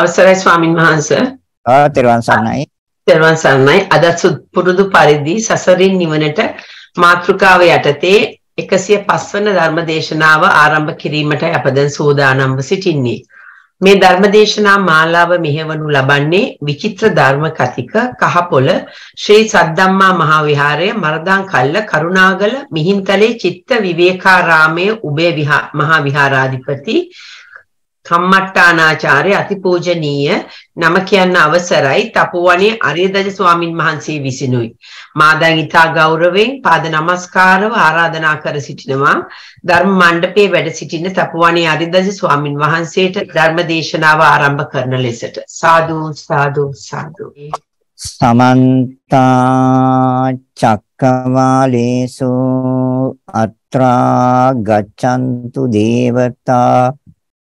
අවසරයි ස්වාමින් වහන්ස. ආ තෙරුවන් සරණයි. තෙරුවන් සරණයි. අදත් පුරුදු පරිදි සසරින් නිවනට මාතෘකාව යටතේ 105 වන ධර්ම දේශනාව ආරම්භ කිරීමට අප දැන් සූදානම්ව සිටින්නේ. මේ ධර්ම දේශනා මාලාව මෙහෙවනු ලබන්නේ විචිත්‍ර ධර්ම කතික කහපොළ ශ්‍රී සද්දම්මා මහා විහාරයේ මරදාන් කල්ල කරුණාගල මිහින්තලේ චිත්ත විවේකාරාමයේ උබේ මහා විහාරාධිපති කම්මට්ටානාචාර්ය අතිපූජනීය නම කියන්න අවසරයි තපෝවනේ අරියදජ ස්වාමින් වහන්සේ විසිනුයි. මා දැන් ඊතා ගෞරවයෙන් පාද නමස්කාරව ආරාධනා කර සිටිනවා ධර්ම මණ්ඩපයේ වැඩ සිටින තපෝවනේ අරියදජ ස්වාමින් වහන්සේට ධර්ම දේශනාව ආරම්භ කරන ලෙසට සාදු සාදු සාදු. සමන්ත චක්කවාලේසු අත්‍රා ගච්ඡන්තු දේවතා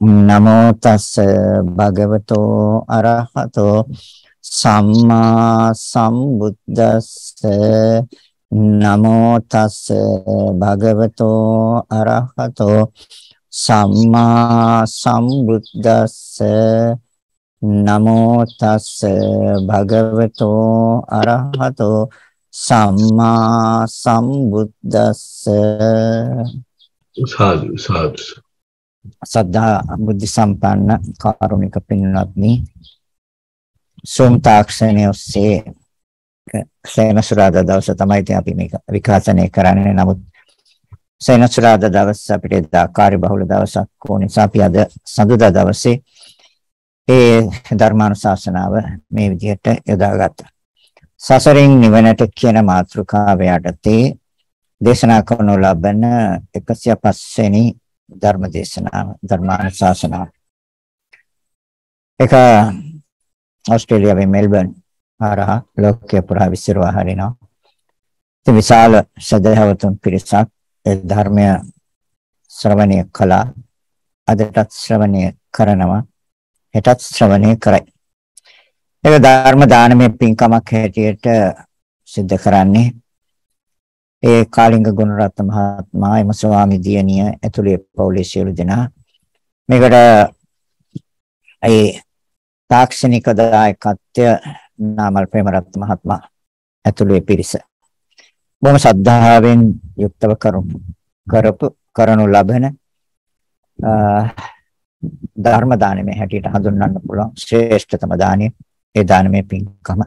නමෝ තස්ස භගවතෝ අරහතෝ සම්මා සම්බුද්දස්ස නමෝ තස්ස භගවතෝ අරහතෝ සම්මා සම්බුද්දස්ස නමෝ තස්ස භගවතෝ අරහතෝ සම්මා සම්බුද්දස්ස සාදු සාදු සද්ධා බුද්ධ සම්පන්න කාරුණික පින්වත්නි සෝම් තාක්ෂණය ඔස්සේ සේනසුරාදා දවස තමයි ඉතින් අපි මේක විකාශනය කරන්නේ නමුත් සේනසුරාදා දවස අපිට එදා කාර්යබහුල දවසක් ඕන නිසා අපි අද සඳුදා දවසේ ඒ ධර්මානුශාසනාව මේ විදිහට යොදාගත්තා. සසරින් නිවනට කියන මාතෘකාව යටතේ දේශනා කරනු ලබන 105 වෙනි ධර්ම දේශනාව ධර්මානුශාසනාව එක ඕස්ට්‍රේලියාවේ මෙල්බර්න් හරහා ලෝකය පුරා විසිරවා හරිනවා ඉතින් විශාල සදහවතුන් පිරිසක් ඒ ධර්මය ශ්‍රවණය කළා අදටත් ශ්‍රවණය කරනවා හෙටත් ශ්‍රවණය කරයි ඒක ධර්ම දානමය පින්කමක් හැටියට සිද්ධ කරන්නේ ඒ කාලිංග ගුණරත්න මහත්මයා එම ස්වාමි දියණිය ඇතුළේ පවුලේ සියලු දෙනා මේකට ඒ තාක්ෂණික දායකත්වය නාමල් ප්‍රේමරත්න මහත්මයා ඇතුළේ පිරිස බොහොම ශ්‍රද්ධාවෙන් යුක්තව කරමු කරපු කරනු ලබන ධර්ම දානමේ හැටියට හඳුන්වන්න පුළුවන් ශ්‍රේෂ්ඨතම දානය ඒ දානමේ පින්කම.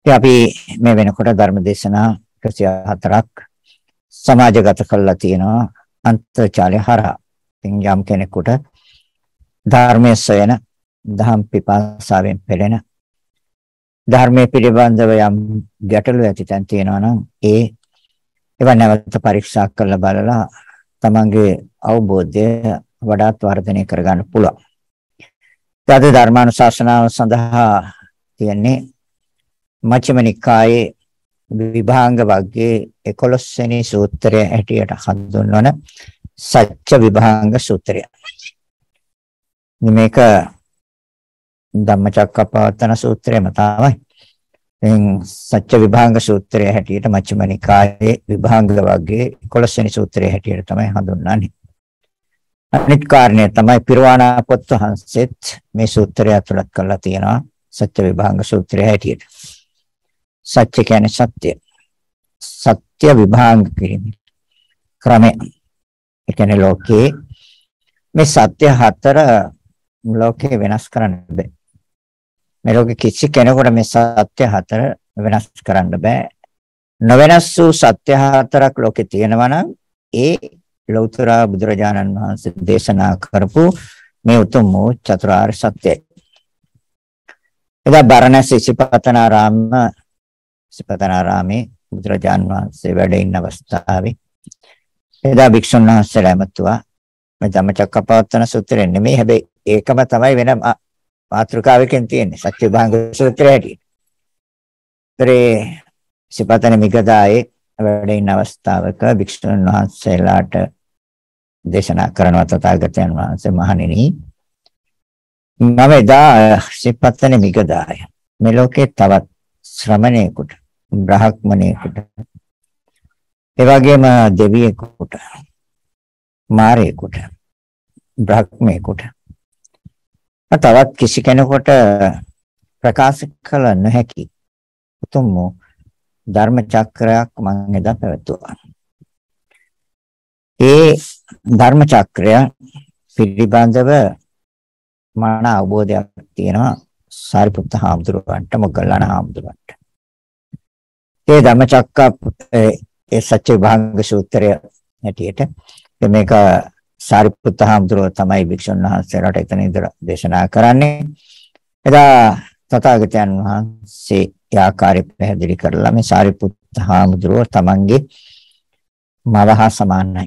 ඉතින් අපි මේ වෙනකොට ධර්ම දේශනා 104ක් සමාජගත කරලා තියෙනවා අන්තර්ජාලය හරහා. ඉතින් යම් කෙනෙකුට ධර්මයේ සොයන දහම් පිපාසාවෙන් පෙළෙන ධර්මයේ පිළිබඳව යම් ගැටලු ඇති තැන් තියෙනවා නම් ඒ ඒවා නැවත පරීක්ෂා කරලා බලලා තමන්ගේ අවබෝධය වඩාත් වර්ධනය කරගන්න පුළුවන්. ඊට ධර්මානුශාසනාව සඳහා තියෙන්නේ මජ්ක්‍ධිම නිකායේ විභාංග වර්ගයේ 11 වෙනි සූත්‍රය ඇටියට හඳුන්වන සත්‍ය විභාංග සූත්‍රය. මේක ධම්මචක්කපවත්තන සූත්‍රයම තමයි. එන් සත්‍ය විභාංග සූත්‍රය හැටියට මජ්ක්‍ධිම නිකායේ විභාංග වර්ගයේ 11 වෙනි සූත්‍රය හැටියට තමයි හඳුන්වන්නේ. අනිත් කාරණය තමයි පිරවාණා පොත් වහන්සේත් මේ සූත්‍රය අතුලත් කරලා තියෙනවා සත්‍ය විභාංග සූත්‍රය හැටියට. සත්‍ය කියන්නේ සත්‍ය. සත්‍ය විභාග කිරීම. ක්‍රමය. ඒ කියන්නේ ලෝකේ මේ සත්‍ය හතර ලෝකේ වෙනස් කරන්න බෑ. මේ ලෝකේ කිසි කෙනෙකුට මේ සත්‍ය හතර වෙනස් කරන්න බෑ. නොවෙනස් වූ සත්‍ය හතරක් ලෝකේ තියෙනවා නම් ඒ ලෞතර බුදුරජාණන් වහන්සේ දේශනා කරපු මේ උතුම් චතුරාර්ය සත්‍යයි. එදා බරණැස ඉසිපතනාරාම සිපතනාරාමේ බුදුරජාන් වහන්සේ වැඩ ඉන්න අවස්ථාවේ එදා භික්ෂුන් වහන්සේලා එමතුවා මේ ධම්මචක්කපවත්තන සූත්‍රය නෙමෙයි හැබැයි ඒකම තමයි වෙන මාත්‍රකාවකින් තියෙන්නේ සත්‍ය භාංග සූත්‍රය හැටියට. ඒතරේ සිපතන මිගදායේ වැඩ ඉන්න අවස්ථාවක භික්ෂුන් වහන්සේලාට දේශනා කරනවා තථාගතයන් වහන්සේ මහණෙනි මම එදා සිපතන මිගදාය මේ ලෝකේ තවත් ශ්‍රමණේකට, බ්‍රහ්මණේකට, ඒ වගේම දෙවියෙකුට, මාරයෙකුට, බ්‍රහ්මයෙකුට තවත් කිසි කෙනෙකුට ප්‍රකාශ කළ නොහැකි උතුම් ධර්ම චක්‍රයක් මම එදා පැවැත්තුවා. ඒ ධර්ම චක්‍රය පිළිබඳව මන අවබෝධයක් තියෙනවා සාරිපුත්ත හාමුදුරුවන්ට මොග්ගල්ලාන හාමුදුරුවන්ට. ඒ ධම්මචක්ක ඒ සත්‍ය විභාග සූත්‍රය හැටියට මේක සාරිපුත්ත හාමුදුරුව තමයි වික්ෂුන් වහන්සේලාට එතන ඉඳලා දේශනා කරන්නේ. එදා තථාගතයන් වහන්සේ ඒ ආකාරය පැහැදිලි කරලා මේ සාරිපුත්ත හාමුදුරුව තමන්ගේ මවහා සමානයි.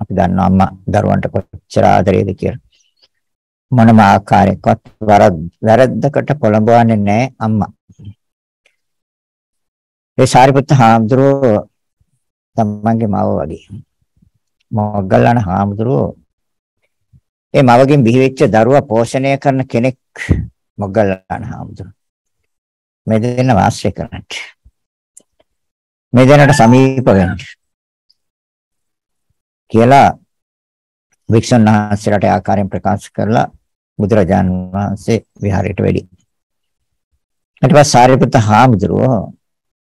අපි දන්නවා අම්මා දරුවන්ට කොච්චර ආදරේද කියලා. මොනම ආකාරයකවත් වැරද්දකට පොළඹවන්නේ නැහැ අම්මා. ඒ සාරිපුත්ත හාමුදුරුව තමන්ගේ මව වගේ. මොග්ගල්ලාන හාමුදුරුව ඒ මවගෙන් බිහිවෙච්ච දරුවා පෝෂණය කරන කෙනෙක් මොග්ගල්ලාන හාමුදුරුව. මේ දෙන්න වාසය කරන්නට. මේ දෙන්නට සමීප වෙන්න. කියලා වික්ෂණ ආශ්‍රයට ආකාරයෙන් ප්‍රකාශ කරලා බුදුරජාණන් වහන්සේ විහාරයට වැඩි. ඊට පස්සේ සාරිපුත්ත හාමුදුරුවෝ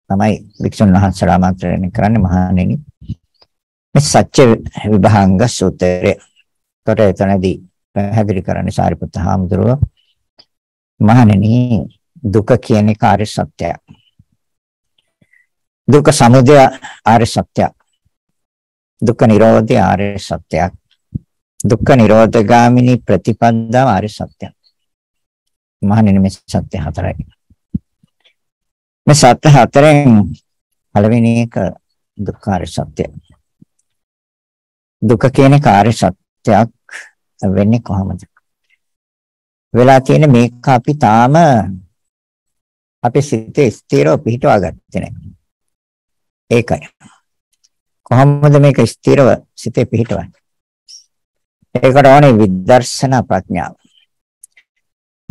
තමයි වික්ෂුන් වහන්සේලා ආමන්ත්‍රණය කරන්නේ මහණෙනි. මේ සත්‍ය විභාංග සූත්‍රය. කොට එතනදී පැහැදිලි කරන්නේ සාරිපුත්ත හාමුදුරුවෝ මහණෙනි දුක කියන්නේ කාර්ය සත්‍යයක්. දුක සමුදය ආර්ය සත්‍යයක්. දුක්ඛ නිරෝධය ආර්ය සත්‍යයක්. දුක්ඛ නිරෝධගාමිනී ප්‍රතිපදාව ආර්ය සත්‍යය. මහණෙනි මේ සත්‍ය හතරයි. මේ සත්‍ය හතරෙන් පළවෙනි එක දුක්ඛ ආර්ය සත්‍යය. දුක කියන කාර්ය සත්‍යයක් වෙන්නේ කොහොමද? වෙලා තියෙන මේක අපි තාම අපේ සිතේ ස්ථිරව පිහිටවා ගත්තේ නැහැ. ඒකයි. කොහොමද මේක ස්ථිරව සිතේ පිහිටවන්නේ? ඒකට ඕනේ විදර්ශනා ප්‍රඥාව.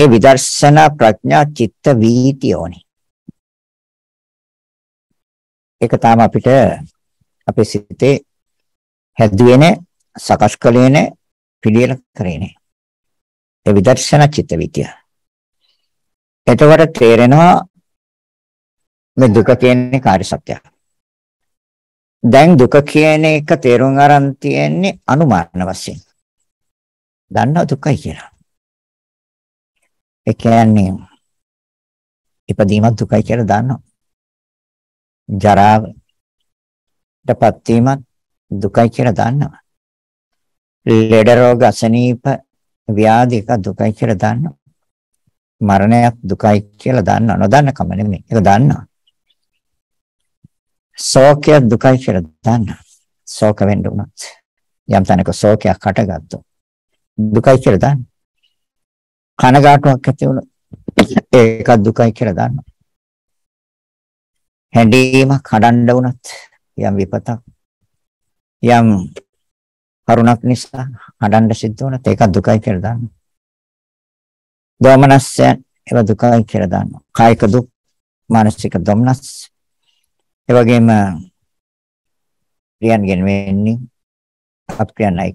ඒ විදර්ශනා ප්‍රඥා චිත්ත වීතිය ඕනේ. ඒක තාම අපිට අපේ සිතේ හැදුවේ නැහැ, සකස් කළේ නැහැ, පිළියෙල කරේ නැහැ. ඒ විදර්ශනා චිත්ත වීතිය. එතකොට තේරෙනවා මේ දුක කියන්නේ කාර්ය සත්‍යයක්. දැන් දුක කියන එක තේරුම් අරන් තියෙන්නේ අනුමාන වශයෙන්. දන්නවා දුකයි කියලා. ඒ කියන්නේ ඉපදීමත් දුකයි කියලා දන්නවා. ජරාව දපත් වීමත් දුකයි කියලා දන්නවා. ලෙඩ රෝග අසනීප ව්‍යාධි එක දුකයි කියලා දන්නවා. මරණයත් දුකයි කියලා දන්නවා. නොදන්න කම නෙමෙයි. ඒක දන්නවා. ශෝකය දුකයි කියලා දන්නවා. ශෝක වෙන්න උනත් යම් තැනක ශෝකයක් හටගත්තොත් දුකයි කියලා දන්නවා. කනගාටුවක් ඇති වුණොත් ඒකත් දුකයි කියලා දන්නවා. හැඬීමක් හඬන්න වුණත් යම් විපතක් යම් කරුණක් නිසා හඬන්න සිද්ධ වුණත් ඒකත් දුකයි කියලා දන්නවා. දෝමනස්යන් ඒවා දුකයි කියලා දන්නවා. කායික දුක්, මානසික දෝමනස්. ඒ වගේම ප්‍රියන්ගෙන් වෙන්නේ අප්‍රියයි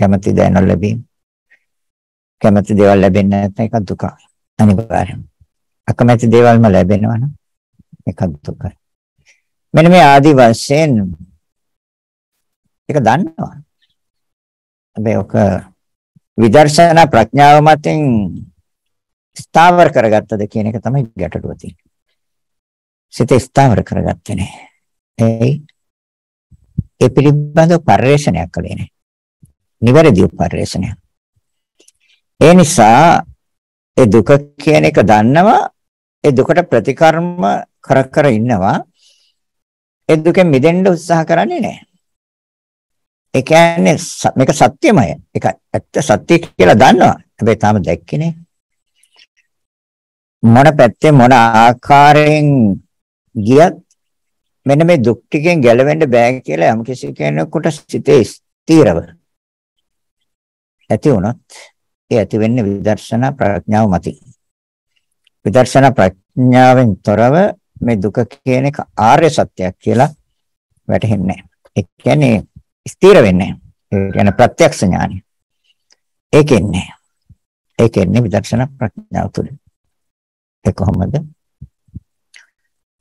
කැමති දේ නොලැබීම. කැමති දේවල් ලැබෙන්නේ නැත්නම් ඒක දුක. අනිවාර්යයෙන්ම. අකමැති දේවල්ම ලැබෙනවා නම් ඒක දුක. මෙන්න මේ ආදි වශයෙන් ඒක දන්නවා. හැබැයි ඔක විදර්ශනා ප්‍රඥාව මතින් ස්ථාවර කරගත්තද කියන එක තමයි ගැටලුව තියෙන්නේ. සිත ස්ථාවර කරගත්තේ නැහැ. ඒ පිළිබඳව පරිශ්‍රණයක් කළේ නැහැ. නිවැරදි උපරිශනයක්. ඒ නිසා ඒ දුක කියන එක දන්නවා ඒ දුකට ප්‍රතිකර්ම කර කර ඉන්නවා ඒ දුකෙන් මිදෙන්න උත්සාහ කරන්නේ නැහැ. ඒ කියන්නේ මේක සත්‍යමය. ඒක ඇත්ත සත්‍ය කියලා දන්නවා. හැබැයි තාම දැක්කේ නැහැ. මොන පැත්තේ මොන ආකාරයෙන් ගියත් මෙන්න මේ දුක් ටිකෙන් ගැලවෙන්න බෑ කියලා යම්කිසි කෙනෙකුට සිතේ ස්ථිරව ඇති වුණොත් ඒ ඇති වෙන්නේ විදර්ශනා ප්‍රඥාව මතින්. විදර්ශනා ප්‍රඥාවෙන් තොරව මේ දුක කියන එක ආර්ය සත්‍යයක් කියලා වැටහෙන්නේ නැහැ. ඒ කියන්නේ ස්ථිර වෙන්නේ නැහැ. ඒ කියන්නේ ප්‍රත්‍යක්ෂ ඥානය. ඒකෙන්නේ. ඒකෙන්නේ විදර්ශනා ප්‍රඥාව තුළ. ඒ කොහොමද?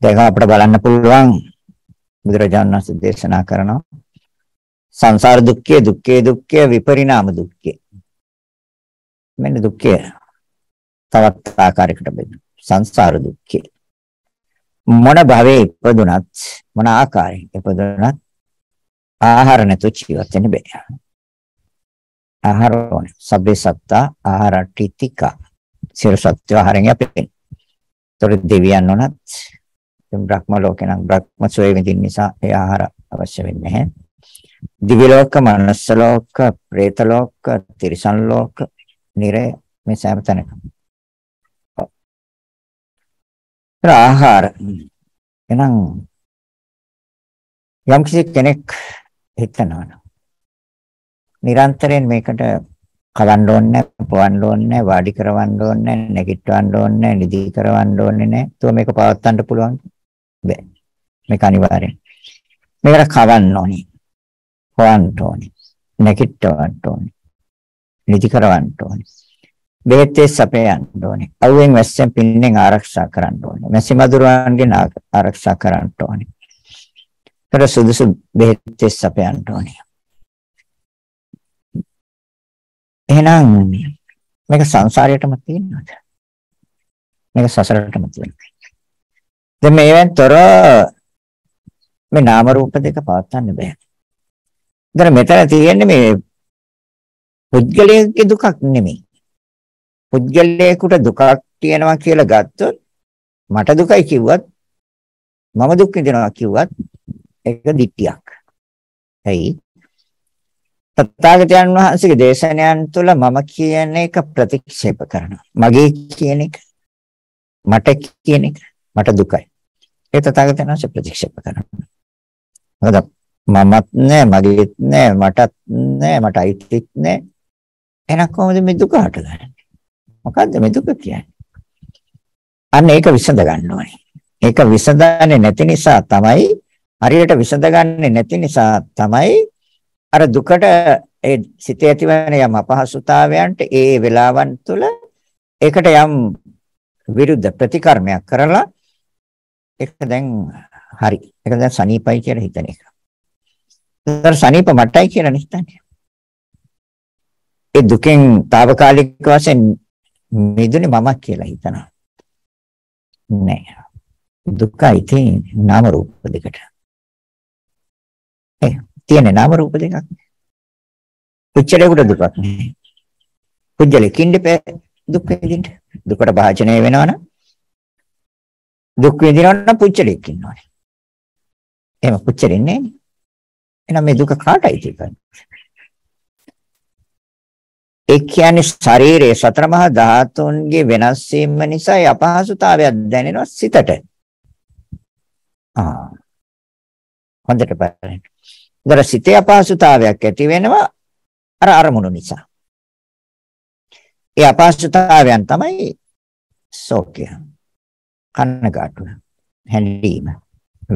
දැන් අපිට බලන්න පුළුවන් බුදුරජාණන් වහන්සේ දේශනා කරනවා සංසාර දුක්ඛය දුක්ඛේ දුක්ඛය විපරිණාම දුක්ඛය මෙන්න දුක්ඛය තවත් ආකාරයකට බෙදෙන සංසාර දුක්ඛය මොන භවයේ ඉපදුනත් මොන ආකාරයෙන් ඉපදුනත් ආහාර නැතුව ජීවත් වෙන්න බෑ ආහාර ඕනේ සබ්බේ සත්තා ආහාරටිතික සියලු සත්ව ආහාරයෙන් යැපෙන. ඒතොර දෙවියන් උනත් බ්‍රහ්ම ලෝකේ නම් බ්‍රහ්ම සෝය විඳින්න නිසා ඒ ආහාර අවශ්‍ය වෙන්නේ නැහැ. දිව්‍ය ලෝක, මනස් ලෝක, പ്രേත ලෝක, තිරිසන් ලෝක, නිරය මේ සෑම තැනකම. ආහාර එනම් යම් කෙනෙක් හිතනවා නම් නිරන්තරයෙන් මේකට කලන්න ඕනේ නැහැ, පොවන්න ඕනේ නැහැ, වාඩි කරවන්න ඕනේ නැහැ, නැගිටවන්න ඕනේ නැහැ, නිදි කරවන්න ඕනේ නැහැ. તો මේක පවත්වන්න පුළුවන්. බෑ. මේක අනිවාර්යෙන්. මේකට කවන්න ඕනේ. හොයන්න ඕනේ. නැගිටවන්න ඕනේ. නිදි කරවන්න ඕනේ. බෙහෙත් සපයන්න ඕනේ. අවුෙන් වැස්සෙන් පින්නෙන් ආරක්ෂා කරන්න ඕනේ. මැසි මදුරුවන්ගෙන් ආරක්ෂා කරන්න ඕනේ. කර සුදුසු බෙහෙත් සපයන්න ඕනේ. එහෙනම් මේක සංසාරයටම තියෙනවද? මේක සසරටම තියෙනවද? දැන් මේවෙන් තොර මේ නාම රූප දෙක පවත්න්න බෑ. දැන් මෙතන තියෙන්නේ මේ පුද්ගලයාගේ දුකක් නෙමෙයි. පුද්ගලයාට දුකක් තියෙනවා කියලා ගත්තොත් මට දුකයි කිව්වත් මම දුක් විඳිනවා කිව්වත් ඒක දිට්ඨියක්. ඇයි? තථාගතයන් වහන්සේගේ දේශනයන් තුළ මම කියන එක ප්‍රතික්ෂේප කරනවා. මගේ කියන එක මට කියන එක මට දුකයි. ඒ තථාගතයන් වහන්සේ ප්‍රතික්ෂේප කරනවා. හරිද? මමත් නෑ මගේත් නෑ මටත් නෑ මට අයිතිත් නෑ එහෙනම් කොහොමද මේ දුක හටගන්නේ මොකද්ද මේ දුක කියන්නේ අන්න ඒක විසඳ ගන්න ඕනේ ඒක විසඳන්නේ නැති නිසා තමයි හරියට විසඳගන්නේ නැති නිසා තමයි අර දුකට ඒ සිතේ ඇතිවන යම් අපහසුතාවයන්ට ඒ වෙලාවන් තුළ ඒකට යම් විරුද්ධ ප්‍රතිකර්මයක් කරලා ඒක දැන් හරි ඒක දැන් සනීපයි කියලා හිතන එක ඒතර සනීප මට්ටයි කියලා නිස්තන්නේ. ඒ දුකෙන් తాවකාලික වශයෙන් මිදුනේ මම කියලා හිතනවා. නෑ. දුකයි තියෙන්නේ නාම රූප දෙකට. ඒ තියෙන්නේ නාම රූප දෙකක්. උච්චලයකට දුකක් නෑ. කුජලකින්ද දුක් වේදින්න. දුකට භාජනය වෙනවනම් දුක් වේදිනවනම් පුච්චලෙක් ඉන්නවනේ. එහෙම පුච්චලෙන්නේ නෑනේ. එහෙනම් මේ දුක කාටයි තිබෙන්නේ ඒ කියන්නේ ශරීරයේ සතර මහා ධාතුන්ගේ වෙනස් වීම නිසා අපහසුතාවයක් දැනෙනවා සිතට ආ හොඳට බලන්න. දර සිතේ අපහසුතාවයක් ඇති වෙනවා අර අරමුණු නිසා. ඒ අපහසුතාවයන් තමයි ශෝකය. කන්නගාටුව, හැඬීම,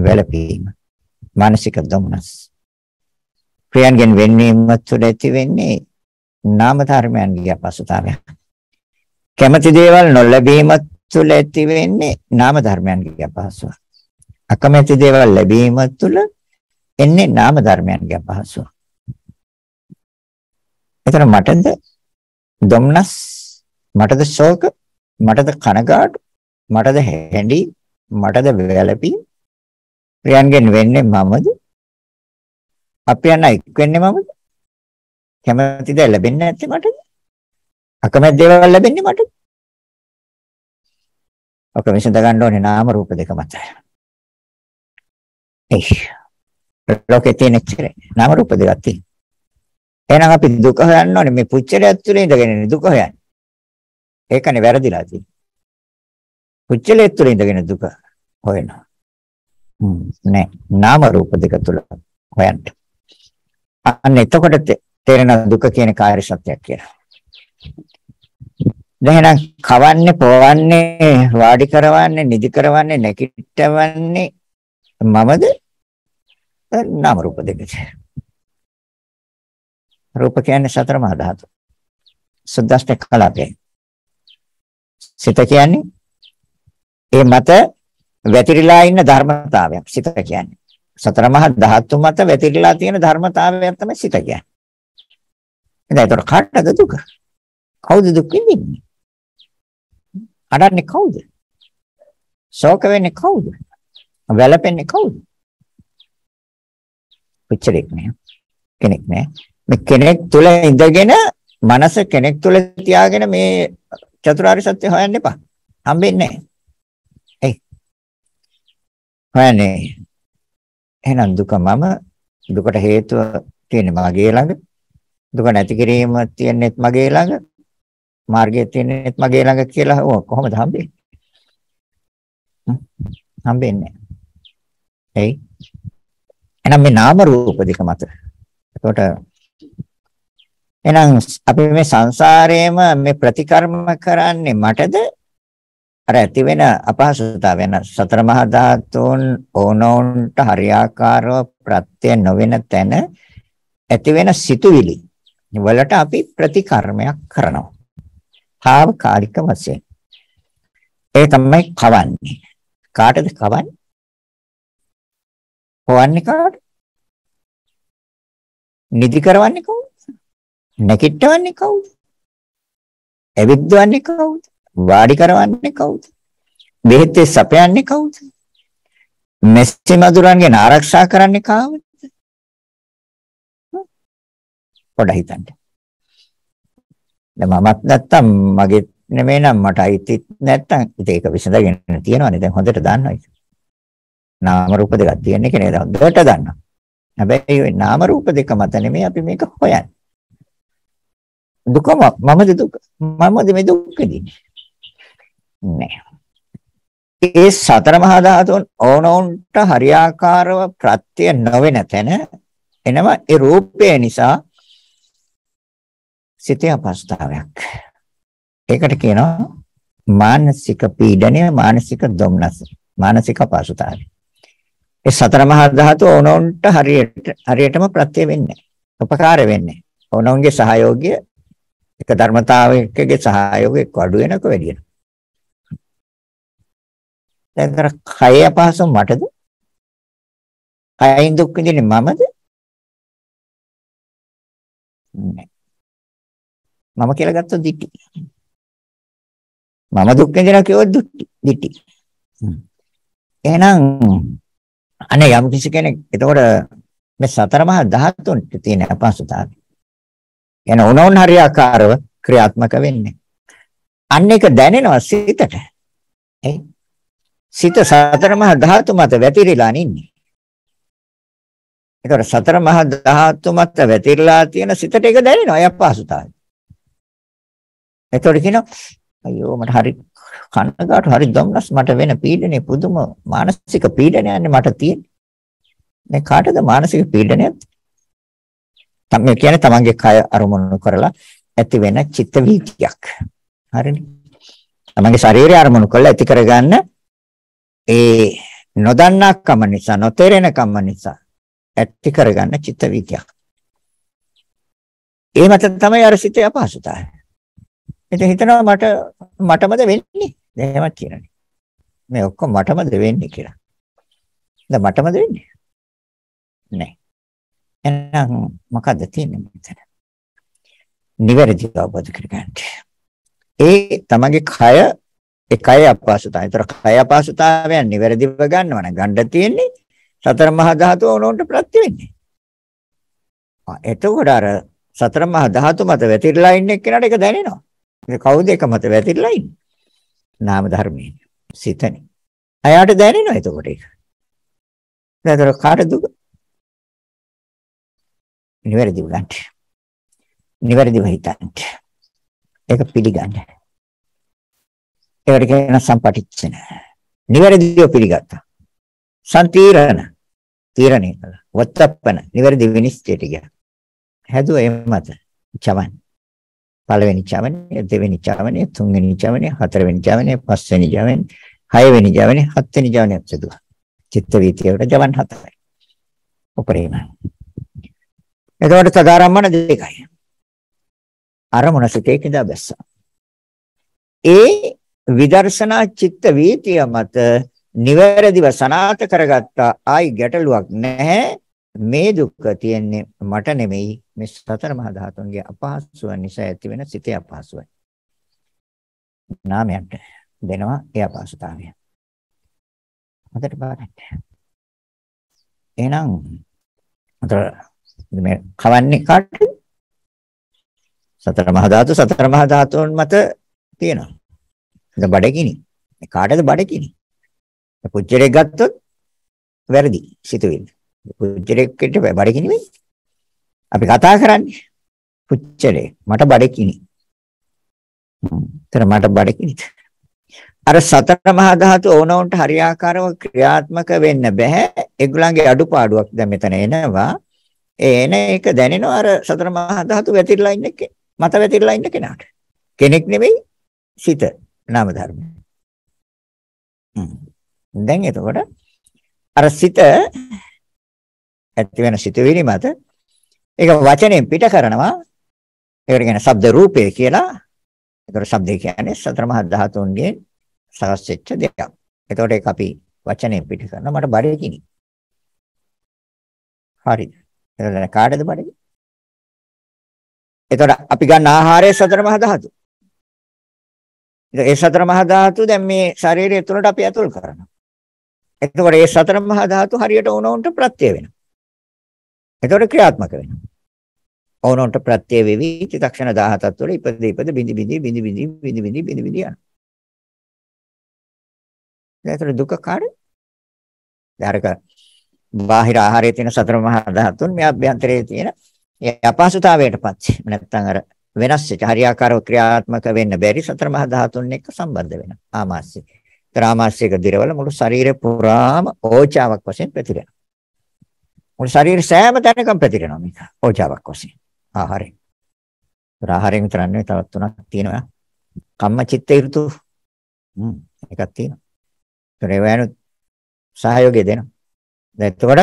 වැළපීම, මානසික දුම්නස්. ක්‍රියන්ගෙන් වෙන්නේම තුළ ඇති වෙන්නේ නාම ධර්මයන්ගේ අපසුතාවය. කැමති දේවල් නොලැබීම තුළ ඇති වෙන්නේ නාම ධර්මයන්ගේ අපහසුව. අකමැති දේවල් ලැබීම තුළ එන්නේ නාම ධර්මයන්ගේ අපහසුව. එතන මටද දුම්නස් මටද ශෝක මටද කනගාටු මටද හැඬි මටද වැළපී ප්‍රියන්ගෙන් වෙන්නේ මමද අපි යන එක් වෙන්නේ මමද? කැමැතිද ලැබෙන්නේ නැත්තේ මටද? අකමැති දේවල් ලැබෙන්නේ මටද? ඔක විසඳ ගන්න ඕනේ නාම රූප දෙක මත. එයි. ලෝකේ තියෙන ඉච්චරේ නාම රූප දෙකක් තියෙනවා. එහෙනම් අපි දුක හොයන්න ඕනේ මේ පුච්චරය ඇතුලේ ඉඳගෙන දුක හොයන්නේ. ඒකනේ වැරදිලා තියෙන්නේ. පුච්චලය ඇතුලේ ඉඳගෙන දුක හොයනවා. නෑ නාම රූප දෙක තුල හොයන්න. අන්න එතකොට තේරෙන දුක කියන කාර්ය සත්‍යයක් කියලා. දැන් එහෙනම් කවන්නේ, පොවන්නේ, වාඩි කරවන්නේ, නිදි කරවන්නේ, නැකිටවන්නේ මමද? නාම රූප දෙකද? රූප කියන්නේ සතර මහා ධාතු. සුද්දස්ඨ කලාපේ. සිත කියන්නේ ඒ මත වැතිරිලා ඉන්න ධර්මතාවයක්. සිත කියන්නේ සතර මහා ධාතු මත වැතිරිලා තියෙන ධර්මතාවය තමයි සිත කියන්නේ. එතන ඒතර කාටද දුක? කවුද දුක් විඳින්නේ? අඩන්නේ කවුද? ශෝක වෙන්නේ කවුද? වැළපෙන්නේ කවුද? පිටරෙක් නෑ. කෙනෙක් නෑ. මේ කෙනෙක් තුල ඉඳගෙන මනස කෙනෙක් තුල තියාගෙන මේ චතුරාර්ය සත්‍ය හොයන්න එපා. හම්බෙන්නේ නෑ. ඒ. හොයන්නේ එහෙනම් දුක මම දුකට හේතුව තියෙන්නේ මගේ ළඟ. දුක නැති කිරීම තියෙන්නේත් මගේ ළඟ. මාර්ගය තියෙන්නේත් මගේ ළඟ කියලා ඕ කොහොමද හම්බෙන්නේ? හම්බෙන්නේ නැහැ. එයි. එහෙනම් මේ නාම රූප දෙක මත. එතකොට එහෙනම් අපි මේ සංසාරයේම මේ ප්‍රතිකර්ම කරන්නේ මටද අර ඇති වෙන අපහසුතාවයන් සතර මහා ධාතුන් ඕනෝන්ට හරියාකාරව ප්‍රත්‍ය නොවන තැන ඇති වෙන සිතුවිලි වලට අපි ප්‍රතිකර්මයක් කරනවා. తాවකාලික වශයෙන්. ඒ තමයි කවන්නේ. කාටද කවන්නේ? හොවන්නේ කාටද? නිදි කරවන්නේ කවුද? නැකිටවන්නේ කවුද? ඇවිද්දවන්නේ කවුද? වාඩි කරවන්නේ කවුද? බෙහෙත් සපයන්නේ කවුද? මෙසි මදුරන්ගෙන් ආරක්ෂා කරන්නේ කාවද? පොඩ්ඩක් හිතන්න. දැන් මමත් නැත්තම් මගේ නෙමෙයි නම් මට අයිතිත් නැත්තම් ඉතින් ඒක විසඳගෙන තියෙනවානේ දැන් හොඳට දන්නවා ඉතින්. නාම රූප දෙකක් තියෙන එක නේද හොඳට දන්නවා. හැබැයි ওই නාම රූප දෙක මත නෙමෙයි අපි මේක හොයන්නේ. දුකම මමද දුක මමද මේ දුක දින්නේ. නැහැ. ඒ සතර මහා ධාතුන් ඕනෝන්ට හරියාකාරව ප්‍රත්‍ය නොවන තැන එනවා ඒ රූපය නිසා සිතේ අපස්ථාවයක්. ඒකට කියනවා මානසික පීඩනය, මානසික දුම්නස, මානසික අපහසුතාවය. ඒ සතර මහා ධාතු ඕනෝන්ට හරියට හරියටම ප්‍රත්‍ය වෙන්නේ උපකාර වෙන්නේ. ඕනෝන්ගේ සහයෝගය එක ධර්මතාවයකගේ සහයෝගයක් අඩු වෙනක වැඩි වෙනවා. දැන් අර කය අපහසු මටද? කයින් දුක් විඳින්නේ මමද? මම කියලා ගත්තොත් දිටි. මම දුක් විඳිනවා කියොත් දිටි. එහෙනම් අනේ යම් කිසි කෙනෙක් එතකොට මේ සතර මහා ධාතුන් තියෙන අපහසුතාවය. එන උනෝන් හරියාකාරව ක්‍රියාත්මක වෙන්නේ. අන්න ඒක දැනෙනවා සිතට. ඒ සිත සතර මහා ධාතු මත වැතිරිලා නින්නේ. ඒතර සතර මහා ධාතු මත වැතිරිලා තියෙන සිතට ඒක දැනෙනවා ඒ අපහසුතාවය. ඒතර කියනවා අයියෝ මට හරි කනගාටු හරි ගම්නස් මට වෙන පීඩනේ පුදුම මානසික පීඩනයක් මට තියෙන්නේ. මේ කාටද මානසික පීඩනයක්? තමයි කියන්නේ තමන්ගේ කය අරමුණු කරලා ඇති වෙන චිත්ත වීතියක්. හරිනේ. තමන්ගේ ශරීරය අරමුණු කරලා ඇති කරගන්න ඒ නොදන්නාකම නිසා නොතේරෙනකම නිසා ඇති කරගන්න චිත්ත විද්‍යාව. ඒ මත තමයි අර සිතේ අපහසුතාවය. ඉතින් හිතනවා මට මටමද වෙන්නේ? දැන් එහෙමත් කියනනේ. මේ ඔක්කොම මටමද වෙන්නේ කියලා. දැන් මටමද වෙන්නේ? නෑ. එහෙනම් මොකද්ද තියෙන්නේ මෙතන? නිවැරදිව අවබෝධ කරගන්න. ඒ තමගේ කය එකයි අපහසුතාවය. ඒතර කය අපහසුතාවයන් නිවැරදිව ගන්නව නම් ගන්න තියෙන්නේ සතර මහා ධාතු ඕනෝන්ට ප්‍රත්‍ය වෙන්නේ. ආ එතකොට අර සතර මහා ධාතු මත වැතිරලා ඉන්න එක්කෙනාට ඒක දැනෙනවා. ඒ කවුද එක මත වැතිරලා ඉන්නේ? නාම ධර්මයේ සිතනේ. අයාට දැනෙනවා එතකොට ඒක. නේදතර කාට දුක? නිවැරදිව ගන්න. නිවැරදිව හිතන්න. ඒක පිළිගන්න. ඒකට කියන සම්පටිච්චන. නිවැරදිව පිළිගත්තා. සම්තිරණ තීරණය කළා. වත්තප්පන නිවැරදි විනිශ්චයට ගියා. හැදුවා ඒ මත චවන්. පළවෙනි චවනේ, දෙවෙනි චවනේ, තුන්වෙනි චවනේ, හතරවෙනි චවනේ, පස්වෙනි චවනේ, හයවෙනි චවනේ, හත්වෙනි චවනේ හැදුවා. චිත්ත වීතියට චවන් හතරයි. උපරිම. එතකොට සදාරම්මන දෙකයි. අරමුණ සිතේ කිඳා බැස්සා. ඒ විදර්ශනා චිත්ත වීතිය මත නිවැරදිව සනාත කරගත්තා ආයි ගැටලුවක් නැහැ මේ දුක තියෙන්නේ මට නෙමෙයි මේ සතර මහා ධාතුන්ගේ අපහසුව නිසා ඇති වෙන සිතේ අපහසුවයි නාමයට දෙනවා ඒ අපහසුතාවය හොඳට බලන්න එහෙනම් අතර මේ කවන්නේ කාට සතර මහා ධාතු සතර මහා ධාතුන් මත තියෙනවා එතන බඩගිනි. කාටද බඩගිනි? පුජ්‍යරෙක් ගත්තොත් වැරදි සිතුවිල්ල. පුජ්‍යරෙක්ට බඩගිනි වෙයි. අපි කතා කරන්නේ පුච්චරේ මට බඩගිනි. එතන මට බඩගිනිද? අර සතර මහා ධාතු ඕනෝන්ට හරියාකාරව ක්‍රියාත්මක වෙන්න බෑ. ඒගොල්ලන්ගේ අඩුපාඩුවක් දැන් මෙතන එනවා. ඒ එන එක දැනෙනවා අර සතර මහා ධාතු වැතිරලා ඉන්න එකේ. මත වැතිරලා ඉන්න කෙනාට. කෙනෙක් නෙමෙයි සිත. නාම ධර්ම. දැන් එතකොට අර සිත ඇති වෙන සිතුවිලි මත ඒක වචනෙන් පිට කරනවා ඒකට කියන ශබ්ද රූපය කියලා. ඒතකොට ශබ්දය කියන්නේ සතර මහා ධාතුන්ගේ සකස් වෙච්ච දෙයක්. ඒතකොට ඒක අපි වචනෙන් පිට කරනවා මට බඩේ කිනි. හරිද? එතකොට කාටද බඩේ? එතකොට අපි ගන්න ආහාරය සතර මහා ධාතු. ඒ සතර මහා ධාතු දැන් මේ ශරීරය තුළට අපි ඇතුල් කරනවා. එතකොට ඒ සතර මහා ධාතු හරියට ඕනෝන්ට ප්‍රත්‍ය වෙනවා. එතකොට ක්‍රියාත්මක වෙනවා. ඕනෝන්ට ප්‍රත්‍ය වෙවි චිත්තක්ෂණ 17ක් තුළ ඉපද ඉපද බිඳි බිඳි බිඳි බිඳි බිඳි බිඳි බිඳි බිඳි යනවා. ඒතර දුක කාර්ය. ධාරක බාහිර ආහාරයේ තියෙන සතර මහා ධාතුන් මේ අභ්‍යන්තරයේ තියෙන අපහසුතාවයටපත් නැත්නම් අර වෙනස් වෙච්ච හරියාකාරව ක්‍රියාත්මක වෙන්න බැරි සතර මහා ධාතුන් එක්ක සම්බන්ධ වෙන ආමාශය. ත්‍රාමාශයක දිරවල මුළු ශරීරය පුරාම ඕචාවක් වශයෙන් පැතිරෙනවා. මුළු ශරීර සෑම තැනකම පැතිරෙනවා මේක ඕජාවක් වශයෙන්. ආහාරය. ආහාරයෙන් විතර නෙවෙයි තවත් තුනක් තියෙනවා. කම්මචිත්ත ඍතු. හ්ම් එකක් තියෙනවා. ඒතර ඒවැනු සහයෝගය දෙනවා. දැන් එතකොට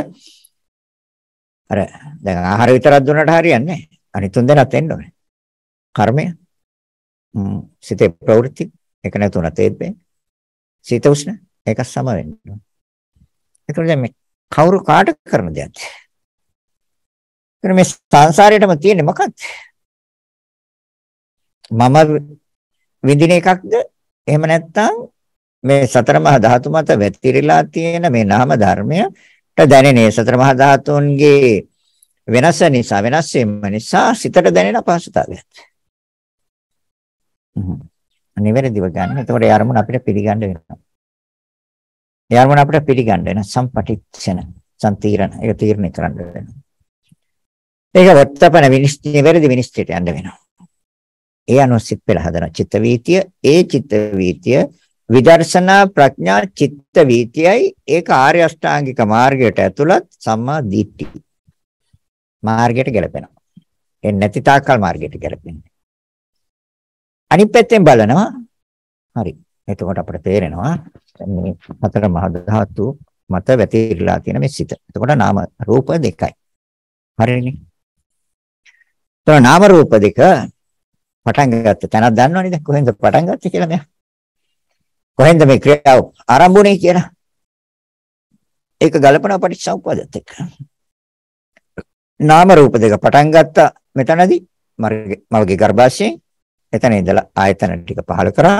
අර දැන් ආහාර විතරක් දුන්නට හරියන්නේ නැහැ. අනිත් තුන් දෙනාත් එන්න ඕනේ. කර්මය සිතේ ප්‍රවෘත්ති ඒක නැතුණත් ඒත් බෑ සිත උෂ්ණ ඒක සම වෙන්න ඒතකොට දැන් මේ කවුරු කාට කරන දෙයක්ද එතන මේ සංසාරයටම තියෙන්නේ මොකක්ද මම විඳින එකක්ද එහෙම නැත්නම් මේ සතර මහා ධාතු මත වැතිරිලා තියෙන මේ නාම ධර්මයට දැනෙන්නේ සතර මහා ධාතුන්ගේ වෙනස නිසා වෙනස් වීම නිසා සිතට දැනෙන අපහසුතාවයත්. නිවැරදිව ගන්න. එතකොට ඒ අරමුණ අපිට පිළිගන්න වෙනවා. ඒ අරමුණ අපිට පිළිගන්න වෙන සම්පටිච්ඡන සම්තිරණ ඒක තීරණය කරන්න වෙනවා. ඒක වත්තපන විනිශ්චය නිවැරදි විනිශ්චයට යන්න වෙනවා. ඒ අනුව සිත් පෙළ හදන චිත්ත වීතිය, ඒ චිත්ත වීතිය විදර්ශනා ප්‍රඥා චිත්ත වීතියයි ඒක ආර්ය අෂ්ටාංගික මාර්ගයට ඇතුළත් සම්මා දිට්ඨි මාර්ගයට ගැලපෙනවා. ඒ නැති තාක්කල් මාර්ගයට ගැලපෙන්නේ. අනිත් පැත්තෙන් බලනවා හරි එතකොට අපිට තේරෙනවා මේ හතර මහ ධාතු මත වැතිරිලා තියෙන මේ සිත. එතකොට නාම රූප දෙකයි. හරිනේ. එතකොට නාම රූප දෙක පටන් ගත්ත තැනක් දන්නවනේ දැන් කොහෙන්ද පටන් ගත්තේ කියලා මෙයා. කොහෙන්ද මේ ක්‍රියාව ආරම්භුනේ කියලා. ඒක ගලපන පටිච්චසමුප්පාදත් එක්ක. නාම රූප දෙක පටන් ගත්ත මෙතනදී මගේ ගර්භාෂයෙන් එතන ඉඳලා ආයතන ටික පහල කරා.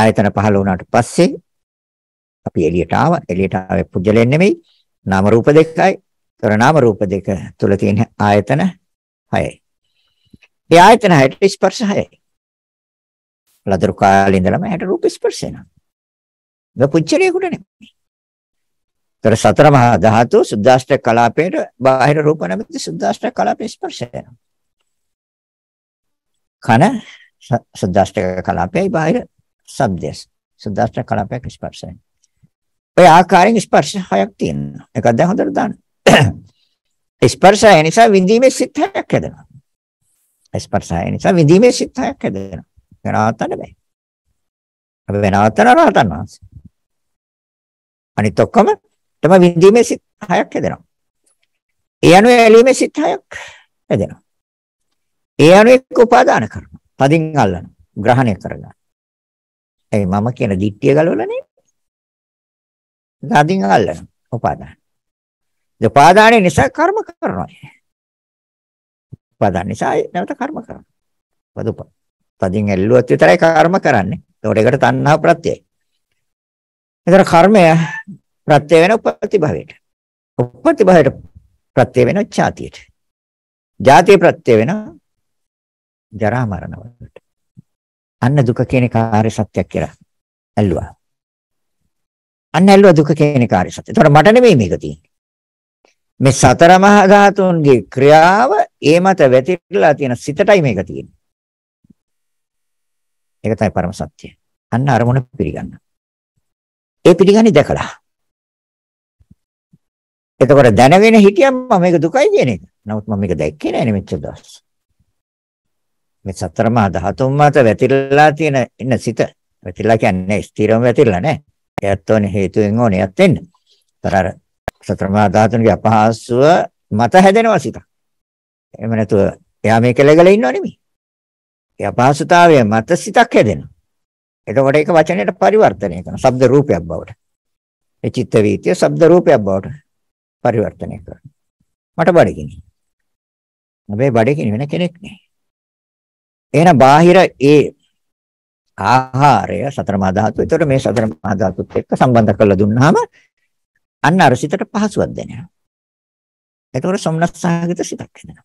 ආයතන පහල වුණාට පස්සේ අපි එළියට ආවා. එළියට ආවේ පුජලෙන් නෙමෙයි. නාම රූප දෙකයි. ඒතර නාම රූප දෙක තුල තියෙන ආයතන 6යි. ඒ ආයතන 6ට ස්පර්ශ 6යි. ලදරු කාලේ ඉඳලම 60 රූප ස්පර්ශ වෙනවා. මේ පුජලේකට නෙමෙයි. ඒතර සතර මහා ධාතු සුද්දාෂ්ටක කලාපයේ බාහිර රූප නැමැති සුද්දාෂ්ටක කලාපයේ ස්පර්ශ වෙනවා. කන සද්දාෂ්ටක කලාපයයි බාහිර ශබ්දයයි. සද්දාෂ්ටක කලාපයක් ස්පර්ශයි. ඔය ආකාරයෙන් ස්පර්ශ හයක් තියෙනවා. ඒක දැන් හොඳට දාන්න. ස්පර්ශය නිසා විඳීමේ සිත් හයක් හැදෙනවා. ස්පර්ශය නිසා විඳීමේ සිත් හයක් හැදෙනවා. වෙනවත්තන්න බෑ. අපි වෙනවත්තන රහතන් වහන්සේ. අනිත් ඔක්කොම තමයි විඳීමේ සිත් හයක් හැදෙනවා. ඒ අනුව ඇලීමේ සිත් හයක් හැදෙනවා. ඒ අනුව එක්ක උපාදාන කරනවා. පදින් අල්ලන ග්‍රහණය කරගන්න. ඒ මම කියන දිට්ඨිය ගලවලා නේ. පදින් අල්ලන උපාදාන. උපාදානයේ නිසා කර්ම කරනවා. උපාදාන නිසා නැවත කර්ම කරනවා. වදුප. පදින් ඇල්ලුවත් විතරයි කර්ම කරන්නේ. ඒකට ඒකට තණ්හා ප්‍රත්‍යයයි. ඒතර කර්මය ප්‍රත්‍ය වෙන උපතිභවයට. උපතිභවයට ප්‍රත්‍ය වෙන ඡාතියට. ජාතිය ප්‍රත්‍ය වෙනවා ජරා මරණ වලට. අන්න දුක කියන කාර්ය සත්‍යයක් කියලා ඇල්ලුවා. අන්න ඇල්ලුවා දුක කියන කාර්ය සත්‍යය. ඒතකොට මට නෙමෙයි මේක තියෙන්නේ. මේ සතර මහා ධාතුන්ගේ ක්‍රියාව ඒ මත වැතිරලා තියෙන සිතටයි මේක තියෙන්නේ. ඒක තමයි පරම සත්‍යය. අන්න අරමුණ පිළිගන්න. ඒ පිළිගන්නේ දැකලා. එතකොට දැනගෙන හිටියම මේක දුකයි කියන එක. නමුත් මම මේක දැක්කේ නෑ නෙමෙච්ච දවස්. මේ සතර මහා ධාතුන් මත වැතිරලා තියෙන ඉන්න සිත වැතිරලා කියන්නේ ස්ථිරව වැතිරලා නෑ. ඒත් ඕනේ හේතුවෙන් ඕනේ යත් වෙන්න. අර සතර මහා ධාතුන්ගේ අපහාසුව මත හැදෙනවා සිත. එහෙම නැතුව එයා මේ කෙලෙගල ඉන්නව නෙමෙයි. ඒ අපහසුතාවය මත සිතක් හැදෙනවා. එතකොට ඒක වචනයට පරිවර්තනය කරනවා. ශබ්ද රූපයක් බවට. ඒ චිත්ත වීතිය ශබ්ද රූපයක් බවට පරිවර්තනය කරනවා. මට බඩගිනි. හැබැයි බඩගිනි වෙන කෙනෙක් නෑ. එහෙනම් බාහිර ඒ ආහාරය සතර මහා ධාතු. ඒතකොට මේ සතර මහා ධාතුත් එක්ක සම්බන්ධ කරලා දුන්නාම අන්න අර සිතට පහසුවක් දැනෙනවා. ඒතකොට සොම්නස්සහගත සිතක් හැදෙනවා.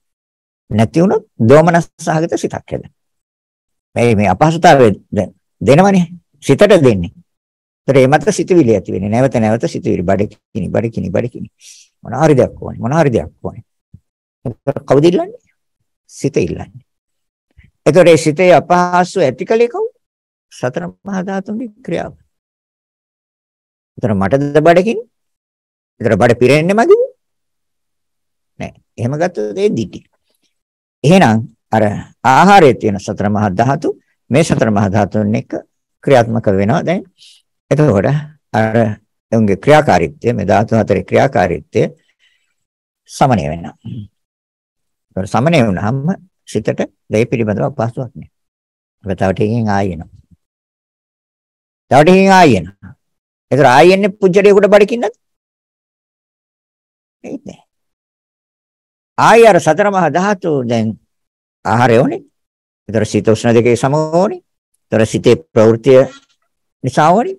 නැති වුණොත් දෝමනස්සහගත සිතක් හැදෙනවා. මේ මේ අපහසුතාවය දෙනවනේ සිතට දෙන්නේ. ඒතර ඒ මත සිතවිලි ඇති වෙන්නේ. නැවත නැවත සිතවිලි බඩකිනි බඩකිනි බඩකිනි. මොන හරි දෙයක් ඕනේ. මොන හරි දෙයක් ඕනේ. කවුද ඉල්ලන්නේ? සිත ඉල්ලන්නේ. එතකොට ඒ සිතේ අපහසු ඇතිකලේ කවුද? සතර මහා ධාතුන්ගේ ක්‍රියාව. එතන මටද බඩකින්? එතන බඩ පිරෙන්නේ මදිද? නෑ. එහෙම ගත්තොත් ඒ දිටි. එහෙනම් අර ආහාරයේ තියෙන සතර මහා ධාතු මේ සතර මහා ධාතුන් එක්ක ක්‍රියාත්මක වෙනවා දැන්. එතකොට අර එවුන්ගේ ක්‍රියාකාරීත්වය මේ ධාතු හතරේ ක්‍රියාකාරීත්වය සමනය වෙනවා. ඒක සමනය වුණාම සිතට මේ පිළිබඳව අපහසුාවක් නෑ. අපි තව ටිකකින් ආයෙ එනවා. තව ටිකකින් ආයෙ එනවා. ඒතර ආයෙ එන්නේ පුජ්‍යලයකට බඩකින්නද? නෑ. ආයෙ අර සතර මහා ධාතු දැන් ආහාරය ඕනේ. ඒතර සිත උෂ්ණ දෙකේ සම ඕනේ. ඒතර සිතේ ප්‍රවෘත්තිය නිසා ඕනේ.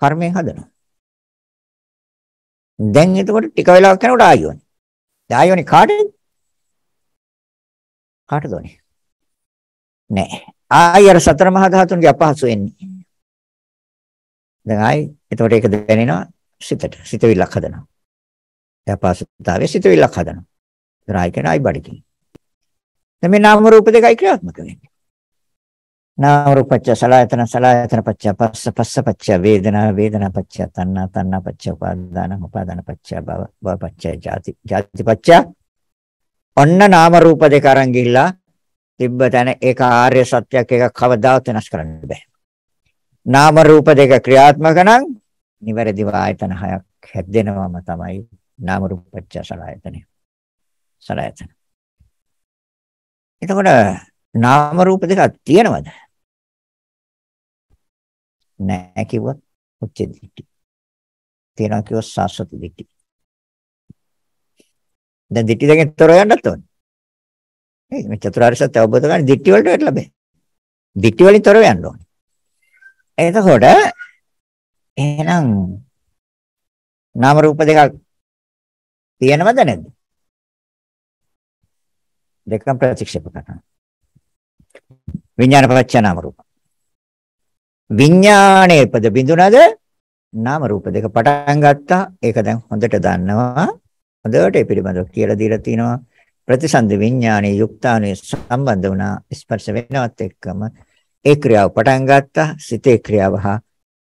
කර්මයෙන් හදනවා. දැන් එතකොට ටික වෙලාවක් යනකොට ආයෙ ඕනේ. ආයෙ ඕනේ කාටද? කාටද ඕනේ? නෑ. ආයි අර සතර මහා ධාතුන්ගේ අපහසු එන්නේ. දැන් ආයි එතකොට ඒක දැනෙනවා සිතට. සිතවිල්ලක් හදනවා. ඒ අපහසුතාවයේ සිතවිල්ලක් හදනවා. ඒතර ආයි කියන ආයි බඩකින්. දැන් මේ නාම රූප දෙකයි ක්‍රියාත්මක වෙන්නේ. නාම රූප පත්‍ය සලආයතන සලආයතන පත්‍ය පස්ස පස්ස පත්‍ය වේදනා වේදනා පත්‍ය තණ්හා තණ්හා පත්‍ය උපාදාන උපාදාන පත්‍ය භව භව පත්‍ය ජාති ජාති පත්‍ය ඔන්න නාම රූප දෙක අරන් ගිහිල්ලා තිබ්බ තැන ඒක ආර්ය සත්‍යයක් ඒක කවදාවත් වෙනස් කරන්න බෑ. නාම රූප දෙක ක්‍රියාත්මක නම් නිවැරදිව ආයතන හයක් හැදෙනවම තමයි නාම රූපච්ඡ සලආයතනය. සලආයතන. එතකොට නාම රූප දෙකක් තියෙනවද? නැහැ කිව්වොත් උච්ච දිට්ඨි. තියෙනවා කිව්වොත් සාස්වත දිට්ඨි. දැන් දිට්ඨි දෙකෙන් තොර යන්නත් ඕනේ. නේද? මේ චතුරාර්ය සත්‍ය අවබෝධ කරගන්න දිට්ඨි වලට වැටලා බෑ. දිට්ඨි වලින් තොර යන්න ඕනේ. එතකොට එහෙනම් නාම රූප දෙකක් තියෙනවද නැද්ද? දෙකම ප්‍රතික්ෂේප කරනවා. විඥාන පවච්ච නාම රූප. විඥානයේ පද බිඳුනද නාම රූප දෙක පටන් ගත්තා. ඒක දැන් හොඳට දන්නවා. හොඳට ඒ පිළිබඳව කියලා දීලා තිනවා. ප්‍රතිසන්දි විඥානයේ යුක්තාණුවේ සම්බන්ධ වුණා ස්පර්ශ වෙනවත් එක්කම ඒ ක්‍රියාව පටන් ගත්තා සිතේ ක්‍රියාව හා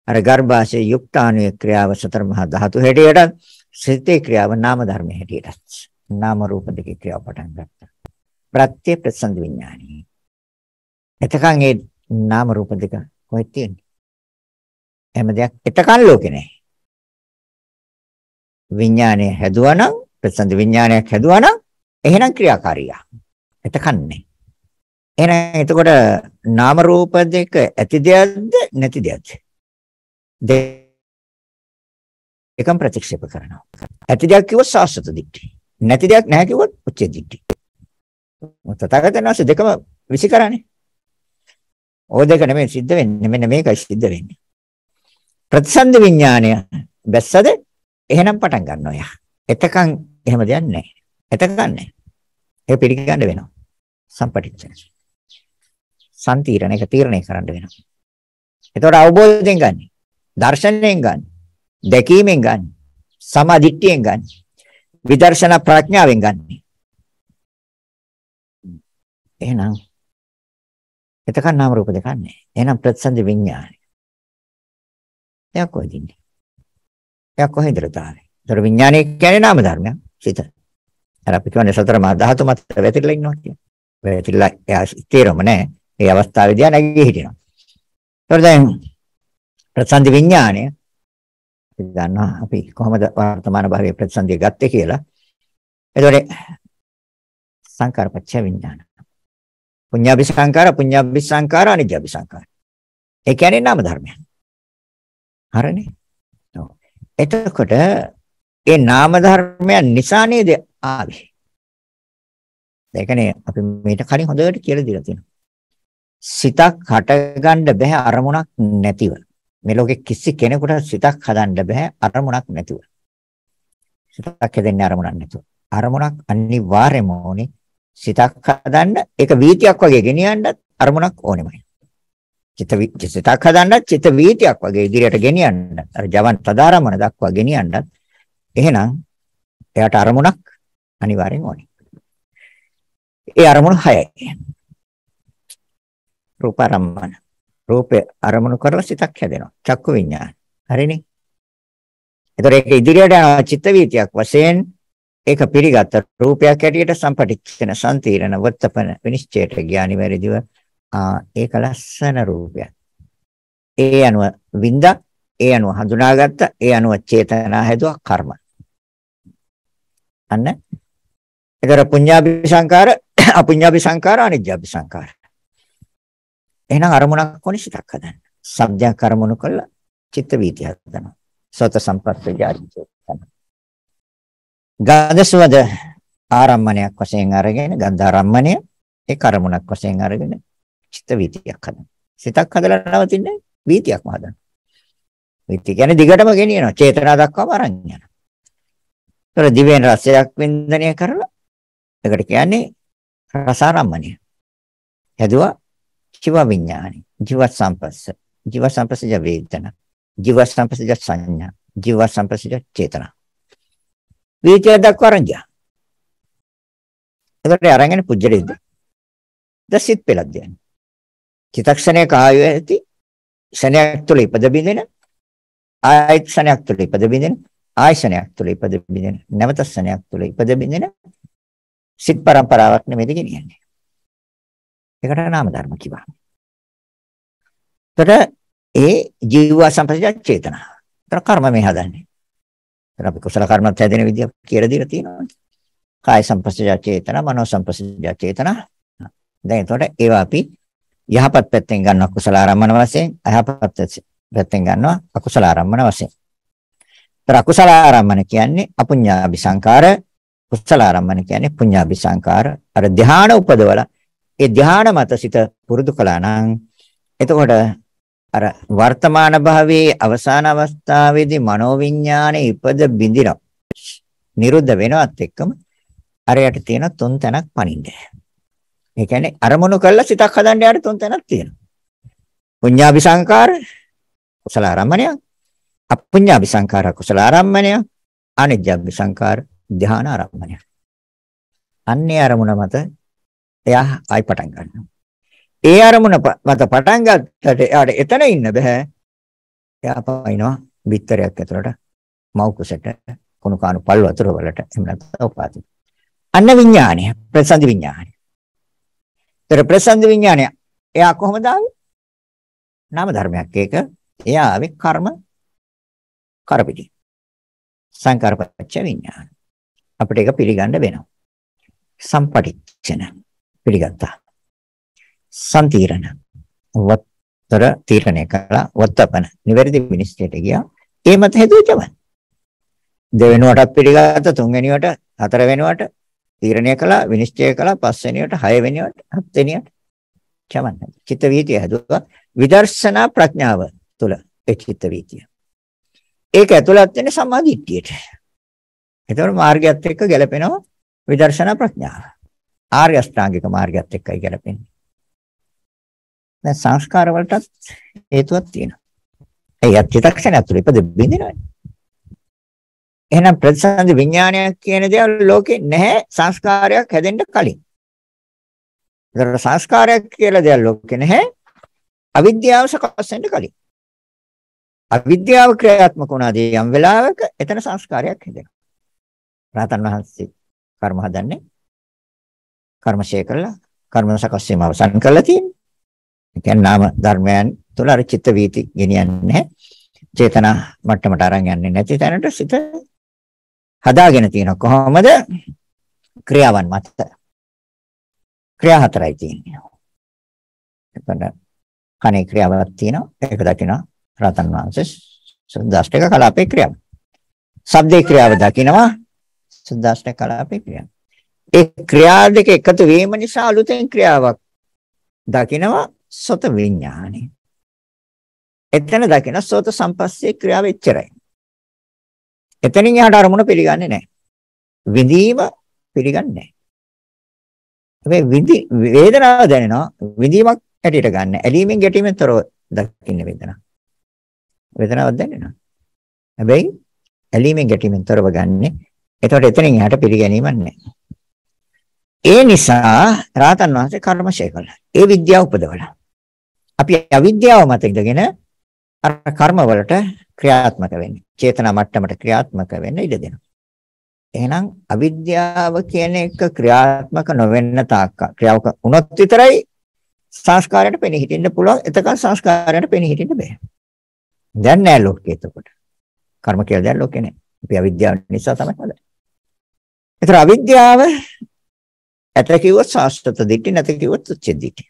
අර ගර්භාෂයේ යුක්තාණුවේ ක්‍රියාව සතර මහා ධාතු හැටියට සිතේ ක්‍රියාව නාම ධර්ම හැටියට නාම රූප දෙකේ ක්‍රියාව පටන් ගත්තා ප්‍රත්‍ය ප්‍රතිසන්දි විඥානයේ එතකන් ඒ නාම රූප දෙක කොහෙද තියෙන්නේ එහෙම දෙයක් එතකන් ලෝකේ නැහැ විඥානය හැදුවා නම් ප්‍රතිසන්දි විඥානයක් හැදුවා නම් එහෙනම් ක්‍රියාකාරියා. එතකන් නෑ. එහෙනම් එතකොට නාම රූප දෙක ඇති දෙයක්ද නැති දෙයක්ද? දෙකම ප්‍රතික්ෂේප කරනවා. ඇති දෙයක් කිව්වොත් සාස්වත දිට්ඨි. නැති දෙයක් නැහැ කිව්වොත් උච්චේ දිට්ඨි. තථාගතයන් වහන්සේ දෙකම විසි කරන්නේ. ඕ දෙක නෙමෙයි සිද්ධ වෙන්නේ. මෙන්න මේකයි සිද්ධ වෙන්නේ. ප්‍රතිසන්ද විඥානය බැස්සද? එහෙනම් පටන් ගන්නවා එයා. එතකන් එහෙම දෙයක් නැහැ. ඇත ගන්නෑ. ඒක පිළිගන්න වෙනවා. සම්පටිච්ඡන. සම්තිරණ එක තීරණය කරන්න වෙනවා. ඒතකොට අවබෝධයෙන් ගන්න. දර්ශනයෙන් ගන්න. දැකීමෙන් ගන්න. සමාධිත්‍යයෙන් ගන්න. විදර්ශනා ප්‍රඥාවෙන් ගන්න. එහෙනම් එතකන් නාම රූප දෙක නැහැ. එහෙනම් ප්‍රතිසන්දි විඥානය. එයා කොහෙද ඉන්නේ? එයා කොහෙද ඉඳලා තාවේ? ඒතර විඥානය කියන්නේ නාම ධර්මයක්. සිත. අර අපි කියන්නේ සතර මා ධාතු මත වැතිරලා ඉන්නවා කියන්නේ. වැතිරලා එයා ස්ථිරම නැහැ. ඒ අවස්ථාවේදී නැගී හිටිනවා. ඒතර දැන් ප්‍රසන්දි විඥාණය දන්නවා අපි කොහොමද වර්තමාන භාවයේ ප්‍රතිසන්දිය ගත්තේ කියලා. ඒතකොට සංකාරපච්ච විඥාන. පුඤ්ඤාභි සංකාර පුඤ්ඤාභි සංකාර අනිජ්ජාභි සංකාර. ඒ කියන්නේ නාම ධර්මයන්. හරිනේ. ඔව්. එතකොට ඒ නාම ධර්මයන් නිසා නේද ආවේ. ඒකනේ අපි මේට කලින් හොඳට කියලා දීලා තියෙනවා. සිතක් හටගන්න බෑ අරමුණක් නැතිව. මේ ලෝකෙ කිසි කෙනෙකුට සිතක් හදන්න බෑ අරමුණක් නැතිව. සිතක් හදන්නේ අරමුණක් නැතුව. අරමුණක් අනිවාර්යම ඕනේ. සිතක් හදන්න ඒක වීතියක් වගේ ගෙනියන්නත් අරමුණක් ඕනෙමයි. චිත සිතක් හදන්නත් චිත වීතියක් වගේ ඉදිරියට ගෙනියන්න. අර ජවන් ප්‍රදාරමන දක්වා ගෙනියන්නත් එහෙනම් එයාට අරමුණක් අනිවාර්යෙන් ඕනේ. ඒ අරමුණු හයයි. රූප අරමුණ. රූපේ අරමුණු කරලා සිතක් හැදෙනවා. චක්කු විඤ්ඤාණ. හරිනේ. ඒතර ඒක ඉදිරියට යන චිත්ත වීතියක් වශයෙන් ඒක පිළිගත්ත රූපයක් හැටියට සම්පටිච්ඡන සම්තිරණ වත්තපන විනිශ්චයට ඥානි වැරදිව ආ ඒක ලස්සන රූපයක්. ඒ අනුව විඳ ඒ අනුව හඳුනාගත්ත ඒ අනුව චේතනා හැදුවා කර්ම. අන්න. ඒතර පුඤ්ඤාභි සංකාර, අපුඤ්ඤාභි සංකාර, අනිජ්ජාභි සංකාර. එහෙනම් අරමුණක් ඕනේ සිතක් හදන්න. සබ්ජයක් අරමුණු කළා චිත්ත වීතිය හදනවා. සත සම්පත්ත ජාතිය ගන්ධසුවද ආරම්මණයක් වශයෙන් අරගෙන ගන්ධාරම්මණය ඒ කරමුණක් වශයෙන් අරගෙන චිත්ත වීතියක් හදනවා. සිතක් හදලා නවතින්නේ වීතියක්ම හදනවා. වීතිය කියන්නේ දිගටම ගෙනියනවා. චේතනා දක්වාම අරන් යනවා. ඒතර දිවෙන් රසයක් වින්දනය කරලා ඒකට කියන්නේ රසාරම්මණය. යදුවා ජීව විඥානි, ජීව සංපස්ස, ජීව සංපස්සජ වේදන, ජීව සංපස්සජ සංඥා, ජීව සංපස්සජ චේතනා. වීචය දක්වා රංජා. ඒකට අරගෙන පුජ්‍යලෙද්ද. දසිත පෙළක් දැන. චිතක්ෂණයක ආයු ඇති ක්ෂණයක් තුළ ඉපද බින්දෙන ආයත් ක්ෂණයක් තුළ ඉපද බින්දෙන ආයශනයක් තුල ඉපද බිඳෙන නැවතස්සනයක් තුල ඉපද බිඳෙන සිත් પરම්පරාවක් නෙමෙයිද කියන්නේ. ඒකට නාම ධර්ම කිව්වා. ඒතර ඒ ජීව සංපස්ස චේතනා. ඒතර කර්ම මේ හදන්නේ. ඒතර අපි කුසල කර්මත් හැදෙන විදිය කියලා දීලා තියෙනවා. කාය සංපස්ස චේතනා, මනෝ සංපස්ස චේතනා. දැන් එතකොට ඒවා අපි යහපත් පැත්තෙන් ගන්නවා කුසල ආරම්මන වශයෙන්, අයහපත් පැත්තෙන් ගන්නවා අකුසල ආරම්මන වශයෙන්. ඒතර අකුසල ආරම්මන කියන්නේ අපුඤ්ඤාභි සංකාර කුසල ආරම්මන කියන්නේ පුඤ්ඤාභි සංකාර අර ධාන උපදවල ඒ ධාන මත සිත පුරුදු කළා නම් එතකොට අර වර්තමාන භාවයේ අවසාන අවස්ථාවේදී මනෝවිඤ්ඤාණය ඉපද බිඳිනවා නිරුද්ධ වෙනවත් එක්කම අරයට තියෙන තුන් තැනක් පණින්නේ ඒ කියන්නේ අරමුණු කළා සිතක් හදන්න යාට තුන් තැනක් තියෙනවා පුඤ්ඤාභි සංකාර කුසල ආරම්මණයක් අපඤ්ඤාපි සංඛාර කුසල ආරම්මණය අනිජ්ජාපි සංඛාර ධ්‍යාන ආරම්මණය අන්නේ අරමුණ මත එයා ආයි පටන් ගන්නවා ඒ අරමුණ මත පටන් ගත්තට එයාට එතන ඉන්න බෑ එයා පයින්නවා බිත්තරයක් ඇතුළට මව් කුසට කුණු කාණු පල් වතුර වලට එහෙම නැත්නම් උපාදි අන්න විඥානය ප්‍රසන්දි විඥානය ඒතර ප්‍රසන්දි විඥානය එයා කොහොමද ආවේ නාම ධර්මයක් ඒක එයා ආවේ කර්ම කරපිටි. සංකාරපච්ච විඥාන. අපිට ඒක පිළිගන්න වෙනවා. සම්පටිච්ඡන පිළිගත්තා. සම්තිරණ වත්තර තීරණය කළා වත්තපන නිවැරදි මිනිස්ටරට ගියා. ඒ මත හේතුවචමයි. දෙවෙනුවටත් පිළිගත්ත තුන්වෙනියට හතරවෙනියට තීරණය කළා විනිශ්චය කළා පස්වෙනියට හයවෙනියට හත්වෙනියට චමන්න. චිත්ත වීතිය හැදුවා විදර්ශනා ප්‍රඥාව තුළ ඒ චිත්ත වීතිය. ඒක ඇතුළත් වෙන්නේ සමාධිත්‍යයට. එතකොට මාර්ගයත් එක්ක ගැලපෙනවා විදර්ශනා ප්‍රඥාව. ආර්ය අෂ්ටාංගික මාර්ගයත් එක්කයි ගැලපෙන්නේ. දැන් සංස්කාර වලටත් හේතුවක් තියෙනවා. ඒ අත්‍යක්ෂණ ඇතුළේ ඉපද බින්දිනවනේ. එහෙනම් ප්‍රතිසන්දි විඥානයක් කියන දේවල් ලෝකේ නැහැ සංස්කාරයක් හැදෙන්න කලින්. ඒතර සංස්කාරයක් කියලා දේවල් ලෝකේ නැහැ. අවිද්‍යාව සකස් වෙන්න කලින්. අවිද්‍යාව ක්‍රියාත්මක වුණාද යම් වෙලාවක එතන සංස්කාරයක් හැදෙනවා. රහතන් වහන්සේ කර්ම හදන්නේ කර්මශය කළා කර්ම සකස් වීම අවසන් කළා තියෙන්නේ. ඒ කියන්නේ නාම ධර්මයන් තුළ අර චිත්ත වීති ගෙනියන්නේ නැහැ. චේතනා මට්ටමට අරන් යන්නේ නැති තැනට සිත හදාගෙන තියෙන කොහොමද? ක්‍රියාවන් මත. ක්‍රියා හතරයි තියෙන්නේ. එතන කනේ ක්‍රියාවක් තියෙනවා. ඒක දකිනවා. රතන් වංශේ සුද්දාෂ්ටක කලාපේ ක්‍රියාව. ශබ්දේ ක්‍රියාව දකිනවා සුද්දාෂ්ටක කලාපේ ක්‍රියාව. ඒ ක්‍රියා දෙක එකතු වීම නිසා අලුතෙන් ක්‍රියාවක් දකිනවා සොත විඥානෙ. එතන දකින සෝත සම්පස්සේ ක්‍රියාව එච්චරයි. එතනින් එහාට අරමුණ පිළිගන්නේ නැහැ. විඳීම පිළිගන්නේ නැහැ. හැබැයි විඳි වේදනාව දැනෙනවා විඳීමක් ඇටියට ගන්න. ඇලීමෙන් ගැටීමෙන් තොරව දකින්න වේදනාව. වේදනාවක් දැනෙනවා. හැබැයි ඇලීමෙන් ගැටීමෙන් තොරව ගන්නෙ. එතකොට එතනින් එහාට පිළිගැනීමක් නැහැ. ඒ නිසා රාතන් වහන්සේ කර්මශය කළා. ඒ විද්‍යාව උපදවලා. අපි අවිද්‍යාව මත ඉඳගෙන අර කර්ම වලට ක්‍රියාත්මක වෙන්නේ. චේතනා මට්ටමට ක්‍රියාත්මක වෙන්න ඉඩ දෙනවා. එහෙනම් අවිද්‍යාව කියන එක ක්‍රියාත්මක නොවෙන්න තාක්ක ක්‍රියාවක වුණොත් විතරයි සංස්කාරයට පෙනී හිටින්න පුළුවන්. එතකන් සංස්කාරයට පෙනී හිටින්න බෑ. දැන් නෑ ලෝකේ එතකොට. කර්ම කියලා දැන් ලෝකේ නෑ. අපි අවිද්‍යාව නිසා තමයි හදන්නේ. ඒතර අවිද්‍යාව ඇත කිව්වොත් සාස්ත්‍ත දිට්ඨි නැත කිව්වොත් උච්ච දිට්ඨි.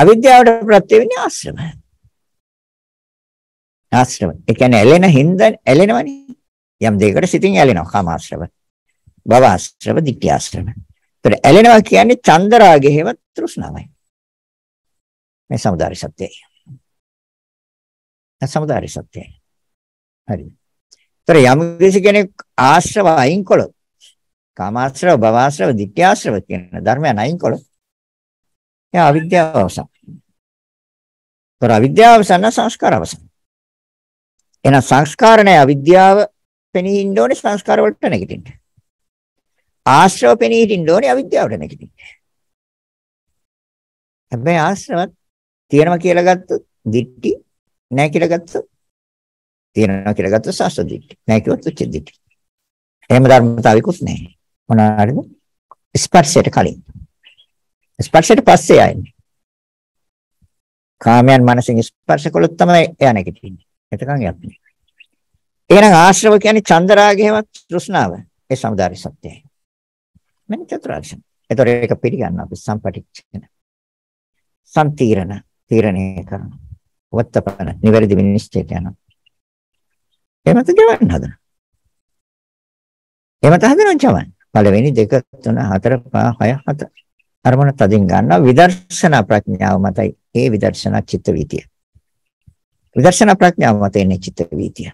අවිද්‍යාවට ප්‍රත්‍ය වෙන්නේ ආශ්‍රම. ආශ්‍රම. ඒ කියන්නේ ඇලෙන හින්දා ඇලෙනවනේ. යම් දෙයකට සිතින් ඇලෙනවා කාම ආශ්‍රම. භව ආශ්‍රම, දිට්ඨි ආශ්‍රම. ඒතර ඇලෙනවා කියන්නේ චන්දරාගේ හේවත් තෘෂ්ණාවයි. මේ සමුදාරි සත්‍යය. දැන් සමුදාරි සත්‍යයි. හරි. ඒතර යම් කිසි කෙනෙක් ආශ්‍රව අයින් කළොත් කාමාශ්‍රව, භවආශ්‍රව, ditthයාශ්‍රව කියන ධර්මයන් අයින් කළොත් එයා අවිද්‍යාව අවසන්. ඒතර අවිද්‍යාව අවසන් සංස්කාර අවසන්. එහෙනම් සංස්කාරණය අවිද්‍යාව පෙනී ඉන්න ඕනේ සංස්කාර වලට නැගිටින්න. ආශ්‍රව පෙනී හිටින්න ඕනේ අවිද්‍යාවට නැගිටින්න. හැබැයි ආශ්‍රවත් තියෙනවා කියලා ගත්තොත් දිට්ටි නැහැ කියලා ගත්තොත් තියෙනවා කියලා ගත්තොත් සාස්ත්‍ර දිට්ඨි. නැහැ කිව්වොත් උච්ච දිට්ඨි. එහෙම ධර්මතාවිකුත් නැහැ. මොනවාද? ස්පර්ශයට කලින්. ස්පර්ශයට පස්සේ ආන්නේ. කාමයන් මනසින් ස්පර්ශ කළොත් තමයි එයා නැගිටින්නේ. එතකන් යන්නේ. එහෙනම් ආශ්‍රව කියන්නේ චන්දරාගයවත් තෘෂ්ණාව. ඒ සමුදාරි සත්‍යයි. මෙන්න චතුරාර්ය. ඒතර ඒක පිළිගන්න අපි සම්පටිච්ඡන. සම්තිරණ තීරණය කරනවා. වත්තපන නිවැරදි විනිශ්චයට යනවා. එහෙමත් ගෙවන්න හදන. එහෙමත් හදනවා ජවන්. පළවෙනි දෙක තුන හතර පහ හය හත. අරමුණ තදින් ගන්නවා විදර්ශනා ප්‍රඥාව මතයි. ඒ විදර්ශනා චිත්ත වීතිය. විදර්ශනා ප්‍රඥාව මත එන්නේ චිත්ත වීතිය.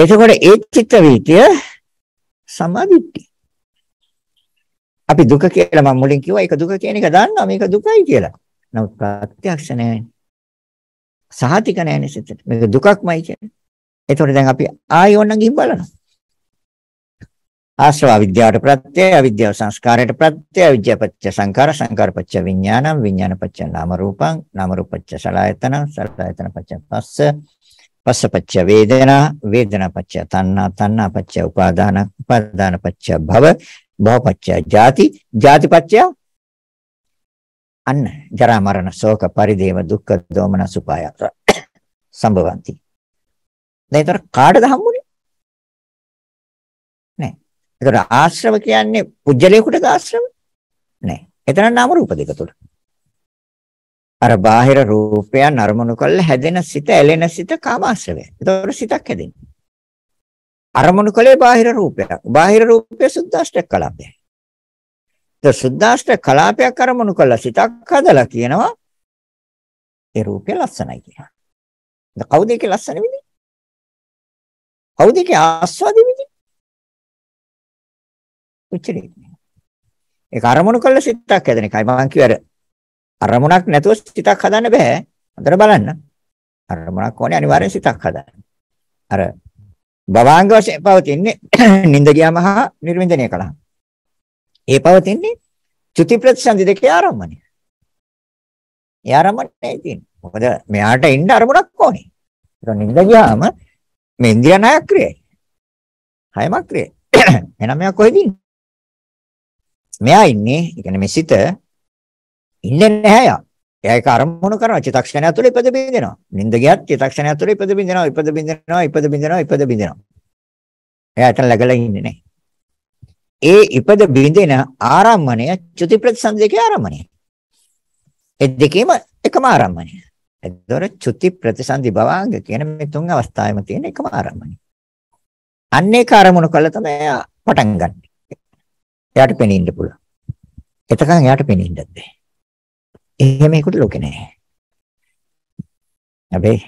එතකොට ඒ චිත්ත වීතිය සමාධිත්‍ය. අපි දුක කියලා මම මුලින් කිව්වා ඒක දුක කියන එක දන්නවා මේක දුකයි කියලා. නමුත් ප්‍රත්‍යක්ෂ නැහැ. සහතික නැහැනේ සිතට. මේක දුකක්මයි කියන්නේ. ඒතකොට දැන් අපි ආයෙ ඕනනම් ගිහින් බලනවා. ආශ්‍රව අවිද්‍යාවට ප්‍රත්‍ය අවිද්‍යාව සංස්කාරයට ප්‍රත්‍ය අවිද්‍යාපච්ච සංකාර සංකාරපච්ච විඥානම් විඥානපච්ච නාම රූපං නාම රූපච්ච සලආයතන සලආයතනපච්ච පස්ස පස්සපච්ච වේදනා වේදනාපච්ච තණ්හා තණ්හාපච්ච උපාදාන උපාදානපච්ච භව භවපච්ච ජාති ජාතිපච්ච අන්න ජරා මරණ ශෝක පරිදේව දුක්ඛ දෝමන සුපාය සම්භවಂತಿ. දැන් ඒතර කාටද හම්බුනේ? නෑ. ඒතර ආශ්‍රව කියන්නේ පුජ්‍යලයකටද ආශ්‍රව? නෑ. එතන නාම රූප දෙක තුල. අර බාහිර රූපයන් අරමුණු කළ හැදෙන සිත, ඇලෙන සිත කාමාශ්‍රවය. ඒතර සිතක් හැදෙන්නේ. අරමුණු කළේ බාහිර රූපයක්. බාහිර රූපය සුද්දාෂ්ටක කලාපයයි. ඒ සුද්දාෂ්ට කලාපයක් අරමුණු කළා සිතක් හදලා කියනවා ඒ රූපය ලස්සනයි කියලා. ද කවුද ඒකේ ලස්සන විදි? කවුද ඒකේ ආස්වාද විදි? උච්චරේ. ඒක අරමුණු කළා සිතක් හදන එකයි මම කිව්ව අර අරමුණක් නැතුව සිතක් හදන්න බෑ. හතර බලන්න. අරමුණක් ඕනේ අනිවාර්යෙන් සිතක් හදන්න. අර භවාංග වශයෙන් පවතින්නේ නිින්ද ගියාම හා නිර්වින්දනය කළාම. ඒ පවතින්නේ චුති ප්‍රතිසන්දි දෙකේ ආරම්භණය. ඒ ආරම්භණයයි තියෙන්නේ. මොකද මෙයාට එන්න අරමුණක් ඕනේ. ඒක නිඳ ගියාම මේ ඉන්ද්‍රිය ණය ක්‍රියයි. හයම ක්‍රියයි. එහෙනම් මෙයා කොහෙද ඉන්නේ? මෙයා ඉන්නේ, ඒ කියන්නේ මේ සිත ඉන්නේ නැහැ යා. එයා ඒක අරමුණු කරනවා. චිතක්ෂණය තුළ ඉපද බින්දෙනවා. නිඳ ගියත් චිතක්ෂණය තුළ ඉපද බින්දෙනවා, ඉපද බින්දෙනවා, ඉපද බින්දෙනවා, ඉපද බින්දෙනවා. එයා ඇතන läගලා ඉන්නේ නැහැ. ඒ ඉපද බිඳෙන ආරම්මණය චුති ප්‍රතිසන්දි දෙකේ ආරම්මණය. ඒ දෙකේම එකම ආරම්මණය. එතකොට චුති ප්‍රතිසන්දි භවාංග කියන මේ තුන් අවස්ථාවෙම තියෙන එකම ආරම්මණය. අන්න ඒක ආරමුණු කළා තමයි එයා පටන් ගන්න. එයාට පෙනෙන්න පුළුවන්. එතකන් එයාට පෙනෙන්නත් බැහැ. එහෙම ඒකට ලෝකේ නැහැ. හැබැයි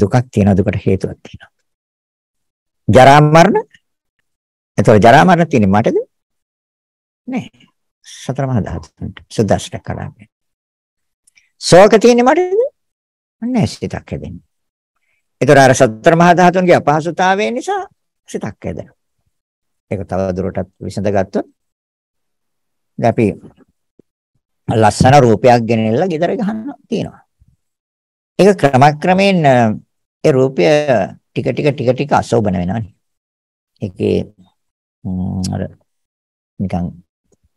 දුකක් තියෙන දුකට හේතුවක් තියෙනවා. ජරා මරණ. එතකොට ජරා මරණ තියෙන්නේ මටද? නෑ. සතර මහා ධාතුන්ට සුද්දාෂ්ට කලාවේ. ශෝක තියෙන්නේ මටද? නෑ සිතක් හැදෙන්නේ. ඒතර අර සතර මහා ධාතුන්ගේ අපහසුතාවය නිසා සිතක් හැදෙනවා. ඒක තව දුරටත් විසඳගත්තොත් දැන් අපි ලස්සන රූපයක් ගෙනෙලා ගෙදර ගහන්න තියෙනවා. ඒක ක්‍රමක්‍රමයෙන් ඒ රූපය ටික ටික ටික ටික අසෝබන වෙනවානේ. ඒකේ අර නිකන්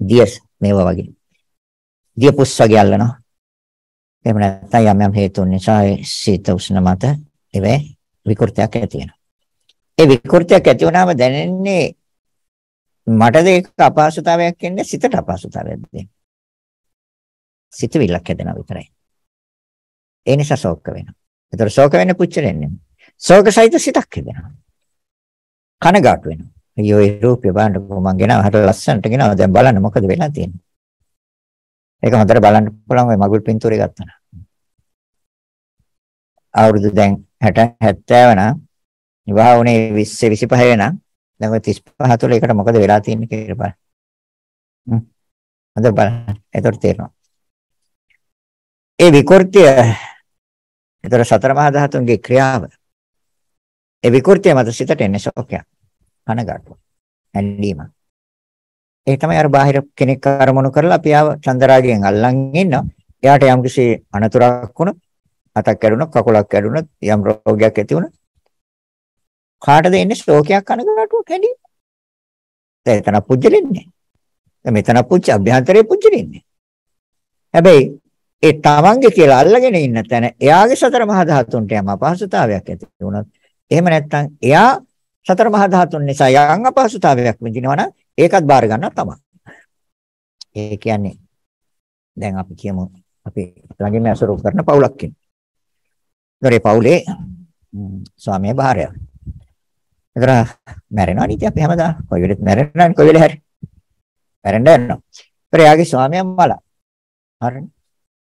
දියස් මේවා වගේ. දිය පුස් වගේ අල්ලනවා. එහෙම නැත්නම් යම් යම් හේතුන් නිසා ඒ සීත උෂ්ණ මත ඒවේ විකෘතියක් ඇති වෙනවා. ඒ විකෘතියක් ඇති වුණාම දැනෙන්නේ මට ඒක අපහසුතාවයක් කියන්නේ සිතට අපහසුතාවයක් දෙන්නේ. සිතවිල්ලක් හැදෙනවා විතරයි. ඒ නිසා ශෝක වෙනවා. ඒතර ශෝක වෙන්නේ පුච්චරෙන්නේ. ශෝක සහිත සිතක් හැදෙනවා. කනගාටු වෙනවා. අයියෝ ඒ රූපය බලන්නකො මං ගෙනාව හරිය ලස්සනට ගෙනාව දැන් බලන්න මොකද වෙලා තියෙන්නේ. ඒක හොඳට බලන්න පුළුවන් ওই මගුල් පින්තූරේ ගත්තා අවුරුදු දැන් 60 70 වෙනා විවාහ වුණේ 20 25 වෙනා දැන් ඔය 35 තුළ ඒකට මොකද වෙලා තියෙන්නේ කියලා බලන්න. හ්ම්. හොඳ බලන්න. ඒතර තේරෙනවා. ඒ විකෘතිය ඒතර සතර මහා ධාතුන්ගේ ක්‍රියාව ඒ විකෘතිය මත සිතට එන්නේ ශෝකයක්. කනගාටුව. ඇඬීම. ඒ තමයි අර බාහිර කෙනෙක් අරමුණු කරලා අපි ආව චන්දරාගයෙන් අල්ලන් ඉන්නවා. එයාට යම්කිසි අනතුරක් වුණා, අතක් කැඩුණා, කකුලක් කැඩුණා, යම් රෝගයක් ඇති වුණා. කාටද එන්නේ ශෝකයක් කනගාටුවක් ඇඬීම? දැන් එතන පුජ්‍යලෙන්නේ. දැන් මෙතන පුජ්‍ය අභ්‍යන්තරේ පුජ්‍යලෙන්නේ. හැබැයි ඒ තමන්ගේ කියලා අල්ලගෙන ඉන්න තැන එයාගේ සතර මහා ධාතුන්ට යම අපහසුතාවයක් ඇති වුණොත් එහෙම නැත්නම් එයා සතර මහා ධාතුන් නිසා යම් අපහසුතාවයක් විඳිනවා නම් ඒකත් බාර ගන්නවා තමයි. ඒ කියන්නේ දැන් අපි කියමු අපි ළඟින්ම අසුරු කරන පවුලක් ඉන්නවා. ඒතරේ පවුලේ ස්වාමියා භාර්යාව. ඒතර මැරෙනවා නේද අපි හැමදාම කොයි වෙලෙත් මැරෙනවා කොයි වෙලෙ හැරි. මැරෙන්න යනවා. ඒතර යාගේ ස්වාමියා මලා. හරිනේ.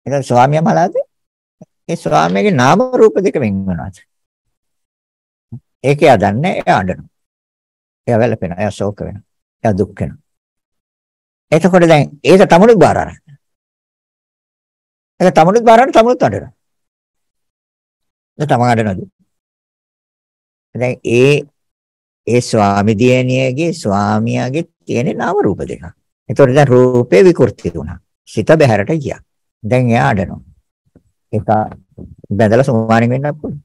ඒතර ස්වාමියා මලාද? ඒ ස්වාමියාගේ නාම රූප දෙක වෙන් වෙනවාද? ඒක එයා දන්නේ එයා අඬනවා. එයා වැළපෙනවා. එයා ශෝක වෙනවා. එයා දුක් වෙනවා. එතකොට දැන් ඒක තමුණුත් බාර අරන. ඒක තමුණුත් බාර අරන තමුණුත් අඬනවා. දැන් තමන් අඬනද? දැන් ඒ ඒ ස්වාමි දියණියගේ ස්වාමියාගේ තියෙන නාම රූප දෙක. එතකොට දැන් රූපේ විකෘති වුණා. සිත බැහැරට ගියා. දැන් එයා අඬනවා. ඒක බැඳලා සෝමානින් වෙන්නත් පුළුවන්.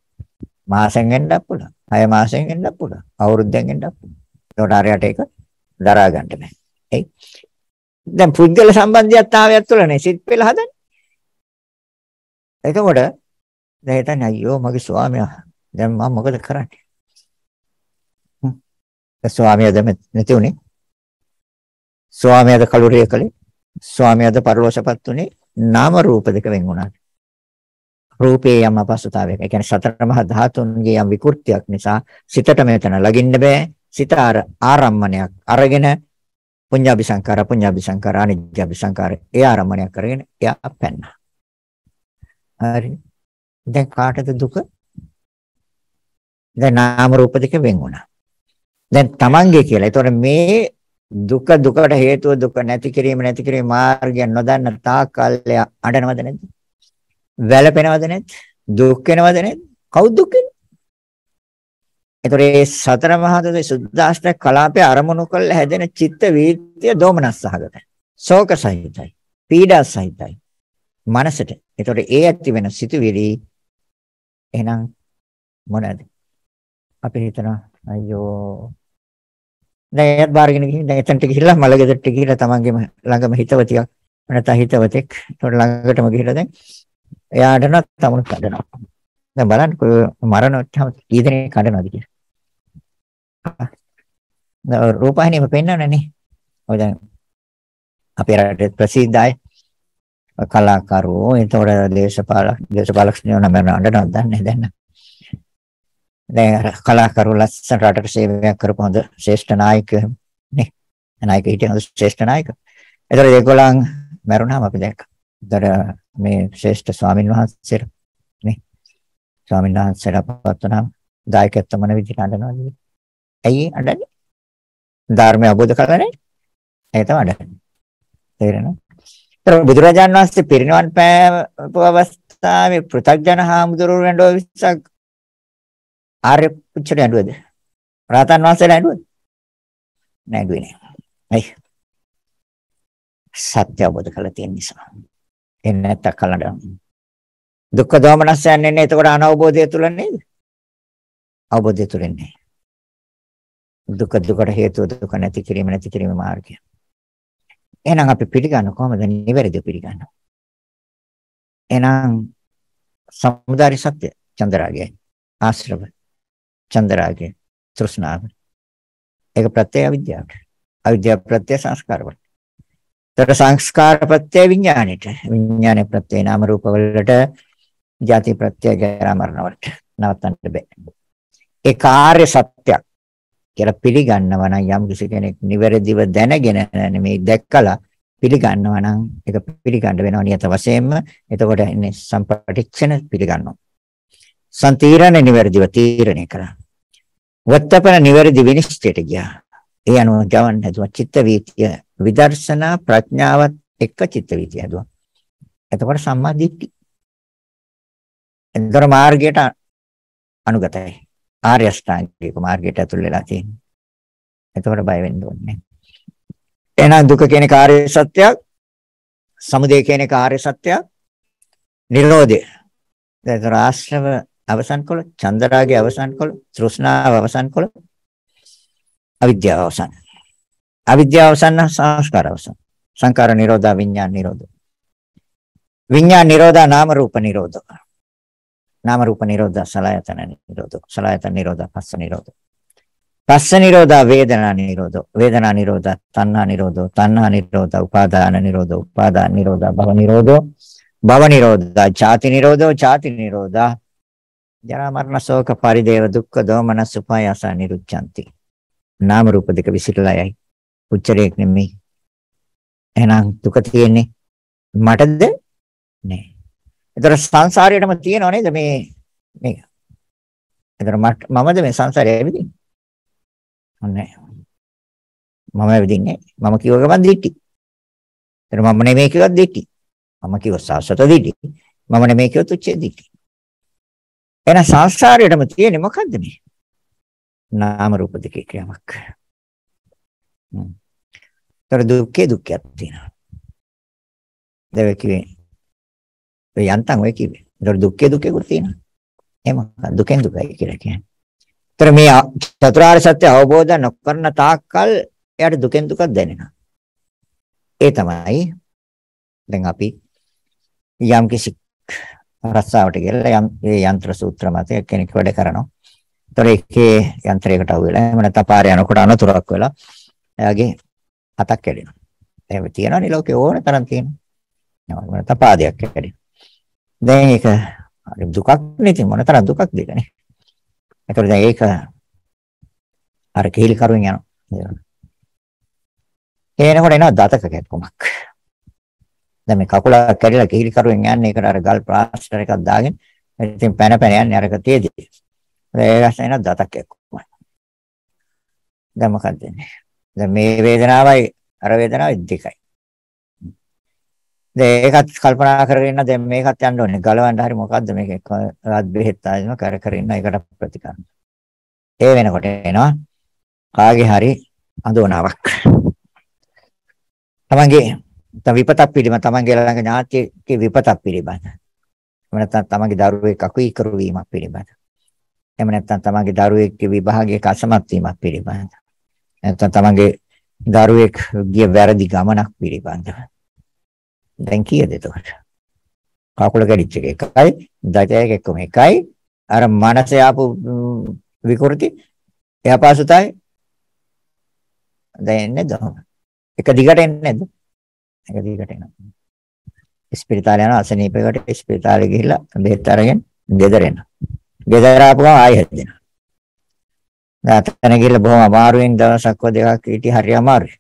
මාසෙන් වෙන්නත් පුළුවන්. 6 මාසෙන් වෙන්නත් පුළුවන්. අවුරුද්දෙන් වෙන්නත් පුළුවන්. ඒකට හරියට ඒක දරා ගන්න බෑ. එයි. දැන් පුද්ගල සම්බන්ධයත් ආවයත් තුළනේ සිත් පෙළ හදන්නේ. එතකොට දැන් හිතන්නේ අයියෝ මගේ ස්වාමියා දැන් මම මොකද කරන්නේ? ස්වාමියා දැන් නැති උනේ. ස්වාමියාද කලුරිය කලේ. ස්වාමියාද පරිලෝෂපත් උනේ. නාම රූප දෙක වෙන් වුණා. රූපේ යම් අපස්සතාවයක. ඒ කියන්නේ සතර මහා ධාතුන්ගේ යම් විකෘතියක් නිසා සිතට මෙතන ලගින්න බෑ. සිත ආරම්මණයක් අරගෙන පුඤ්ඤාභි සංකාර පුඤ්ඤාභි සංකාර අනිජ්ජාභි සංකාර ඒ ආරම්මණයක් කරගෙන එයා පැන්නා. හරි. දැන් කාටද දුක? දැන් නාම රූප දෙක වෙන් වුණා. දැන් Tamange කියලා. ඒතොර මේ දුක දුකට හේතුව දුක නැති කිරීම නැති කිරීම මාර්ගය නොදන්න තාක් කාලය අඬනවද නැද්ද? වැළපෙනවද නැත්? දුක් වෙනවද නැත්? කවුද දුක් වෙන්නේ? ඒතර ඒ සතර මහා දොසේ සුද්දාෂ්ටක කලාපය අරමුණු කළ හැදෙන චිත්ත වීර්තිය දෝමනස්සහගතයි. ශෝක සහිතයි. පීඩා සහිතයි. මනසට. ඒතර ඒ ඇති වෙන සිතුවිලි එහෙනම් මොනද? අපි හිතනවා අයියෝ දැන් බාරගෙන ගිහින් දැන් එතනට ගිහිල්ලා මලගෙදරට ගිහිල්ලා තමන්ගේම ළඟම හිතවතියක් නැත්නම් හිතවතෙක් ඒතර ළඟටම ගිහිල්ලා දැන් එයාට නම් තමනුත් කඩනවා. දැන් බලන්න මරණොච්චම කී දෙනෙක් කඩනවද කියලා. දැන් රූපහිනීම පෙන්වන්නනේ. ඔය දැන් අපේ රටේ ප්‍රසිද්ධයි කලාකරුවෝ එතකොට දේශපාලක දේශපාලකඥයෝ නම් අඬනවා දන්නේ දැන් දැන් කලාකරුවෝ ලස්සන රටට සේවයක් කරපු හොඳ ශ්‍රේෂ්ඨ නායකයෝ නේ නායක හිටිය හොඳ ශ්‍රේෂ්ඨ නායක. ඒතර ඒගොල්ලන් මැරුණාම අපි දැක්කා. ඒතර මේ ශ්‍රේෂ්ඨ ස්වාමින් වහන්සේට නේ ස්වාමින් වහන්සේට පවත්වනම් දායකත්ව මොන විදිහට අඬනවද ඇයි අඬන්නේ ධර්මය අවබෝධ කරගන්නේ ඒක තමයි අඬන්නේ තේරෙනවද ඒතර බුදුරජාන් වහන්සේ පිරිනවන් පෑව අවස්ථාවේ පෘථග්ජන හාමුදුරුවෝ රැඳව විස්සක් ආර්ය පුච්චට ඇඬුවද රාතන් වහන්සේලා ඇඬුවද නෑ ඇඬුවේ නෑ ඇයි සත්‍ය අවබෝධ කරලා තියෙන නිසා එහෙ නැත්තම් කලඩ දුක්ඛ දෝමනස් යන්නේ නේ එතකොට අනවබෝධය තුල නේද අවබෝධය තුලින් නෑ දුක දුකට හේතුව දුක නැති කිරීම නැති කිරීම මාර්ගය එහෙනම් අපි පිළිගන්න කොහොමද නිවැරදිව පිළිගන්න එහෙනම් සමුදාරි සත්‍ය චන්දරාගය ආශ්‍රව චන්දරාගය තෘෂ්ණාව ඒක ප්‍රත්‍ය අවිද්‍යාවට අවිද්‍යාව ප්‍රත්‍ය සංස්කාරවලට ඒතර සංස්කාර ප්‍රත්‍ය විඥාණයට විඥාන ප්‍රත්‍ය නාම රූප වලට ජාති ප්‍රත්‍ය ජරා මරණ වලට නවත්තන්න බෑ ඒ කාර්ය සත්‍යයක් කියලා පිළිගන්නවා නම් යම් කෙනෙක් නිවැරදිව දැනගෙන මේ දැක්කලා පිළිගන්නවා නම් ඒක පිළිගන්න වෙනවා නියත වශයෙන්ම එතකොට ඉන්නේ සම්පටිච්ඡන පිළිගන්නවා සම්තිරණ නිවැරදිව තීරණය කරා වත්තපන නිවැරදි විනිශ්චයට ගියා ඒ අනුව ජවන් හැදුවා. චිත්ත වීතිය විදර්ශනා ප්‍රඥාවත් එක්ක චිත්ත වීතිය හැදුවා. එතකොට සම්මා දිට්ඨි. එතකොට මාර්ගයට අනුගතයි. ආර්ය අෂ්ටාංගික මාර්ගයට ඇතුල් වෙලා තියෙනවා. එතකොට බය වෙන්න ඕනේ. එහෙනම් දුක කියන කාර්ය සත්‍යයක්, සමුදය කියන කාර්ය සත්‍යයක්, නිරෝධය. දැන් ආශ්‍රව අවසන් කළොත්, චන්දරාගය අවසන් කළොත්, තෘෂ්ණාව අවසන් කළොත් ಅವಿದ್ಯಾ ಅವಸಾನ ಅವಸಾನ ಸಂಸ್ಕಾರ ಅವಸಾನ ಸಂಕಾರ ನಿರೋಧ ವಿನ್ಯಾನ್ ನಿರೋಧ ವಿನ್ಯಾನ್ ನಿರೋಧ ನಾಮರೂಪ ನಿರೋಧ ನಾಮರೂಪ ನಿರೋಧ ಸಲಾಯತನ ನಿರೋಧ ಸಲಾಯತನ ನಿರೋಧ ಹಸ ನಿರೋಧ ಹಸ ನಿರೋಧ ವೇದನಾ ನಿರೋಧ ವೇದನಾ ನಿರೋಧ ತನ್ನ ನಿರೋಧ ತನ್ನ ನಿರೋಧ ಉಪಾದಾನ ನಿರೋಧ ಉಪಾದ ನಿರೋಧ ಭವ ಭವನಿರೋಧ ಜಾತಿ ನಿರೋಧ ಜಾತಿ ನಿರೋಧ ಜನ ಮರಣ ಶೋಕ ಪರಿ ದುಃಖ ದುಃಖದ ಮನಸ್ಸು ಪಾಯಸ නාම රූප දෙක විසිරලා යයි. උච්චරයක් නෙමෙයි. එහෙනම් දුක තියෙන්නේ මටද? නෑ. ඒතර සංසාරයටම තියෙනව නේද මේ මේක? ඒතර මමද මේ සංසාරය ඇවිදින්නේ? නෑ. මම ඇවිදින්නේ මම කිව්ව ගමන් දිටි. ඒතර මම නෙමෙයි කිව්වත් දිටි. මම කිව්ව සාසත දිටි. මම නෙමෙයි කිව්වත් උච්චේ දිටි. එහෙනම් සංසාරයටම තියෙන්නේ මොකද්ද මේ? නාම රූප දෙකේ ක්‍රියාවක්. හ්ම්. ඒතර දුක්ඛේ දුක්ඛයක් තියෙනවා. දැන් කිව්වේ ඔය යන්තම් ඔය කිව්වේ. ඒතර දුක්ඛේ දුක්ඛයකුත් තියෙනවා. එහෙම දුකෙන් දුකයි කියලා කියන්නේ. ඒතර මේ චතුරාර්ය සත්‍ය අවබෝධ නොකරන තාක්කල් එයාට දුකෙන් දුකක් දැනෙනවා. ඒ තමයි දැන් අපි යම් කිසි රස්සාවට ගිහලා යම් මේ යంత్ర සූත්‍ර මතයක් කෙනෙක් වැඩ කරනවා. ඒතර එකේ යන්ත්‍රයකට අහු වෙලා එහෙම නැත්නම් පාරේ යනකොට අනතුරක් වෙලා එයාගේ අතක් කැඩෙනවා. එහෙම තියෙනවනේ ලෝකේ ඕන තරම් තියෙනවා. එහෙම නැත්නම් පාදයක් කැඩෙනවා. දැන් ඒක හරි දුකක් නේ තියෙන මොන තරම් දුකක්ද ඒකනේ. ඒතර දැන් ඒක අර කෙහිලි කරුවෙන් යනවා. එනකොට එනවා දතක කැක්කමක්. දැන් මේ කකුල කැඩිලා කිහිලි කරුවෙන් යන්නේ ඒකට අර ගල් ප්ලාස්ටර් එකක් දාගෙන ඉතින් පැන පැන යන්නේ අරක තියදී. ඒ රසයන දතක් එක්කමයි. දැන් මොකක්ද වෙන්නේ? දැන් මේ වේදනාවයි අර වේදනාවයි දෙකයි. දැන් ඒකත් කල්පනා කරගෙන ඉන්න දැන් මේකත් යන්න ඕනේ. ගලවන්න හරි මොකද්ද මේක? රාත් බෙහෙත් ආදිම කර කර ඉන්න ඒකට ප්‍රතිකාර. ඒ වෙනකොට එනවා කාගේ හරි අඳෝනාවක්. තමන්ගේ විපතක් පිළිබඳ තමන්ගේ ළඟ ඥාතියේ විපතක් පිළිබඳ. එහෙම නැත්නම් තමන්ගේ දරුවෙක් අකුයි කරුවීමක් පිළිබඳ. එහෙම නැත්නම් තමන්ගේ දරුවෙක්ගේ විභාගයක අසමත් වීමක් පිළිබඳ. නැත්නම් තමන්ගේ දරුවෙක් ගිය වැරදි ගමනක් පිළිබඳව. දැන් කීයද එතකොට? කකුල කැඩිච්ච එක එකයි, දතයක එක්කම එකයි, අර මනස යාපු විකෘති එයාපාසුතයි දැන් එන්නේ දහම. එක දිගට එන්නේ නැද්ද? එක දිගට එනවා. ස්පිරිතාලේ යනවා අසනීපයකට ස්පිරිතාලේ ගිහිල්ලා බෙහෙත් අරගෙන ගෙදර එනවා. ගෙදර ආපුවම ආයෙ හැදෙනවා. දැන් අතන ගිහලා බොහොම අමාරුවෙන් දවසක් හෝ දෙකක් හිටිය හරි අමාරුයි.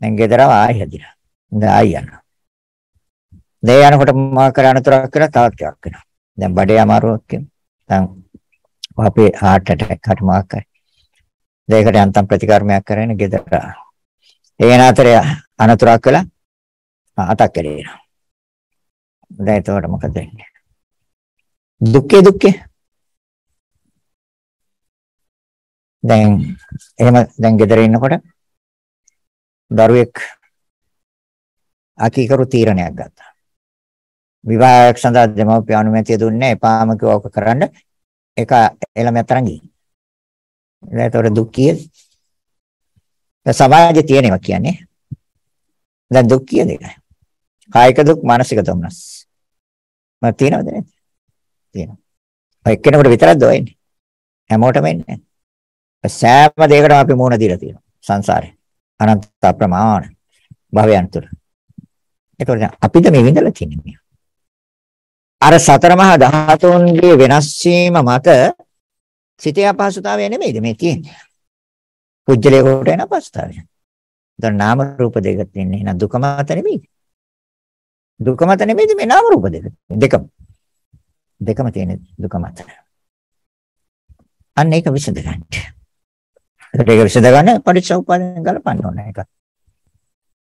දැන් ගෙදර ආයෙ හැදිනවා. දැන් ආයෙ යනවා. මේ යනකොට මා කර අනතුරක් කරලා තවත් එකක් වෙනවා. දැන් බඩේ අමාරුවක් කියන. දැන් අපේ heart attack හට මා කරයි. දෙයකට යන්තම් ප්‍රතිකර්මයක් කරගෙන ගෙදර. ඒන අතරේ අනතුරක් කළා අතක් කැඩේනවා. දැන් එතකොට මොකද වෙන්නේ? දුක්ඛේ දුක්ඛේ දැන් එහෙම දැන් ගෙදර ඉන්නකොට දරුවෙක් අකීකරු තීරණයක් ගත්තා. විවාහයක් සඳහා දෙමව්පිය අනුමැතිය දුන්නේ එපාම කිව්වා ඔක කරන්න. ඒක එළමයා තරන් ගිහින්. ඒතකොට දුක්ඛිය. සමාජයේ තියෙනවා කියන්නේ. දැන් දුක්ඛිය දෙක. කායික දුක්, මානසික දුම්නස්. මම තියනවද නැද්ද? තියෙනවා. ඔය එක්කෙනෙකුට විතරක්ද ඔයන්නේ? හැමෝටම එන්නේ නැහැ. සෑම දෙයකටම අපි මුණ දීලා තියෙනවා සංසාරේ. අනන්ත අප්‍රමාණ භවයන් තුල. ඒතකොට අපිට මේ විඳලා තියෙන්නේ අර සතර මහා ධාතුන්ගේ වෙනස් වීම මත සිතේ අපහසුතාවය නෙමෙයිද මේ තියෙන්නේ. කුජලයේ කොට එන අපහසුතාවය. දැන් නාම රූප දෙක තියෙන්නේ නේද දුක මත නෙමෙයි. දුක මත නෙමෙයිද මේ නාම රූප දෙක. දෙකම. දෙකම තියෙන දුක මත. අන්න ඒක විසඳගන්න. එතකොට ඒක විසඳ ගන්න පටිච්චසමුප්පාදයෙන් ගලපන්න ඕන ඒක.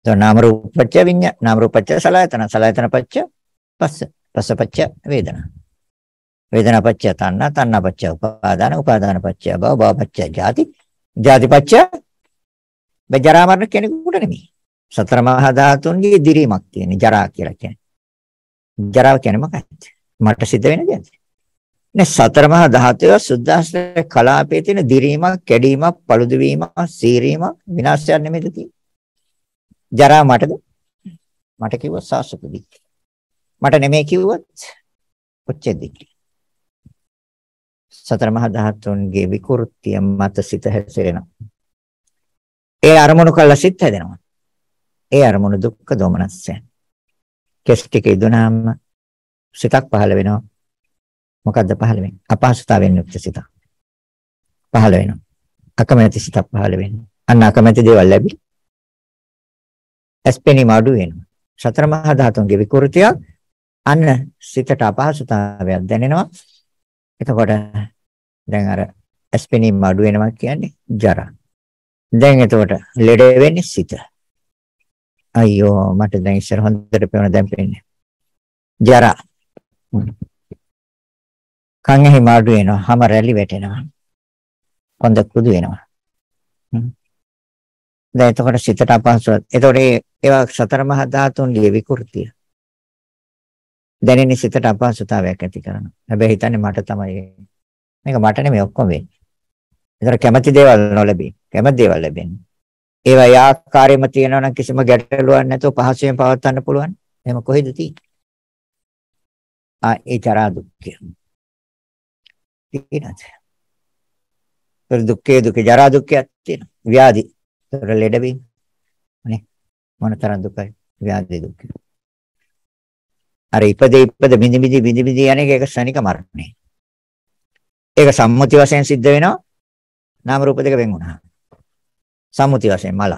දැන් නාම රූපච්ච විඤ්ඤා නාම රූපච්ච සලයතන සලයතන පච්ච පස්ස පස්ස පච්ච වේදනා. වේදනා පච්ච තණ්හා තණ්හා පච්ච උපාදාන උපාදාන පච්ච භව භව පච්ච ජාති ජාති පච්ච බජරා මරණ කෙනෙකුට නෙමෙයි. සතර මහා ධාතුන්ගේ දිරීමක් තියෙන ජරා කියලා කියන්නේ. ජරාව කියන්නේ මොකක්ද? මට සිද්ධ වෙන දෙයක්ද? මේ සතර මහා ධාතුවේ සුද්දාස්ත්‍ර කලාපයේ තියෙන දිරීමක්, කැඩීමක්, paludu වීමක්, සීරීමක් විනාශයක් නෙමෙයිද තියෙන්නේ. ජරා මටද? මට කිව්ව සාසුපදි. මට නෙමෙයි කිව්වත් උච්චදික්කි. සතර මහා ධාතුන්ගේ විකෘතිය මත සිත හැසිරෙනවා. ඒ අරමුණු කළා සිත් හැදෙනවා. ඒ අරමුණු දුක්ඛ දෝමනස්සයන්. කෙස් ටික ඉදුණාම සිතක් පහළ වෙනවා. මොකද්ද පහළ වෙන්නේ? අපහසුතාවෙන් යුක්ත සිතක්. පහළ වෙනවා. අකමැති සිතක් පහළ වෙනවා. අන්න අකමැති දේවල් ලැබි. ඇස්පෙනීම අඩු වෙනවා. සතර මහා ධාතුන්ගේ විකෘතියක් අන්න සිතට අපහසුතාවයක් දැනෙනවා. එතකොට දැන් අර ඇස්පෙනීම අඩු වෙනවා කියන්නේ ජරා. දැන් එතකොට ලෙඩ වෙන්නේ සිත. අයියෝ මට දැන් ඉස්සර හොඳට පේන දැන් පේන්නේ. ජරා. කන් ඇහි මාඩු වෙනවා. හැම රැලි වැටෙනවා. කොන්ද කුදු වෙනවා. දැන් එතකොට සිතට අපහසු. එතකොට ඒවා සතර මහා ධාතුන්ගේ විකෘතිය. දැනෙන සිතට අපහසුතාවයක් ඇති කරනවා. හැබැයි හිතන්නේ මට තමයි මේක මට නෙමෙයි ඔක්කොම වෙන්නේ. ඒතර කැමති දේවල් නොලැබේ. කැමති දේවල් ලැබෙන්නේ. ඒවා යාකාරයෙන්ම තියෙනවා නම් කිසිම ගැටලුවක් නැතුව පහසුවෙන් පවත්වන්න පුළුවන්. එහෙම කොහෙද තියෙන්නේ? ආ ඒ චරා දුක්ඛය. තියෙනද? ඒතර දුක්ඛේ දුකේ ජරා දුක්ඛයක් තියෙනවා. ව්‍යාධි. ඒතර ලෙඩවීම. නේ මොනතරම් දුකයි ව්‍යාධි දුක්ඛ. අර ඉපදේ ඉපද බිඳි බිඳි බිඳි බිඳි යන එක ඒක ශනික මරණය. ඒක සම්මුති වශයෙන් සිද්ධ වෙනවා. නාම රූප දෙක වෙන් වුණා. සම්මුති වශයෙන් මල.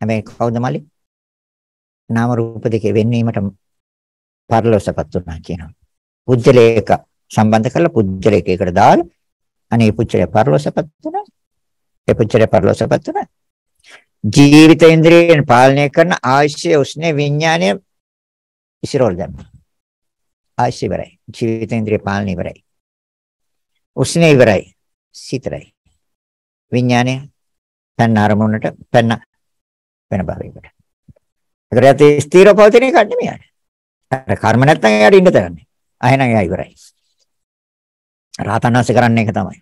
හැබැයි කවුද මලේ? නාම රූප දෙකේ වෙන්වීමට පරිලෝසපත් වුණා කියනවා. පුජ්‍යලේක සම්බන්ධ කරලා පුජ්‍යලයක එකට දාලා අනේ පුජ්‍යලය පරලෝසපත් වෙනවා. ඒ පුජ්‍යලය පරලෝසපත් වෙනවා. ජීවිත ඉන්ද්‍රියෙන් පාලනය කරන ආශ්‍රය උස්නේ විඥාණය ඉසිරෝල් දැම්මා. ආශ්‍රය ඉවරයි. ජීවිත ඉන්ද්‍රිය පාලනය ඉවරයි. උස්නේ ඉවරයි. සිතරයි. විඥාණය පැන්න අරමුණට පැන්න වෙන භාවයකට. ඒකට යතේ ස්ථිරව පවතින එකක් නෙමෙයි. අර කර්ම නැත්තම් එයාට ඉන්න තරන්නේ. අහනන් එයා ඉවරයි. රහතන් වහන්සේ කරන්නේ ඒක තමයි.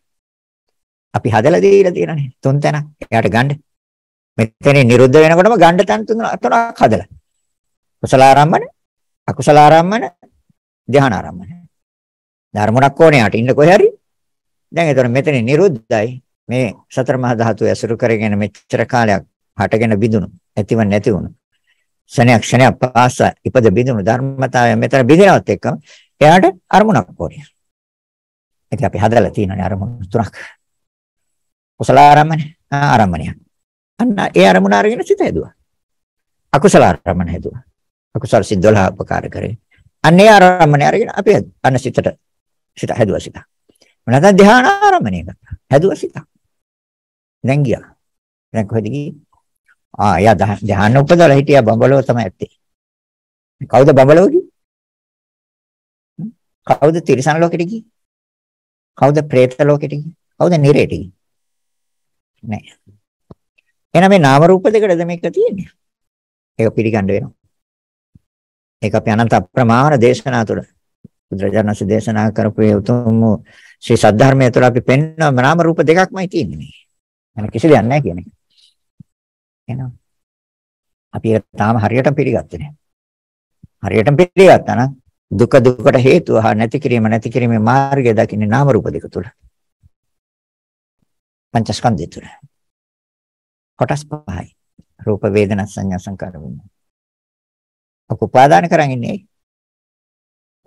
අපි හදලා දීලා තියෙනනේ තුන් තැනක්. එයාට ගන්න. මෙතන නිරුද්ධ වෙනකොටම ගන්න තැන් තුන තුනක් හදලා. කුසල ආරම්මන, අකුසල ආරම්මන, ධ්‍යාන ආරම්මන. ධර්මණක් ඕනේ යාට ඉන්න කොහේ හරි. දැන් ඒතර මෙතන නිරුද්ධයි. මේ සතර මහා ධාතු ඇසුරු කරගෙන මෙච්චර කාලයක් හටගෙන බිඳුණු, ඇතිව නැති වුණු. ක්ෂණයක් ක්ෂණයක් පාසා ඉපද බිඳුණු ධර්මතාවය මෙතන බිඳිනවත් එක්කම එයාට අරමුණක් ඕනේ. ඉතින් අපි හදලා තියෙනනේ අරමුණු තුනක්. කුසල ආරම්මනේ ආරම්මණය. අන්න ඒ අරමුණ අරගෙන සිත හැදුවා. අකුසල ආරම්මණ හැදුවා. අකුසල සිත් 12 උපකාර කරේ. අන්න ඒ ආරම්මණය අරගෙන අපි අන්න සිතට සිත හැදුවා සිත. නැත්නම් ධ්‍යාන ආරම්මණය කරා. හැදුවා සිත. දැන් ගියා. දැන් කොහෙද ගියේ? ආ යා ධ්‍යාන උපදවලා හිටියා බඹලෝ තමයි ඇත්තේ. කවුද බඹලෝ කවුද තිරිසන් ලෝකෙට ගියේ? කවුද പ്രേත ලෝකෙට ගියේ? කවුද නිරේට ගියේ? නෑ. එහෙනම් මේ නාම රූප දෙකද මේක තියෙන්නේ? ඒක පිළිගන්න වෙනවා. ඒක අපි අනන්ත අප්‍රමාණ දේශනා තුළ බුදුරජාණන්සේ දේශනා කරපු උතුම් ශ්‍රී සද්ධර්මය තුළ අපි පෙන්වන නාම රූප දෙකක්මයි තියෙන්නේ මේ. මම කිසි දෙයක් නැහැ කියන්නේ. එහෙනම් අපි ඒක තාම හරියටම පිළිගත්තේ නැහැ. හරියටම පිළිගත්තා නම් දුක දුකට හේතුව හා නැති කිරීම නැති කිරීමේ මාර්ගය දකින්නේ නාම රූප දෙක තුල. පංචස්කන්ධය තුල. කොටස් පහයි. රූප වේදනා සංඥා සංකාර වෙනවා. අප උපාදාන කරන් ඉන්නේ.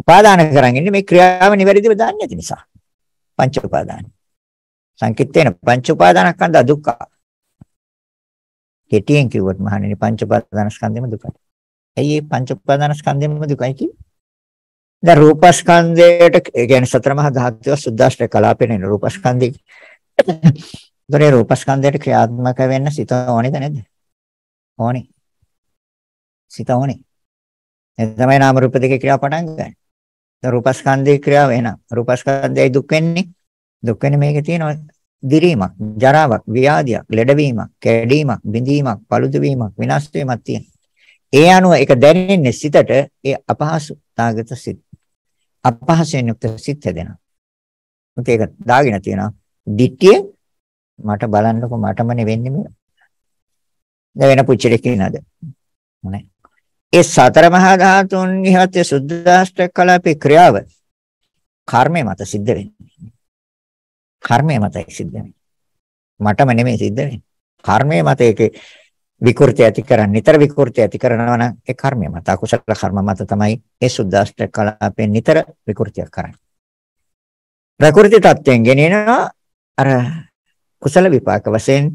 උපාදාන කරන් ඉන්නේ මේ ක්‍රියාව නිවැරදිව දන්නේ නැති නිසා. පංච උපාදාන. සංකිටේන පංච උපාදානස්කන්ධ දුක්ඛ. කෙටියෙන් කිව්වොත් මහණෙනි පංච උපාදානස්කන්ධෙම දුකයි. ඇයි මේ පංච උපාදානස්කන්ධෙම දුකයි කියන්නේ? දැන් රූපස්කන්ධයට ඒ කියන්නේ සතර මහා ධාතුව සුද්දාෂ්ට කලාපේන රූපස්කන්ධය. ඒතරේ රූපස්කන්ධයට ක්‍රියාත්මක වෙන්න සිත ඕනේද නැද්ද? ඕනේ. සිත ඕනේ. ඒ තමයි නාම රූප දෙකේ ක්‍රියාව පටන් ගන්න. දැන් රූපස්කන්ධේ ක්‍රියාව එනවා. රූපස්කන්ධයයි දුක් වෙන්නේ. දුක් වෙන්නේ මේකේ තියෙනවා දිරීමක්, ජරාවක්, ව්‍යාධියක්, ලෙඩවීමක්, කැඩීමක්, බිඳීමක්, පළුදු වීමක්, විනාශ වීමක් තියෙනවා. ඒ අනුව ඒක දැනෙන්නේ සිතට ඒ අපහසුතාවගත සිත්. අපහසයෙන් යුක්ත සිත් හැදෙනවා. මොකද ඒක දාගෙන තියෙනවා. ditthිය මට බලන්නකො මටමනේ වෙන්නේ මේ. දැන් වෙන පුච්චලෙක් ඉන්නද? නැහැ. ඒ සතර මහා ධාතුන්ගේ හත්ය සුද්ධාෂ්ටක කලාපේ ක්‍රියාව කර්මය මත සිද්ධ වෙන්නේ. කර්මය මතයි සිද්ධ වෙන්නේ. මටම නෙමෙයි සිද්ධ වෙන්නේ. කර්මය මත ඒකේ විකෘති ඇති කරන්නේ. නිතර විකෘති ඇති කරනවා නම් ඒ කර්මය මත අකුසල කර්ම මත තමයි ඒ සුද්දාෂ්ට කලාපේ නිතර විකෘතියක් කරන්නේ. ප්‍රකෘති තත්ත්වයෙන් ගෙනෙනවා අර කුසල විපාක වශයෙන්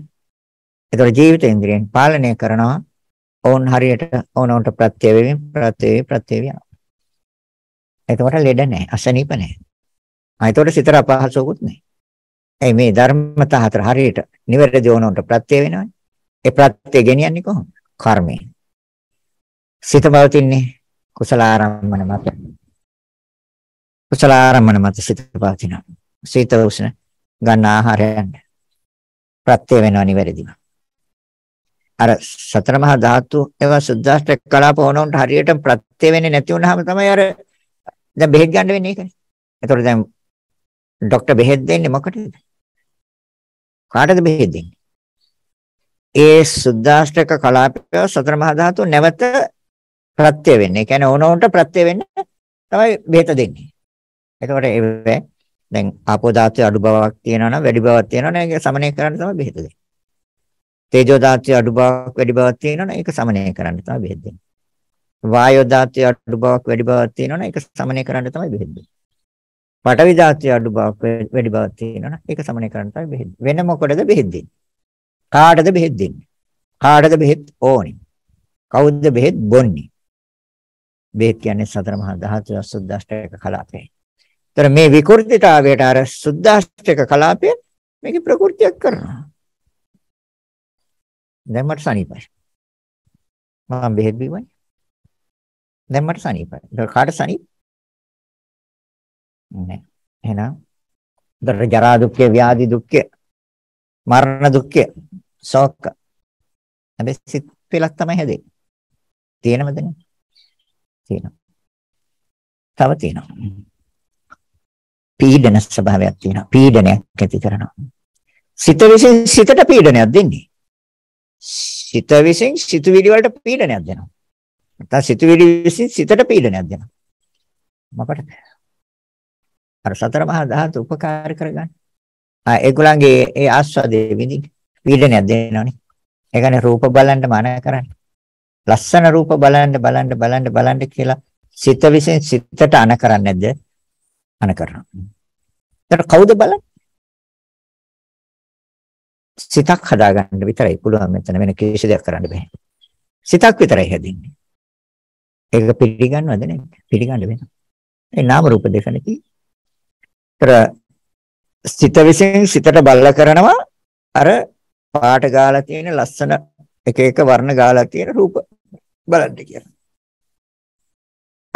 ඒතර ජීවිත ඉන්ද්‍රියෙන් පාලනය කරනවා ඕන් හරියට ඕනෝන්ට ප්‍රත්‍ය වේමින් ප්‍රත්‍ය ප්‍රත්‍ය වෙනවා. එතකොට ලෙඩ නැහැ, අසනීප නැහැ. ආ එතකොට සිතර අපහසුකුත් නැහැ. ඒ මේ ධර්මතා හතර හරියට නිවැරදි ඕනෝන්ට ප්‍රත්‍ය වෙනවානේ. ඒ ප්‍රත්‍ය ගෙනියන්නේ කොහොමද? කර්මය. සිත පවතින්නේ කුසල ආරම්මන මත. කුසල ආරම්මන මත සිත පවතිනවා. සිත උස්න ගන්න ආහාරයන් ප්‍රත්‍ය වෙනවා නිවැරදිව. අර සතර මහා ධාතු ඒවා සුද්දාෂ්ටක කලාප වුණොත් හරියට ප්‍රත්‍ය වෙන්නේ නැති වුනහම තමයි අර දැන් බෙහෙත් ගන්න වෙන්නේ ඒකනේ. ඒතකොට දැන් ડોක්ටර් බෙහෙත් දෙන්නේ මොකටද? කාටද බෙහෙත් දෙන්නේ? ඒ සුද්දාෂ්ටක කලාපය සතර මහා ධාතු නැවත ප්‍රත්‍ය වෙන්නේ. ඒ කියන්නේ ඕනෝන්ට ප්‍රත්‍ය වෙන්න තමයි බෙහෙත දෙන්නේ. එතකොට ඒ දැන් ආපෝ ධාතුවේ අඩු බවක් තියෙනවා නම් වැඩි බවක් තියෙනවා නම් ඒක සමනය කරන්න තමයි බෙහෙත දෙන්නේ. තේජෝ ධාතුවේ අඩු බවක් වැඩි බවක් තියෙනවා නම් ඒක සමනය කරන්න තමයි බෙහෙත දෙන්නේ. වායෝ ධාතුවේ අඩු බවක් වැඩි බවක් තියෙනවා නම් ඒක සමනය කරන්න තමයි බෙහෙත් දෙන්නේ. පඨවි ධාතුවේ අඩු බවක් වැඩි බවක් තියෙනවා නම් ඒක සමනය කරන්න තමයි බෙහෙත්. වෙන මොකටද බෙහෙත් දෙන්නේ? කාටද බෙහෙත් දෙන්නේ? කාටද බෙහෙත් ඕනි? කවුද බෙහෙත් බොන්නේ? බෙහෙත් කියන්නේ සතර මහා ධාතු සුද්දාෂ්ටක කලාපේ. ඒතර මේ විකෘතිතාවයට අර සුද්දාෂ්ටක කලාපය මේකේ ප්‍රകൃතියක් කරනවා. දැන් මට සනීපයි. මම බෙහෙත් බීමයි. දැන් මට සනීපයි. කාට සනීප? නෑ. එහෙනම් දර ජරා දුක්ඛ, ව්‍යාධි දුක්ඛ, මරණ දුක්ඛ ශෝක. හැබැයි සිත් වෙලක් තමයි හැදෙන්නේ. තියෙනවද නේ? තියෙනවා. තව තියෙනවා. පීඩන ස්වභාවයක් තියෙනවා. පීඩනයක් ඇති කරනවා. සිත විසින් සිතට පීඩනයක් දෙන්නේ. සිත විසින් සිතුවිලි වලට පීඩනයක් දෙනවා. නැත්නම් සිතුවිලි විසින් සිතට පීඩනයක් දෙනවා. මොකටද? අර සතර මහා ධාතු උපකාර කරගන්න. ආ ඒගොල්ලන්ගේ ඒ ආස්වාදයේ විඳින්න. පීඩනයක් දෙනවනේ. ඒ කියන්නේ රූප බලන්න මන කරන්නේ. ලස්සන රූප බලන්න බලන්න බලන්න බලන්න කියලා සිත විසින් සිතට අන කරන්නේ නැද්ද? අන කරනවා. ඒතර කවුද බලන්නේ? සිතක් හදාගන්න විතරයි පුළුවන් මෙතන වෙන කිසි දෙයක් කරන්න බෑ. සිතක් විතරයි හැදින්නේ. ඒක පිළිගන්නවද නැද්ද? පිළිගන්න වෙනවා. ඒ නාම රූප දෙකනේ තියෙන්නේ. සිත විසින් සිතට බල්ල කරනවා අර පාට ගාලා තියෙන ලස්සන එක එක වර්ණ ගාලා තියෙන රූප බලන්න කියලා.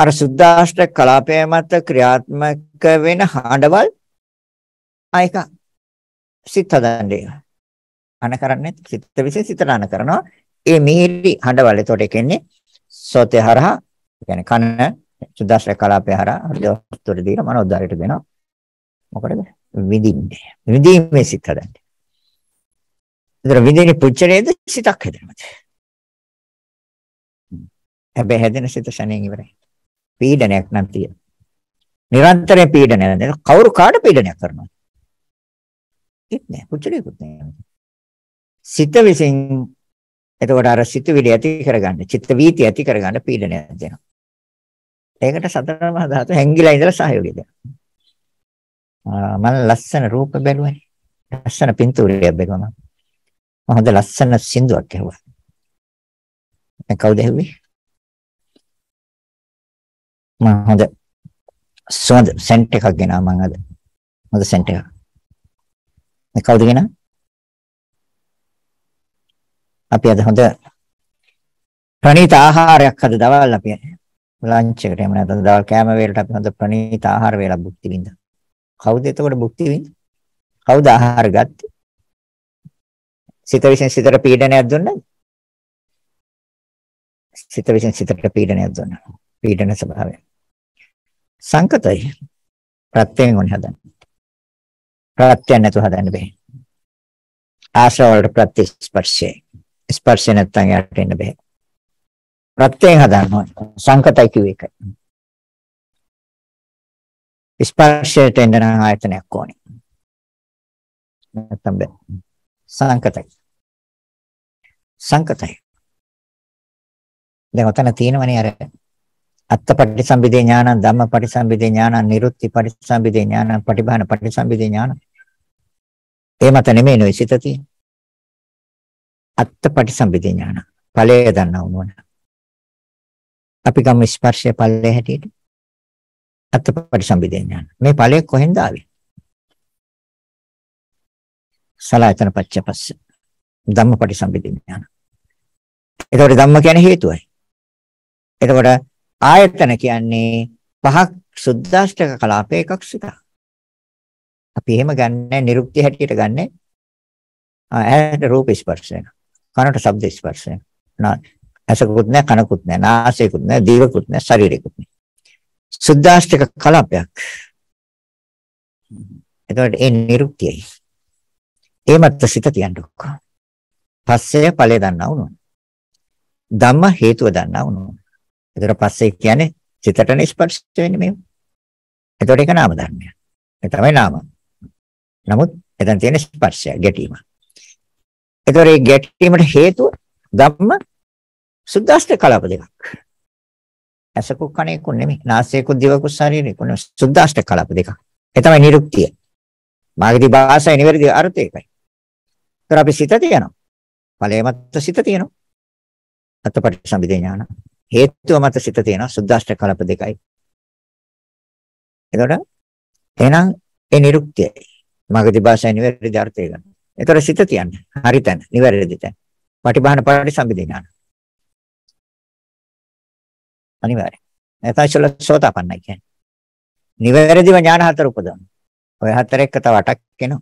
අර සුද්දාෂ්ට කලාපය මත ක්‍රියාත්මක වෙන හඬවල් ආයක සිත හදන්නේ. අන කරන්නේ සිත විශේෂ සිත නාන කරනවා. ඒ මිහිරි හඬවල් එතකොට කියන්නේ සෝතේ හරහා කියන්නේ කන සුද්දාෂ්ට කලාපය හරහා හෘද වස්තුවට දීලා මනෝද්වාරයට දෙනවා. මොකටද? විඳින්නේ. විඳීමේ සිත හදන්නේ. ඒතර විඳින පුච්චරයේද සිතක් හැදෙනවා. හැබැයි හැදෙන සිත ශණයෙන් ඉවරයි. පීඩනයක් නම් තියෙනවා. නිරන්තරයෙන් පීඩනයක් නේද? කවුරු කාට පීඩනයක් කරනවා? ඒත් නෑ පුච්චරයකුත් නෑ. සිත විසින් එතකොට අර සිත විල ඇති කරගන්න, චිත්ත වීති ඇති කරගන්න පීඩනයක් දෙනවා. ඒකට සතර මහා ධාතු හැංගිලා ඉඳලා සහයෝගය දෙනවා. මම ලස්සන රූප බැලුවනේ. ලස්සන පින්තූරයක් බැලුවා මම. හොඳ ලස්සන සින්දුවක් ඇහුවා. මම කවුද ඇහුවේ? මම හොඳ සුවඳ සෙන්ට් එකක් ගෙනා මම අද. හොඳ සෙන්ට් එකක්. මම කවුද ගෙනා? අපි අද හොඳ ප්‍රණීත ආහාරයක් අද දවල් අපි ලන්ච් එකට එහෙම නැත්නම් දවල් කෑම වේලට අපි හොඳ ප්‍රණීත ආහාර වේලක් භුක්ති විඳිනවා. කවුද එතකොට භුක්ති විඳින්නේ? කවුද ආහාර ගත්තේ? සිත විසින් සිතට පීඩනයක් දුන්නද? සිත විසින් සිතට පීඩනයක් දුන්නා. පීඩන ස්වභාවය. සංකතයි. ප්‍රත්‍යයෙන් ඕනේ හදන්න. ප්‍රත්‍යයෙන් නැතුව හදන්න බෑ. ආශ්‍රව වලට ප්‍රත්‍ය ස්පර්ශය. ස්පර්ශය නැත්තම් යට එන්න බෑ. ප්‍රත්‍යයෙන් හදන්න ඕනේ. සංකතයි කිව්ව එකයි. ස්පර්ශයට එන්න නම් ආයතනයක් ඕනේ. නැත්තම් බෑ. සංකතයි. සංකතය. දැන් ඔතන තියෙනවනේ අර අත්තපටිසම්භිදේ ඥානං ධම්මපටිසම්භිදේ ඥානං නිරුත්ති පටිසම්භිදේ ඥානං පටිභාන පටිසම්භිදේ ඥානං. ඒ මත නෙමෙයි නොයි සිත තියෙන්නේ. අත්තපටිසම්භිදේ ඥානං. ඵලය දන්නව මොන. අපි ගම ස්පර්ශය ඵලය හැටියට. අත්තපටිසම්භිදේ ඥාන. මේ ඵලය කොහෙන්ද ආවේ? සලායතන පච්චපස්සේ ධම්මපටිසම්භිඥාන. එතකොට ධම්ම කියන්නේ හේතුවයි. එතකොට ආයතන කියන්නේ පහක් සුද්දාෂ්ටක කලාප එකක් සිතක්. අපි එහෙම ගන්නෑ නිරුක්ති හැටියට ගන්නෑ. ඇහැට රූප ස්පර්ශ වෙනවා. කනට ශබ්ද ස්පර්ශ වෙනවා. ඇසකුත් නෑ කනකුත් නෑ නාසයකුත් නෑ දිවකුත් නෑ ශරීරෙකුත් නෑ. සුද්දාෂ්ටක කලාපයක්. එතකොට ඒ නිරුක්තියයි. ඒ මත සිත තියන්න ඕක. පස්සය ඵලය දන්නා වුණා. ධම්ම හේතුව දන්නා වුණා. එතකොට පස්සේ කියන්නේ චිතටන ස්පර්ශ වෙන්නේ මේ. එතකොට ඒක නාම ධර්මයක්. ඒ තමයි නාම. නමුත් එතන තියෙන ස්පර්ශය ගැටීම. එතකොට මේ ගැටීමට හේතුව ධම්ම සුද්දාස්ත කලාප දෙකක්. ඇසකු කණේකු නෙමෙයි, නාසයකු දිවකු ශරීරයකු නෙමෙයි සුද්දාස්ත කලාප දෙකක්. ඒ තමයි නිරුක්තිය. මාගදී භාෂාවේ නිවැරදි අර්ථය ඒකයි. ඒතර අපි සිතට යනවා. ඵලයේ මත සිත තියෙනවා. අත්පටි සම්පදේ ඥාන. හේතුව මත සිත තියෙනවා. සුද්දාෂ්ට කලප දෙකයි. එතකොට එහෙනම් ඒ නිරුක්තියයි. මගදී භාෂාවේ නිවැරදි අර්ථය ගන්න. ඒතර සිත තියන්නේ. හරි තැන, නිවැරදි තැන. පටිභාන පටි සම්පදේ ඥාන. අනිවාර්යයෙන්. නැත්නම් ශල සෝතාපන්නයි කියන්නේ. නිවැරදිව ඥාන හතර උපදවන. ඔය හතර එක්ක තව අටක් එනවා.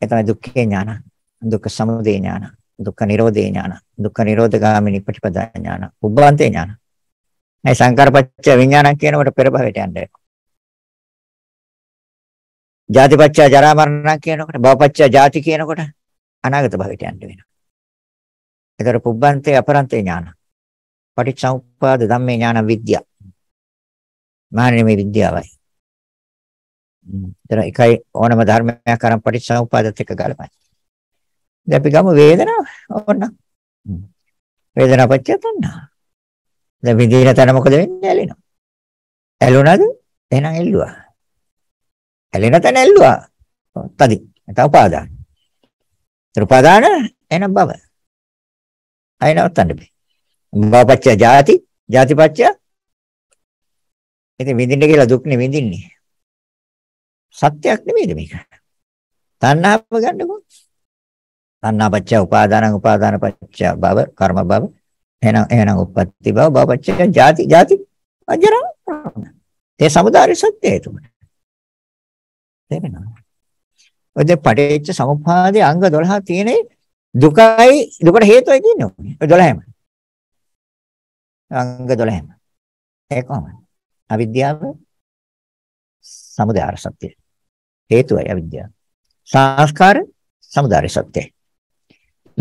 ඒ තමයි දුක්ඛේ ඥාන. දුක්ඛ සමුදය ඥාන. දුක්ඛ නිරෝධේ ඥාන. දුක්ඛ නිරෝධගාමිනී ප්‍රතිපදා ඥාන. උබ්බාන්තේ ඥාන. මේ සංකාරපච්ච විඥානක් කියනකොට පෙර භවයට යන්නේ. ජාතිපච්ච ජරා මරණ කියනකොට භවපච්ච ජාති කියනකොට අනාගත භවයට යන්න වෙනවා. ඒතර පුබ්බන්තේ අපරන්තේ ඥාන. පටිච්චසමුප්පාද ධම්මේ ඥාන විද්‍යාව. මානෙමේ විද්‍යාවයි. එතන එකයි ඕනම ධර්මයක් අරන් පටිච්චසමුපාදත් එක්ක ගලපන්නේ. දැන් අපි ගමු වේදනාව ඕන්න. වේදනාව පත්‍ය තණ්හා. දැන් විඳින තැන මොකද වෙන්නේ? ඇලෙනවා. ඇලුණද? එහෙනම් ඇල්ලුවා. ඇලෙන තැන ඇල්ලුවා. තදි. නැත උපාදාන. උපාදාන එහෙනම් බව. අය නවත්තන්න බෑ. බවපත්‍ය ජාති, ජාතිපත්‍ය. ඉතින් විඳින්න කියලා දුක් නෙ විඳින්නේ. සත්‍යයක් නෙමෙයිද මේක? තණ්හාව ගන්නකො. තණ්හා පච්ච උපාදානං උපාදාන පච්ච භව කර්ම භව එහෙනම් එහෙනම් උප්පත්ති භව භව පච්ච ජාති ජාති අජරා ඒ samudāri සත්‍යය තුමන. තේරෙනවද? ඔය දැන් පටිච්ච සමුප්පාදයේ අංග 12 තියෙනේ දුකයි දුකට හේතුවයි කියන්නේ. ඔය 12ම. අංග 12ම. ඒ කොහොමද? අවිද්‍යාව සමුදාර සත්‍යය. හේතුවයි අවිද්‍යාව. සංස්කාර සමුදාය සත්‍යයි.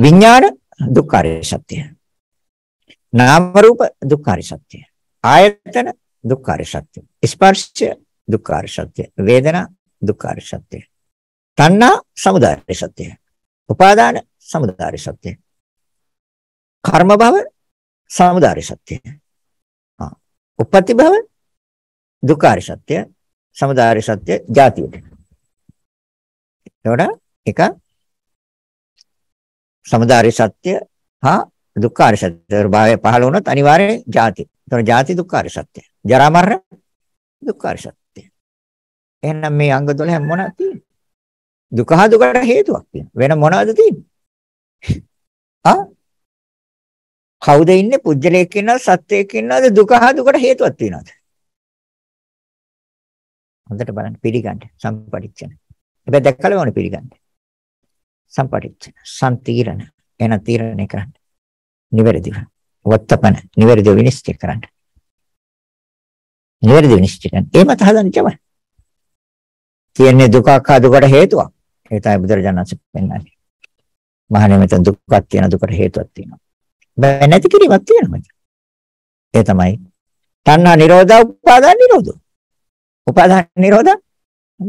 විඥාන දුක්ඛාරය සත්‍යය. නාම රූප දුක්ඛාරය සත්‍යය. ආයතන දුක්ඛාරය සත්‍යය. ස්පර්ශය දුක්ඛාරය සත්‍යය. වේදනා දුක්ඛාරය සත්‍යය. තණ්හා සමුදාය සත්‍යය. උපාදාන සමුදාය සත්‍යය. කර්ම භව සමුදාය සත්‍යය. උපපති භව දුක්ඛාරය සත්‍යය. සමුදාය සත්‍ය ජාතියට. එතකොට එක සමුදාය සත්‍ය හා දුක්ඛාර සත්‍ය භාවය පහළ වුණොත් අනිවාර්යයෙන් ජාති. එතකොට ජාති දුක්ඛාර සත්‍ය. ජරා මරණ දුක්ඛාර සත්‍ය. එහෙනම් මේ අංග 12 මොනවද තියෙන්නේ? දුක හා දුකට හේතුවක් තියෙනවා. වෙන මොනවද තියෙන්නේ? ආ කවුද ඉන්නේ? පුජ්‍යලයක් ඉන්නවද? සත්‍යයක් ඉන්නවද? දුක හා දුකට හේතුවක් තියෙනවද? හොඳට බලන්න පිළිගන්න සම්පටිච්චන. හැබැයි දැක්කලම ඕනේ පිළිගන්න. සම්පටිච්චන සම්තිරණ එන තීරණය කරන්න. නිවැරදිව. වත්තපන නිවැරදිව විනිශ්චය කරන්න. නිවැරදි විනිශ්චය කරන්න. ඒ මත හදන්න තමයි. තියන්නේ දුකක් හා දුකට හේතුවක්. ඒ තමයි බුදුරජාණන්සේ පෙන්වන්නේ. මහණෙනි මෙතන දුකක් තියෙන දුකට හේතුවක් තියෙනවා. බෑ නැති කිරීමක් තියෙනවා. ඒ තමයි තණ්හා නිරෝධ උපාදාන නිරෝධෝ උපාදාන නිරෝධ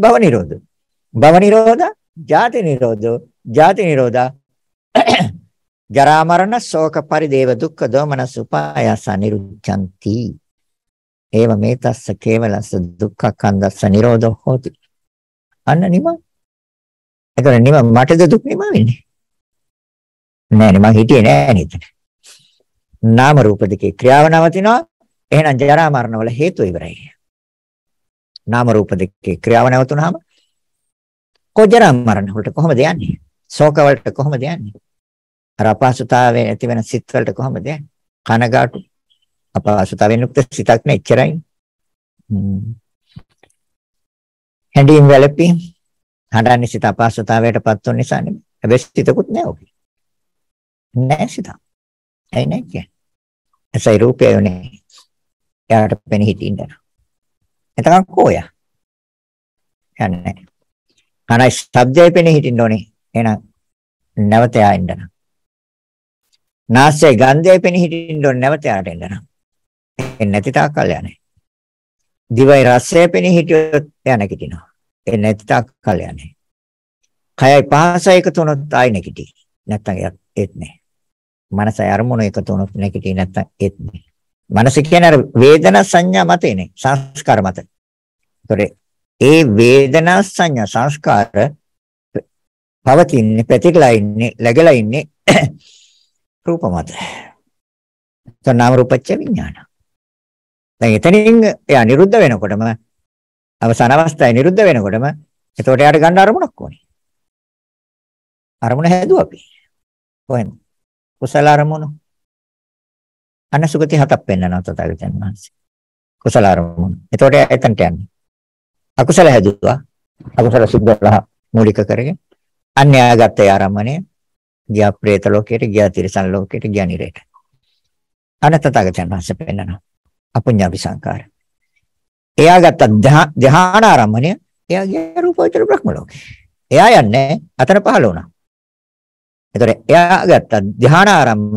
භව නිරෝධ භව නිරෝධ ජාති නිරෝධ ජාති නිරෝධ ජරා මරණ ශෝක පරිදේව දුක්ඛ දෝමනස් උපායාස නිරුච්ඡanti ඒව මේ තස්ස කේවලස්ස දුක්ඛ කන්දස්ස නිරෝධෝ හෝති අන්න නිම ඒතර නිම මටද දුක් නිම වෙන්නේ නෑ නේ මං හිතියේ නෑ නේද නාම රූප දෙකේ ක්‍රියාව නවතිනවා එහෙනම් ජරා මරණ වල හේතු ඉවරයි නාම රූප දෙකේ ක්‍රියාව නැවතුනහම කොජරා මරණ වලට කොහොමද යන්නේ? ශෝක වලට කොහොමද යන්නේ? අර අපහසුතාවය ඇති වෙන සිත් වලට කොහොමද යන්නේ? කනගාටු අපහසුතාවෙන් යුක්ත සිතක් නේ එච්චරයි. හැඬීම් වැළපීම් හඬන්නේ සිත අපහසුතාවයටපත් වන නිසා නෙමෙයි. හැබැයි සිතකුත් නෑ ඔකේ. නෑ සිත. ඇයි නෑ කියන්නේ? ඇසයි රූපය යෝනේ. යාට පෙනී හිටින්න. එතකන් කෝයා. යන්නේ. අනයි ශබ්දය පෙනී හිටින්න ඕනේ. එහෙනම් නැවත යන්න නම්. නාසයේ ගන්ධය පෙනී හිටින්න ඕනේ නැවත යාට එන්න නම්. එන්නේ නැති තාක්කල් යන්නේ. දිවයි රසය පෙනී හිටියොත් යන කිටිනවා. එන්නේ නැති තාක්කල් යන්නේ. කයයි පහසයි එකතු වුණොත් ආයි නැකිටි. නැත්තම් ඒත් නැහැ. මනසයි අරමුණු එකතු වුණොත් නැකිටි නැත්තම් ඒත් නැහැ. මනස කියන්නේ අර වේදනා සංඥා මතේනේ සංස්කාර මත. ඒතොර ඒ වේදනා සංඥා සංස්කාර පවතින්නේ පැතිරලා ඉන්නේ läගලා ඉන්නේ රූප මත. ඒතොර නාම රූපච්ච විඥාන. දැන් එතනින් එයා නිරුද්ධ වෙනකොටම අවසාන අවස්ථාවේ නිරුද්ධ වෙනකොටම එතකොට එයාට ගන්න අරමුණක් ඕනේ. අරමුණ හැදුවා අපි. කොහෙන්ද? කුසල අරමුණු. අන්න සුගති හතක් පෙන්වනවා තථාගතයන් වහන්සේ. කුසල අරමුණු. එතකොට එතනට යන්නේ. අකුසල හැදුවා. අකුසල සුද්ධලා මූලික කරගෙන අන්‍යයගත ආරම්මණය ගියා പ്രേත ලෝකයට, ගියා තිරිසන් ලෝකයට, ගියා නිරේට. අන්න තථාගතයන් වහන්සේ පෙන්වනවා. අපුඤ්ඤාපි සංකාර. එයා ගත්ත ධ්‍යාන ආරම්මණය එයා ගියා රූපෝචර බ්‍රහ්ම ලෝකේ. එයා යන්නේ අතන පහළ වුණා. ඒතර එයා ගත්ත ධ්‍යාන ආරම්මන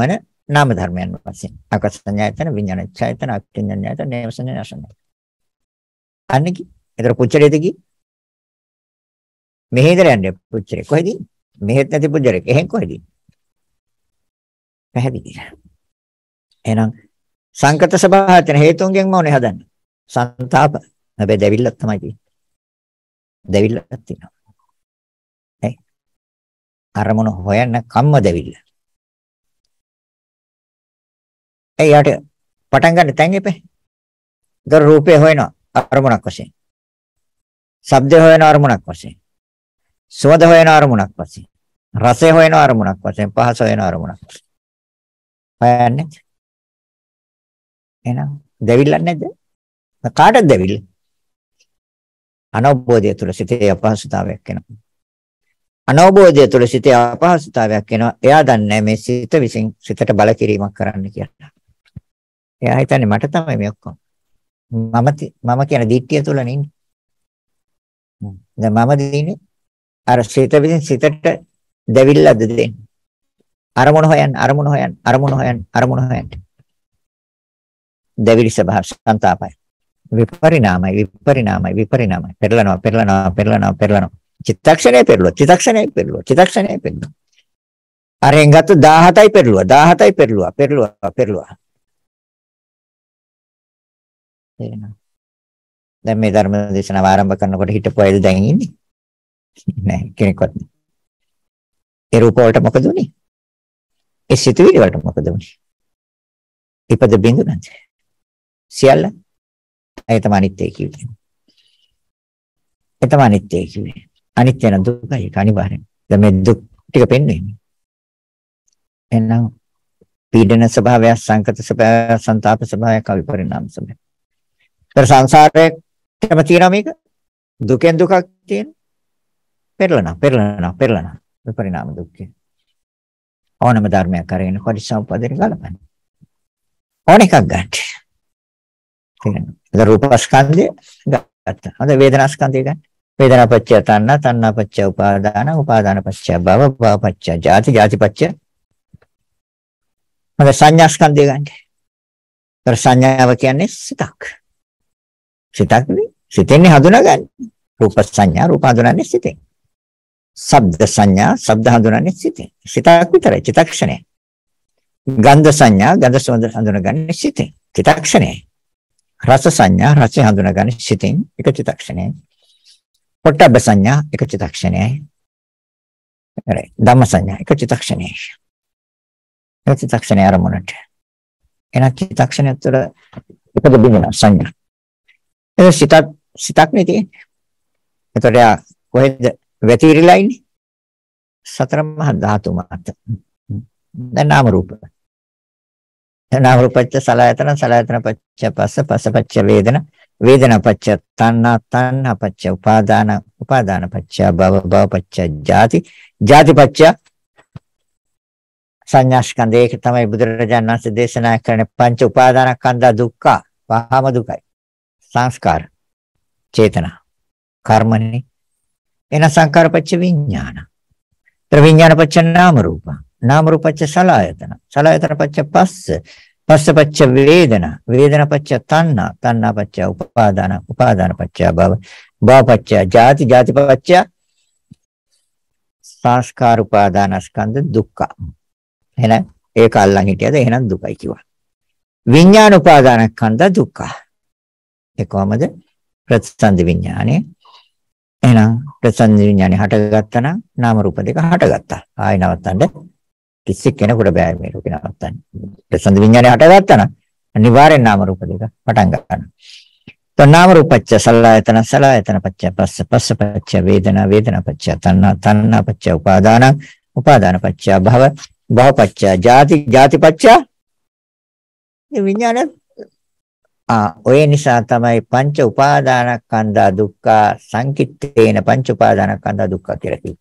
නාම ධර්මයන් වශයෙන්. ආකාශ සංඥායතන, විඥාන ඡායතන, අත්ඤ්ඤායතන, නේව සංඥාසන. අන්නේකි. ඒතර පුච්චරේද කි? මෙහෙ ඉඳලා යන්නේ පුච්චරේ. කොහෙද? මෙහෙත් නැති පුච්චරේ. එහෙන් කොහෙද? පැහැදිලි. එහෙනම් සංකත සබහායතන හේතුන්ගෙන්ම ඕනේ හදන්නේ. සංతాප. හැබැයි දැවිල්ලක් තමයි තියෙන්නේ. දැවිල්ලක් තියෙනවා. ඇයි? අරමුණ හොයන්න කම්ම දැවිල්ල. ඒ යාට පටන් ගන්න තැන් එපේ. දර රූපේ හොයන අරමුණක් වශයෙන්. ශබ්දය හොයන අරමුණක් වශයෙන්. සුවඳ හොයන අරමුණක් වශයෙන්. රසය හොයන අරමුණක් වශයෙන් පහස හොයන අරමුණක්. හොයන්නේ. එහෙනම් දෙවිල්ලක් නැද්ද? කාටද දෙවිල්ල? අනෝබෝධය තුල සිතේ අපහසුතාවයක් එනවා. අනෝබෝධය තුල සිතේ අපහසුතාවයක් එනවා. එයා දන්නේ මේ සිත විසින් සිතට බල කිරීමක් කරන්න කියලා. එයා හිතන්නේ මට තමයි මේ ඔක්කොම. මම මම කියන දිට්ඨිය තුල නෙන්නේ. දැන් මම දිනේ අර සිත විසින් සිතට දෙවිල්ලද දෙන්නේ. අරමුණ හොයන්න අරමුණ හොයන්න අරමුණ හොයන්න අරමුණ හොයන්න. දෙවිලි සබහ සංතාපය. විපරිණාමයි විපරිණාමයි විපරිණාමයි පෙරලනවා පෙරලනවා පෙරලනවා පෙරලනවා. චිත්තක්ෂණය පෙරලුවා චිත්තක්ෂණය පෙරලුවා චිත්තක්ෂණය පෙරලුවා. අරෙන් ගත්ත 17යි පෙරලුවා 17යි පෙරලුවා පෙරලුවා පෙරලුවා. තේරෙනවා. දැන් මේ ධර්ම දේශනාව ආරම්භ කරනකොට හිටපු අයද දැන් ඉන්නේ? නැහැ කෙනෙක්වත් නැහැ. ඒ රූප වලට මොකද උනේ? ඒ සිතුවිලි වලට මොකද උනේ? ඉපද බිඳු නැද? සියල්ල ඒ තමයි අනිත්‍ය කියන්නේ. ඒ තමයි අනිත්‍ය කියන්නේ. අනිත්‍ය නම් දුකයි ඒක අනිවාර්යෙන්. දැන් මේ දුක් ටික පෙන්වෙන්නේ. එහෙනම් පීඩන ස්වභාවය, සංකත ස්වභාවය, ਸੰతాප ස්වභාවය, කවි පරිණාම ස්වභාවය. ඒතර සංසාරයේ කැම තියෙනවා මේක. දුකෙන් දුකක් තියෙන. පෙරලනවා, පෙරලනවා, පෙරලනවා. මේ පරිණාම දුක්ඛය. ඕනම ධර්මයක් අරගෙන පරිසම්පදෙන ගලපන්න. ඕන එකක් ගන්න. තේරෙනවද? රූපස්කන්ධය ගත්තා. හොඳ වේදනාස්කන්ධය ගන්න. වේදනා පච්චය තණ්හා තණ්හා පච්චය උපාදාන උපාදාන පච්චය භව භව පච්චය ජාති ජාති පච්චය මම සංඥා ස්කන්ධය ගන්න. ඒතර සංඥාව කියන්නේ සිතක්. සිතක්නේ. සිතෙන්නේ හඳුනාගන්නේ. රූප සංඥා රූප හඳුනන්නේ සිතෙන්. ශබ්ද සංඥා ශබ්ද හඳුනන්නේ සිතෙන්. සිතක් විතරයි චිතක්ෂණය. ගන්ධ සංඥා ගන්ධ සුවඳ හඳුනගන්නේ සිතෙන්. චිතක්ෂණය. රස සංඥා රසය හඳුනගන්නේ සිතෙන්. ඒක චිතක්ෂණයයි. පොට්ටබ්බ සංඥා එක චිතක්ෂණයයි. හරි. ධම්ම සංඥා එක චිතක්ෂණයයි. ඒ චිතක්ෂණය ආරමුණට. එන චිතක්ෂණය තුළ එකද බින්දන සංඥා ඒක සිතක් සිතක් නේ තියෙන්නේ. එතකොට යා කොහෙද වැතිරිලා ඉන්නේ? සතර මහා ධාතු මත. දැන් නාම රූප. දැන් නාම රූපච්ච සලයතන සලයතන පච්ච පස්ස පස්ස පච්ච වේදන වේදන පච්ච තණ්හා තණ්හා පච්ච උපාදාන උපාදාන පච්ච භව භව පච්ච ජාති ජාති පච්ච සංඥාස්කන්ධය ඒක තමයි බුදුරජාණන් වහන්සේ දේශනා කරන පංච උපාදානස්කන්ධ දුක්ඛ පහම දුකයි. සංස්කාර චේතනා කර්මනේ එන සංකාරපච්ච විඥාන ත්‍රිවිඥානපච්ච නාම රූප නාම රූපච්ච සලආයතන සලආයතනපච්ච පස්ස පස්සපච්ච වේදනා වේදනාපච්ච තණ්හා තණ්හාපච්ච උපාදාන උපාදානපච්ච භව භවපච්ච ජාති ජාතිපච්ච සංස්කාර උපාදානස්කන්ධ දුක්ඛ එහෙනම් ඒක අල්ලන් හිටියද එහෙනම් දුකයි කිව්වා විඥාන උපාදානස්කන්ධ දුක්ඛ ඒ කොහමද? ප්‍රතිසන්දි විඥානේ. එහෙනම් ප්‍රතිසන්දි විඥානේ හටගත්තා නම් නාම රූප දෙක හටගත්තා. ආය නවත්තන්න කිසි කෙනෙකුට බෑ මේ රූපේ නවත්තන්න. ප්‍රතිසන්දි විඥානේ හටගත්තා නම් අනිවාර්යෙන් නාම රූප දෙක පටන් ගන්නවා. තණ්හාම රූපච්ච සලආයතන සලආයතන පච්ච පස්ස පස්ස පච්ච වේදනා වේදනා පච්ච තණ්හා තණ්හා පච්ච උපාදාන උපාදාන පච්ච භව භව පච්ච ජාති ජාති පච්ච විඥාන ඔය නිසා තමයි පංච උපාදානස්කන්ධා දුක්ඛ සංකිට්ඨේන පංච උපාදානස්කන්ධා දුක්ඛ කියලා කිව්වේ.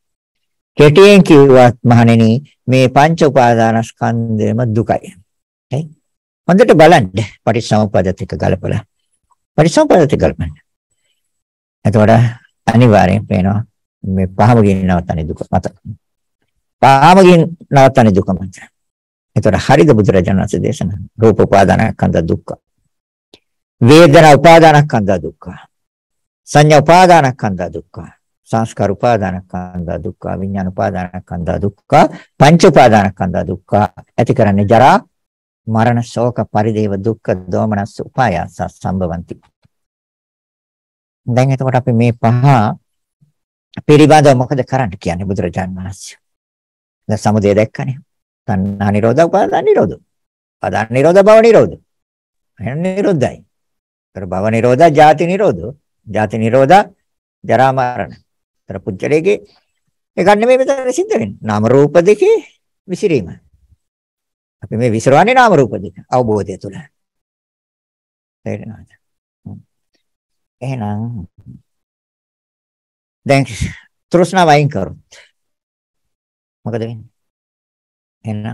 කෙටියෙන් කිව්වත් මහණෙනි මේ පංච උපාදානස්කන්ධයම දුකයි. හරි? හොඳට බලන්න පටිච්චසමුප්පාදත් එක්ක ගලපලා. පටිච්චසමුප්පාදත් එක්ක ගලපන්න. එතකොට අනිවාර්යෙන් පේනවා මේ පහම ගින්න නවත්තන්නේ දුක මත. පහම ගින්න නවත්තන්නේ දුක මත. එතකොට හරිද බුදුරජාණන් වහන්සේ දේශනා රූප උපාදානස්කන්ධ දුක්ඛ වේදනා උපාදානස්කන්ධ දුක්ඛ. සංඥා උපාදානස්කන්ධ දුක්ඛ. සංස්කාර උපාදානස්කන්ධ දුක්ඛ. විඥාන උපාදානස්කන්ධ දුක්ඛ. පංච උපාදානස්කන්ධ දුක්ඛ. ඇති කරන්නේ ජරා මරණ ශෝක පරිදේව දුක්ඛ දෝමනස් උපායාස සම්භවಂತಿ. දැන් එතකොට අපි මේ පහ පිළිබඳව මොකද කරන්න කියන්නේ බුදුරජාන් වහන්සේ. දැන් සමුදය දැක්කනේ. තණ්හා නිරෝධ උපාදාන නිරෝධ. උපාදාන නිරෝධ භව නිරෝධ. එහෙනම් නිරෝධයි. ඒතර භව නිරෝධා, ජාති නිරෝධෝ. ජාති නිරෝධා, ජරා මරණ. ඒතර පුජ්‍යලේකේ ඒක නෙමෙයි මෙතන සිද්ධ වෙන්නේ. නාම රූප දෙකේ විසිරීම. අපි මේ විසිරවන්නේ නාම රූප දෙක අවබෝධය තුළ. තේරෙනවද? එහෙනම් දැන් තෘෂ්ණාව අයින් කරොත් මොකද වෙන්නේ? එහෙනම්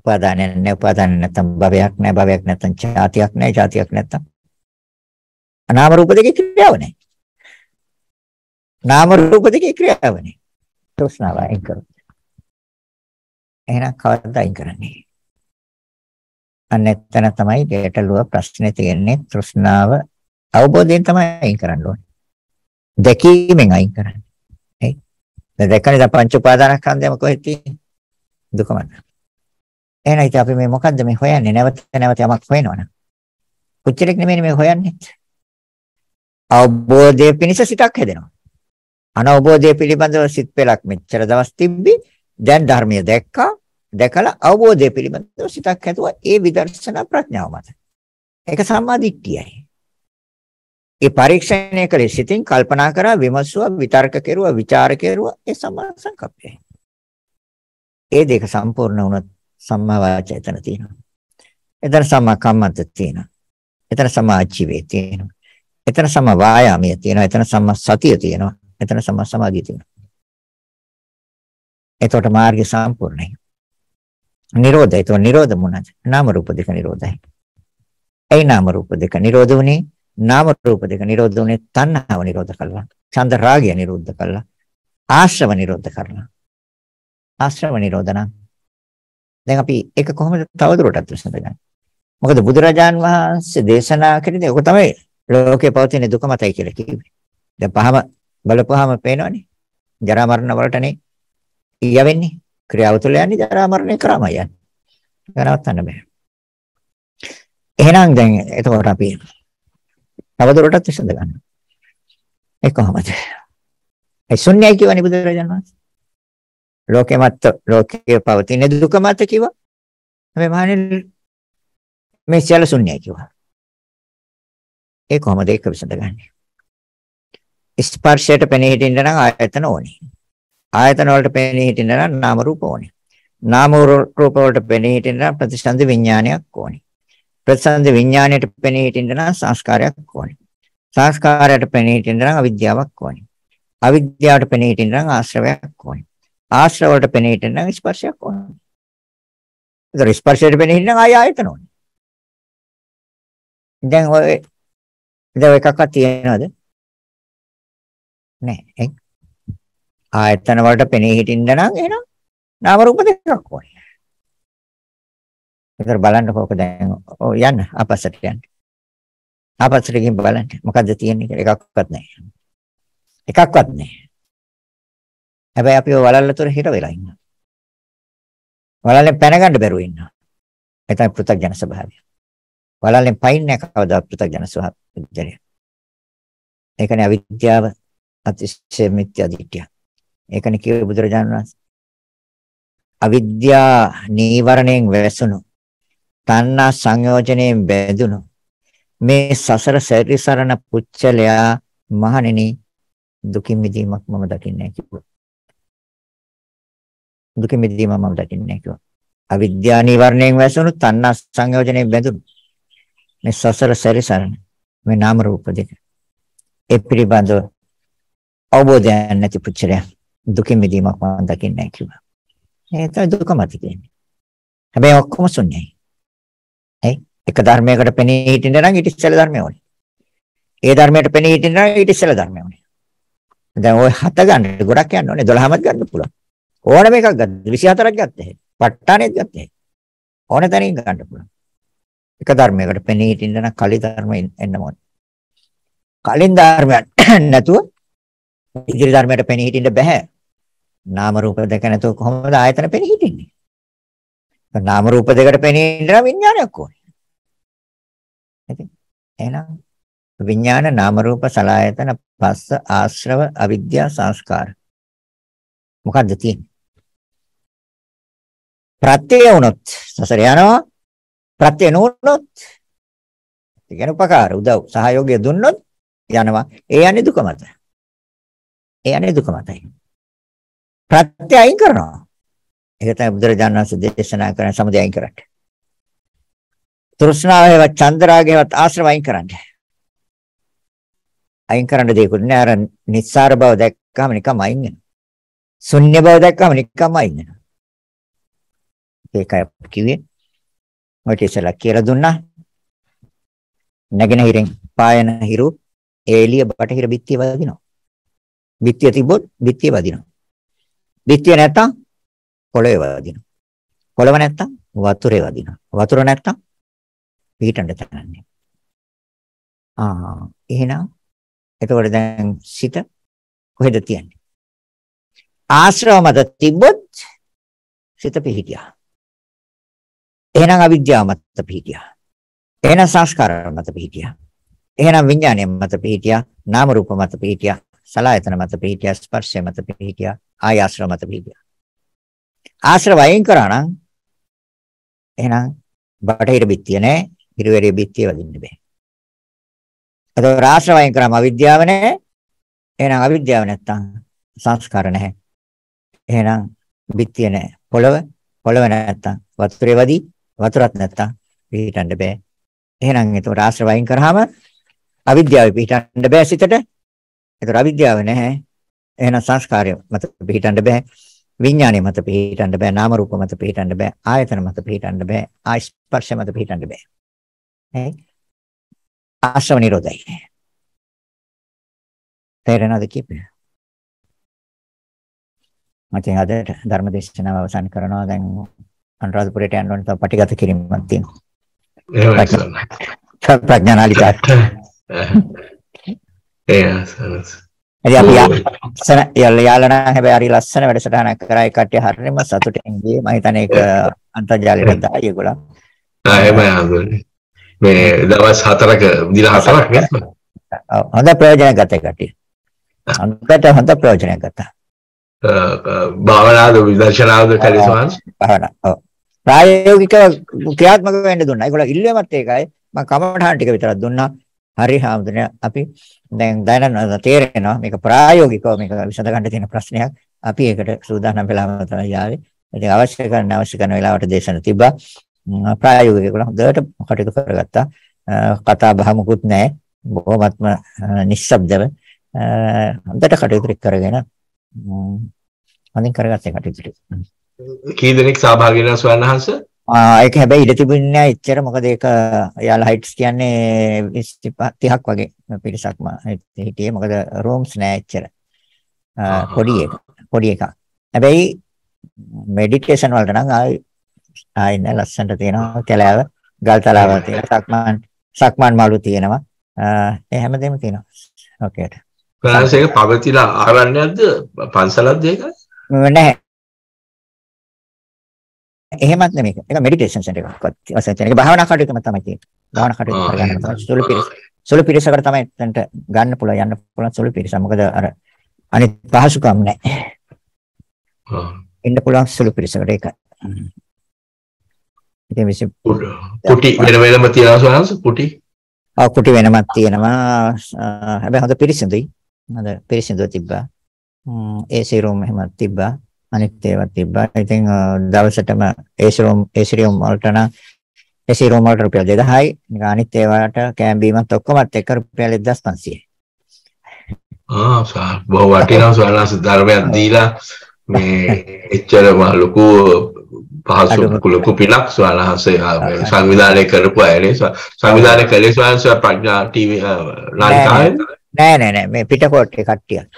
උපාදානයක් නැහැ උපාදාන නැත්නම් භවයක් නැහැ භවයක් නැත්නම් ඡාතියක් නැහැ ඡාතියක් නැත්නම් නාම රූප දෙකේ ක්‍රියාව නැහැ. නාම රූප දෙකේ ක්‍රියාව නැහැ. තෘෂ්ණාව අයින් කරොත්. එහෙනම් කවදාද අයින් කරන්නේ? අනෙත්තන තමයි ගැටලුව ප්‍රශ්නේ තියෙන්නේ තෘෂ්ණාව අවබෝධයෙන් තමයි අයින් කරන්න ඕනේ. දැකීමෙන් අයින් කරන්න. හරි. දැකන්නේ දැන් පංච උපාදානස්කන්ධයම කොහෙද තියෙන්නේ? දුකම. එහෙනම් ඉතින් අපි මේ මොකද්ද මේ හොයන්නේ? නැවත නැවත යමක් හොයනවනම්. කොච්චරක් නෙමෙයි මේ හොයන්නේ. අවබෝධය පිණිස සිතක් හැදෙනවා. අනවබෝධය පිළිබඳව සිත් පෙළක් මෙච්චර දවස් තිබ්බි. දැන් ධර්මය දැක්කා. දැකලා අවබෝධය පිළිබඳව සිතක් හැදුවා. ඒ විදර්ශනා ප්‍රඥාව මත. ඒක සම්මාදිට්ඨියයි. ඒ පරීක්ෂණය කළේ සිතින් කල්පනා කරා විමසුවා විතර්ක කෙරුවා ਵਿਚාර කෙරුවා ඒ සම්මා සංකප්පයයි. ඒ දෙක සම්පූර්ණ වුණොත් සම්මා වාචය එතන තියෙනවා. එතන සම්මා කම්මන්ත තියෙනවා. එතන සම්මා ආජීවය තියෙනවා. එතන සම වායාමයේ තියෙනවා. එතන සම සතිය තියෙනවා. එතන සම සමාධිය තියෙනවා. එතකොට මාර්ගය සම්පූර්ණයි. නිරෝධය. එතකොට නිරෝධ මොනද? නාම රූප දෙක නිරෝධයි. ඒ නාම රූප දෙක නිරෝධ වුණේ නාම රූප දෙක නිරෝධ වුණේ තණ්හාව නිරෝධ කළා. ඡන්ද රාගය නිරෝධ කළා. ආශ්‍රව නිරෝධ කරනවා. ආශ්‍රව නිරෝධන. දැන් අපි ඒක කොහොමද තවදුරටත් විසඳගන්නේ? මොකද බුදුරජාන් වහන්සේ දේශනා කරන්නේ ඒක තමයි ලෝකේ පවතින දුක මතයි කියලා කිව්වේ. දැන් පහම බලපුවාම පේනවනේ. ජරා මරණ වලටනේ යවෙන්නේ. ක්‍රියාව තුළ යන්නේ ජරා මරණය කරාම යන්නේ. නවත්තන්න බෑ. එහෙනම් දැන් එතකොට අපි තවදුරටත් විසඳ ගන්න. ඒ කොහොමද? ඒ ශුන්‍යයි කියවනේ බුදුරජාණන් වහන්සේ. ලෝකේ මත ලෝකයේ පවතින දුක මත කිව්වා. මේ මහණෙනි මේ සියල්ල ශුන්‍යයි කිව්වා. ඒ කොහොමද ඒක විසඳගන්නේ? ස්පර්ශයට පෙනී හිටින්න නම් ආයතන ඕනේ. ආයතන වලට පෙනී හිටින්න නම් නාම රූප ඕනේ. නාම රූප වලට පෙනී හිටින්න නම් ප්‍රතිසන්ද විඥානයක් ඕනේ. ප්‍රතිසන්ද විඥාණයට පෙනී හිටින්න නම් සංස්කාරයක් ඕනේ. සංස්කාරයට පෙනී හිටින්න නම් අවිද්‍යාවක් ඕනේ. අවිද්‍යාවට පෙනී හිටින්න නම් ආශ්‍රවයක් ඕනේ. ආශ්‍රවවලට පෙනී හිටින්න නම් ස්පර්ශයක් ඕනේ. ඒක ස්පර්ශයට පෙනී හිටින්න ආය ආයතන ඕනේ. දැන් ඔය ඉතින් එකක්වත් තියෙනවද? නැහැ. ආයතන වලට පෙනී හිටින්න නම් එහෙනම් නාම රූප දෙකක් ඕනේ. ඒතර බලන්නකෝ ඔක දැන් ඔය යන්න අපසට යන්න. අපසට ගිහින් බලන්න මොකද්ද තියෙන්නේ කියලා එකක්වත් නැහැ. එකක්වත් නැහැ. හැබැයි අපි ඔය වලල්ල තුර හිර වෙලා ඉන්නවා. වලල්ලෙන් පැනගන්න බැරුව ඉන්නවා. ඒ තමයි පෘථග්ජන ස්වභාවය. වලල්ලෙන් පයින් නැහැ කවදා පෘථග්ජන සුවජනය. ඒකනේ අවිද්‍යාව අතිශය මිත්‍යා දිට්ඨිය. ඒකනේ කියේ බුදුරජාණන් වහන්සේ. අවිද්‍යා නීවරණයෙන් වැසුණු තණ්හා සංයෝජනයෙන් බැඳුණු මේ සසර සැරිසරන පුච්චලයා මහණෙනි දුකින් මිදීමක් මම දකින්නේ කිව්වා. දුකින් මිදීම මම දකින්නේ කිව්වා. අවිද්‍යා නීවරණයෙන් වැසුණු තණ්හා සංයෝජනයෙන් බැඳුණු මේ සසර සැරිසරන මේ නාම රූප දෙක. ඒ පිළිබඳව අවබෝධයක් නැති පුච්චරය දුකින් මිදීමක් මම දකින්නේ නැහැ කිව්වා. ඒ තමයි දුක මත කියන්නේ. හැබැයි ඔක්කොම ශුන්‍යයි. හයි එක ධර්මයකට පෙනී හිටින්න නම් ඊට ඉස්සෙල් ධර්මය ඕනේ. ඒ ධර්මයට පෙනී හිටින්න නම් ඊට ඉස්සෙල් ධර්මය ඕනේ. දැන් ওই හත ගන්න ගොඩක් යන්න ඕනේ 12මත් ගන්න පුළුවන්. ඕනම එකක් ගන්න 24ක් ගත්තා. ප ဋ ාණයක් ගත්තා. ඕන තැනින් ගන්න පුළුවන්. එක ධර්මයකට පෙනී හිටින්න නම් කලි ධර්මයෙන් එන්න ඕනේ. කලින් ධර්මයක් නැතුව ඉදිරි ධර්මයට පෙනී හිටින්න බෑ. නාම රූප දෙක නැතුව කොහොමද ආයතන පෙනී හිටින්නේ? නාම රූප දෙකට පෙනී හිටින්න විඥානයක් ඕනේ. ඉතින් එහෙනම් විඥාන නාම රූප සලආයතන පස්ස ආශ්‍රව අවිද්‍යා සංස්කාර මොකද්ද තියෙන්නේ ප්‍රත්‍ය වුණොත් සසර යනවා ප්‍රත්‍ය නොවුනොත් ඒ කියන්නේ උපකාර උදව් සහයෝගය දුන්නොත් යනවා. ඒ යන්නේ දුක මත. ඒ යන්නේ දුක මතයි. ප්‍රත්‍ය අයින් කරනවා. ඒක තමයි බුදුරජාණන් වහන්සේ දේශනා කරන සමුදය අයින් කරන්නේ. තෘෂ්ණාවේවත් චන්ද්‍රාගේවත් ආශ්‍රව අයින් කරන්නේ. අයින් කරන්න දෙයක්ුත් නෑ අර නිස්සාර බව දැක්කම නිකම් අයින් වෙනවා. ශුන්‍ය බව දැක්කම නිකම් අයින් වෙනවා. ඒකයි කිව්වේ ඔය ඉස්සලා කියලා දුන්නා. නැගෙනහිරෙන් පායන හිරු ඒ එළිය බටහිර බිත්තිය වදිනවා. බිත්තිය තිබොත් බිත්තිය වදිනවා. බිත්තිය නැත්තම් පොළවේ වදිනවා. පොළව නැත්තම් වතුරේ වදිනවා. වතුර නැත්තම් පිටණ්ඩ තනන්නේ. ආ එහෙනම් එතකොට දැන් සිත කොහෙද තියන්නේ? ආශ්‍රව මත තිබොත් සිත පිහිටියා. එහෙනම් අවිද්‍යාව මත පිහිටියා. එහෙනම් සංස්කාර මත පිහිටියා. එහෙනම් විඥානය මත පිහිටියා. නාම රූප මත පිහිටියා. සලආයතන මත පිහිටියා. ස්පර්ශය මත පිහිටියා. ආයාශ්‍රව මත පිහිටියා. ආශ්‍රව වයින් කරා නම් එහෙනම් බටහිර බිත්තිය නෑ. හිරුවැරේ බිත්තිය වදින්න බෑ. එතකොට ආශ්‍රව වයින් කරාම අවිද්‍යාව නෑ. එහෙනම් අවිද්‍යාව නැත්තම් සංස්කාර නැහැ. එහෙනම් බිත්තිය නෑ. පොළව පොළව නැත්තම් වතුරේ වදී වතුරක් නැත්තම් පිහිටන්න බෑ. එහෙනම් එතකොට ආශ්‍රය වයින් කරාම අවිද්‍යාව පිහිටන්න බෑ සිතට. එතකොට අවිද්‍යාව නැහැ. එහෙනම් සංස්කාරය මත පිහිටන්න බෑ. විඥානය මත පිහිටන්න බෑ. නාම රූප මත පිහිටන්න බෑ. ආයතන මත පිහිටන්න බෑ. ආස්පර්ශය මත පිහිටන්න බෑ. හරි. ආශ්‍රව නිරෝධයි. තේරෙනවද කියපේ? මචං අද ධර්ම දේශනාව අවසන් කරනවා දැන් අනුරාධපුරයට යන්න ඕනේ තව පටිගත කිරීමක් තියෙනවා. ඒක ප්‍රඥානාලිකාට. ඒ අපි ලස්සන යාලන හැබැයි හරි ලස්සන වැඩසටහනක් කරා ඒ කට්ටිය හරියම සතුටින් ගියේ මම හිතන්නේ ඒක අන්තර්ජාලයට දායි ඒගොල්ලෝ. ආ එහෙමයි ආගොල්ලෝ. මේ දවස් හතරක දින හතරක් නේද? හොඳ ප්‍රයෝජනයක් ගත කට්ටිය. අන්තට හොඳ ප්‍රයෝජනයක් ගත්තා. භාවනාද විදර්ශනාද කරිසවන්ස්? භාවනා. ඔව්. ප්‍රායෝගිකව ක්‍රියාත්මක වෙන්න දුන්නා. ඒගොල්ලෝ ඉල්ලුවමත් ඒකයි. මම කමඨාන් ටික විතරක් දුන්නා. හරි හැමදෙනේ අපි දැන් දැනන තේරෙනවා මේක ප්‍රායෝගිකව මේක විසඳ ගන්න තියෙන ප්‍රශ්නයක්. අපි ඒකට සූදානම් වෙලාම තමයි යාවේ. ඉතින් අවශ්‍ය කරන අවශ්‍ය කරන වෙලාවට දේශන තිබ්බා. ප්‍රායෝගිකව ඒගොල්ලෝ හොඳට කටයුතු කරගත්තා. කතා බහ මුකුත් නැහැ. බොහොමත්ම නිශ්ශබ්දව හොඳට කටයුතු කරගෙන අනින් කරගත්තේ කටයුතු. කී දෙනෙක් සහභාගී වෙනවා ස්වයන් වහන්ස? ඒක හැබැයි ඉඩ තිබුණේ නැහැ එච්චර මොකද ඒක යාල හයිට්ස් කියන්නේ 30ක් වගේ පිරිසක්ම හිටියේ මොකද රූම්ස් නැහැ එච්චර. පොඩි එක. පොඩි එකක්. හැබැයි මෙඩිටේෂන් වලට නම් ආයි ආයි නෑ ලස්සනට තියෙනවා කැලෑව, ගල් තලාව තියෙනවා, සක්මන් සක්මන් මලු තියෙනවා. ඒ හැමදේම තියෙනවා. ඕකේට. ප්‍රාසයක පවතිලා ආරණ්‍යයක්ද පන්සලක්ද ඒක? නැහැ එහෙමත් නෙමෙයි. ඒක මෙඩිටේෂන් සෙන්ටර් එකක්. වශයෙන් ඒක භාවනා කටයුතුම තමයි තියෙන්නේ. භාවනා කටයුතු කරගන්න තමයි. සුළු පිරිස. සුළු පිරිසකට තමයි එතනට ගන්න පුළුවන් යන්න පුළුවන් සුළු පිරිස. මොකද අර අනිත් පහසුකම් නැහැ. ආ. එන්න පුළුවන් සුළු පිරිසකට ඒක. ඉතින් විශ් කුටි වෙන වෙනම තියනවා සවහන්ස කුටි. ආ කුටි වෙනමක් තියෙනවා. හැබැයි හොඳ පිරිසිදුයි. හොඳ පිරිසිදුව තිබ්බා. ඒ සීරුම් එහෙම තිබ්බා. අනිත් ඒවා තිබ්බා. ඉතින් දවසටම ඒසිරෝම් ඒසිරියම් වලට නම් ඒසිරෝම් වලට රුපියල් 2000යි. අනිත් ඒවාට කෑම බීමත් ඔක්කොමත් එක රුපියල් 1500යි. ආ සා බොහොම වටිනා සවනස් ධර්මයක් දීලා මේ එච්චරම ලොකු පහසු ලොකු පිනක් සවනස් සංවිධානය කරපු අයනේ සංවිධානය කළේ සවනස් ප්‍රඥා ටීවී නාලිකාවේ නෑ නෑ නෑ මේ පිටකොට්ටේ කට්ටියක්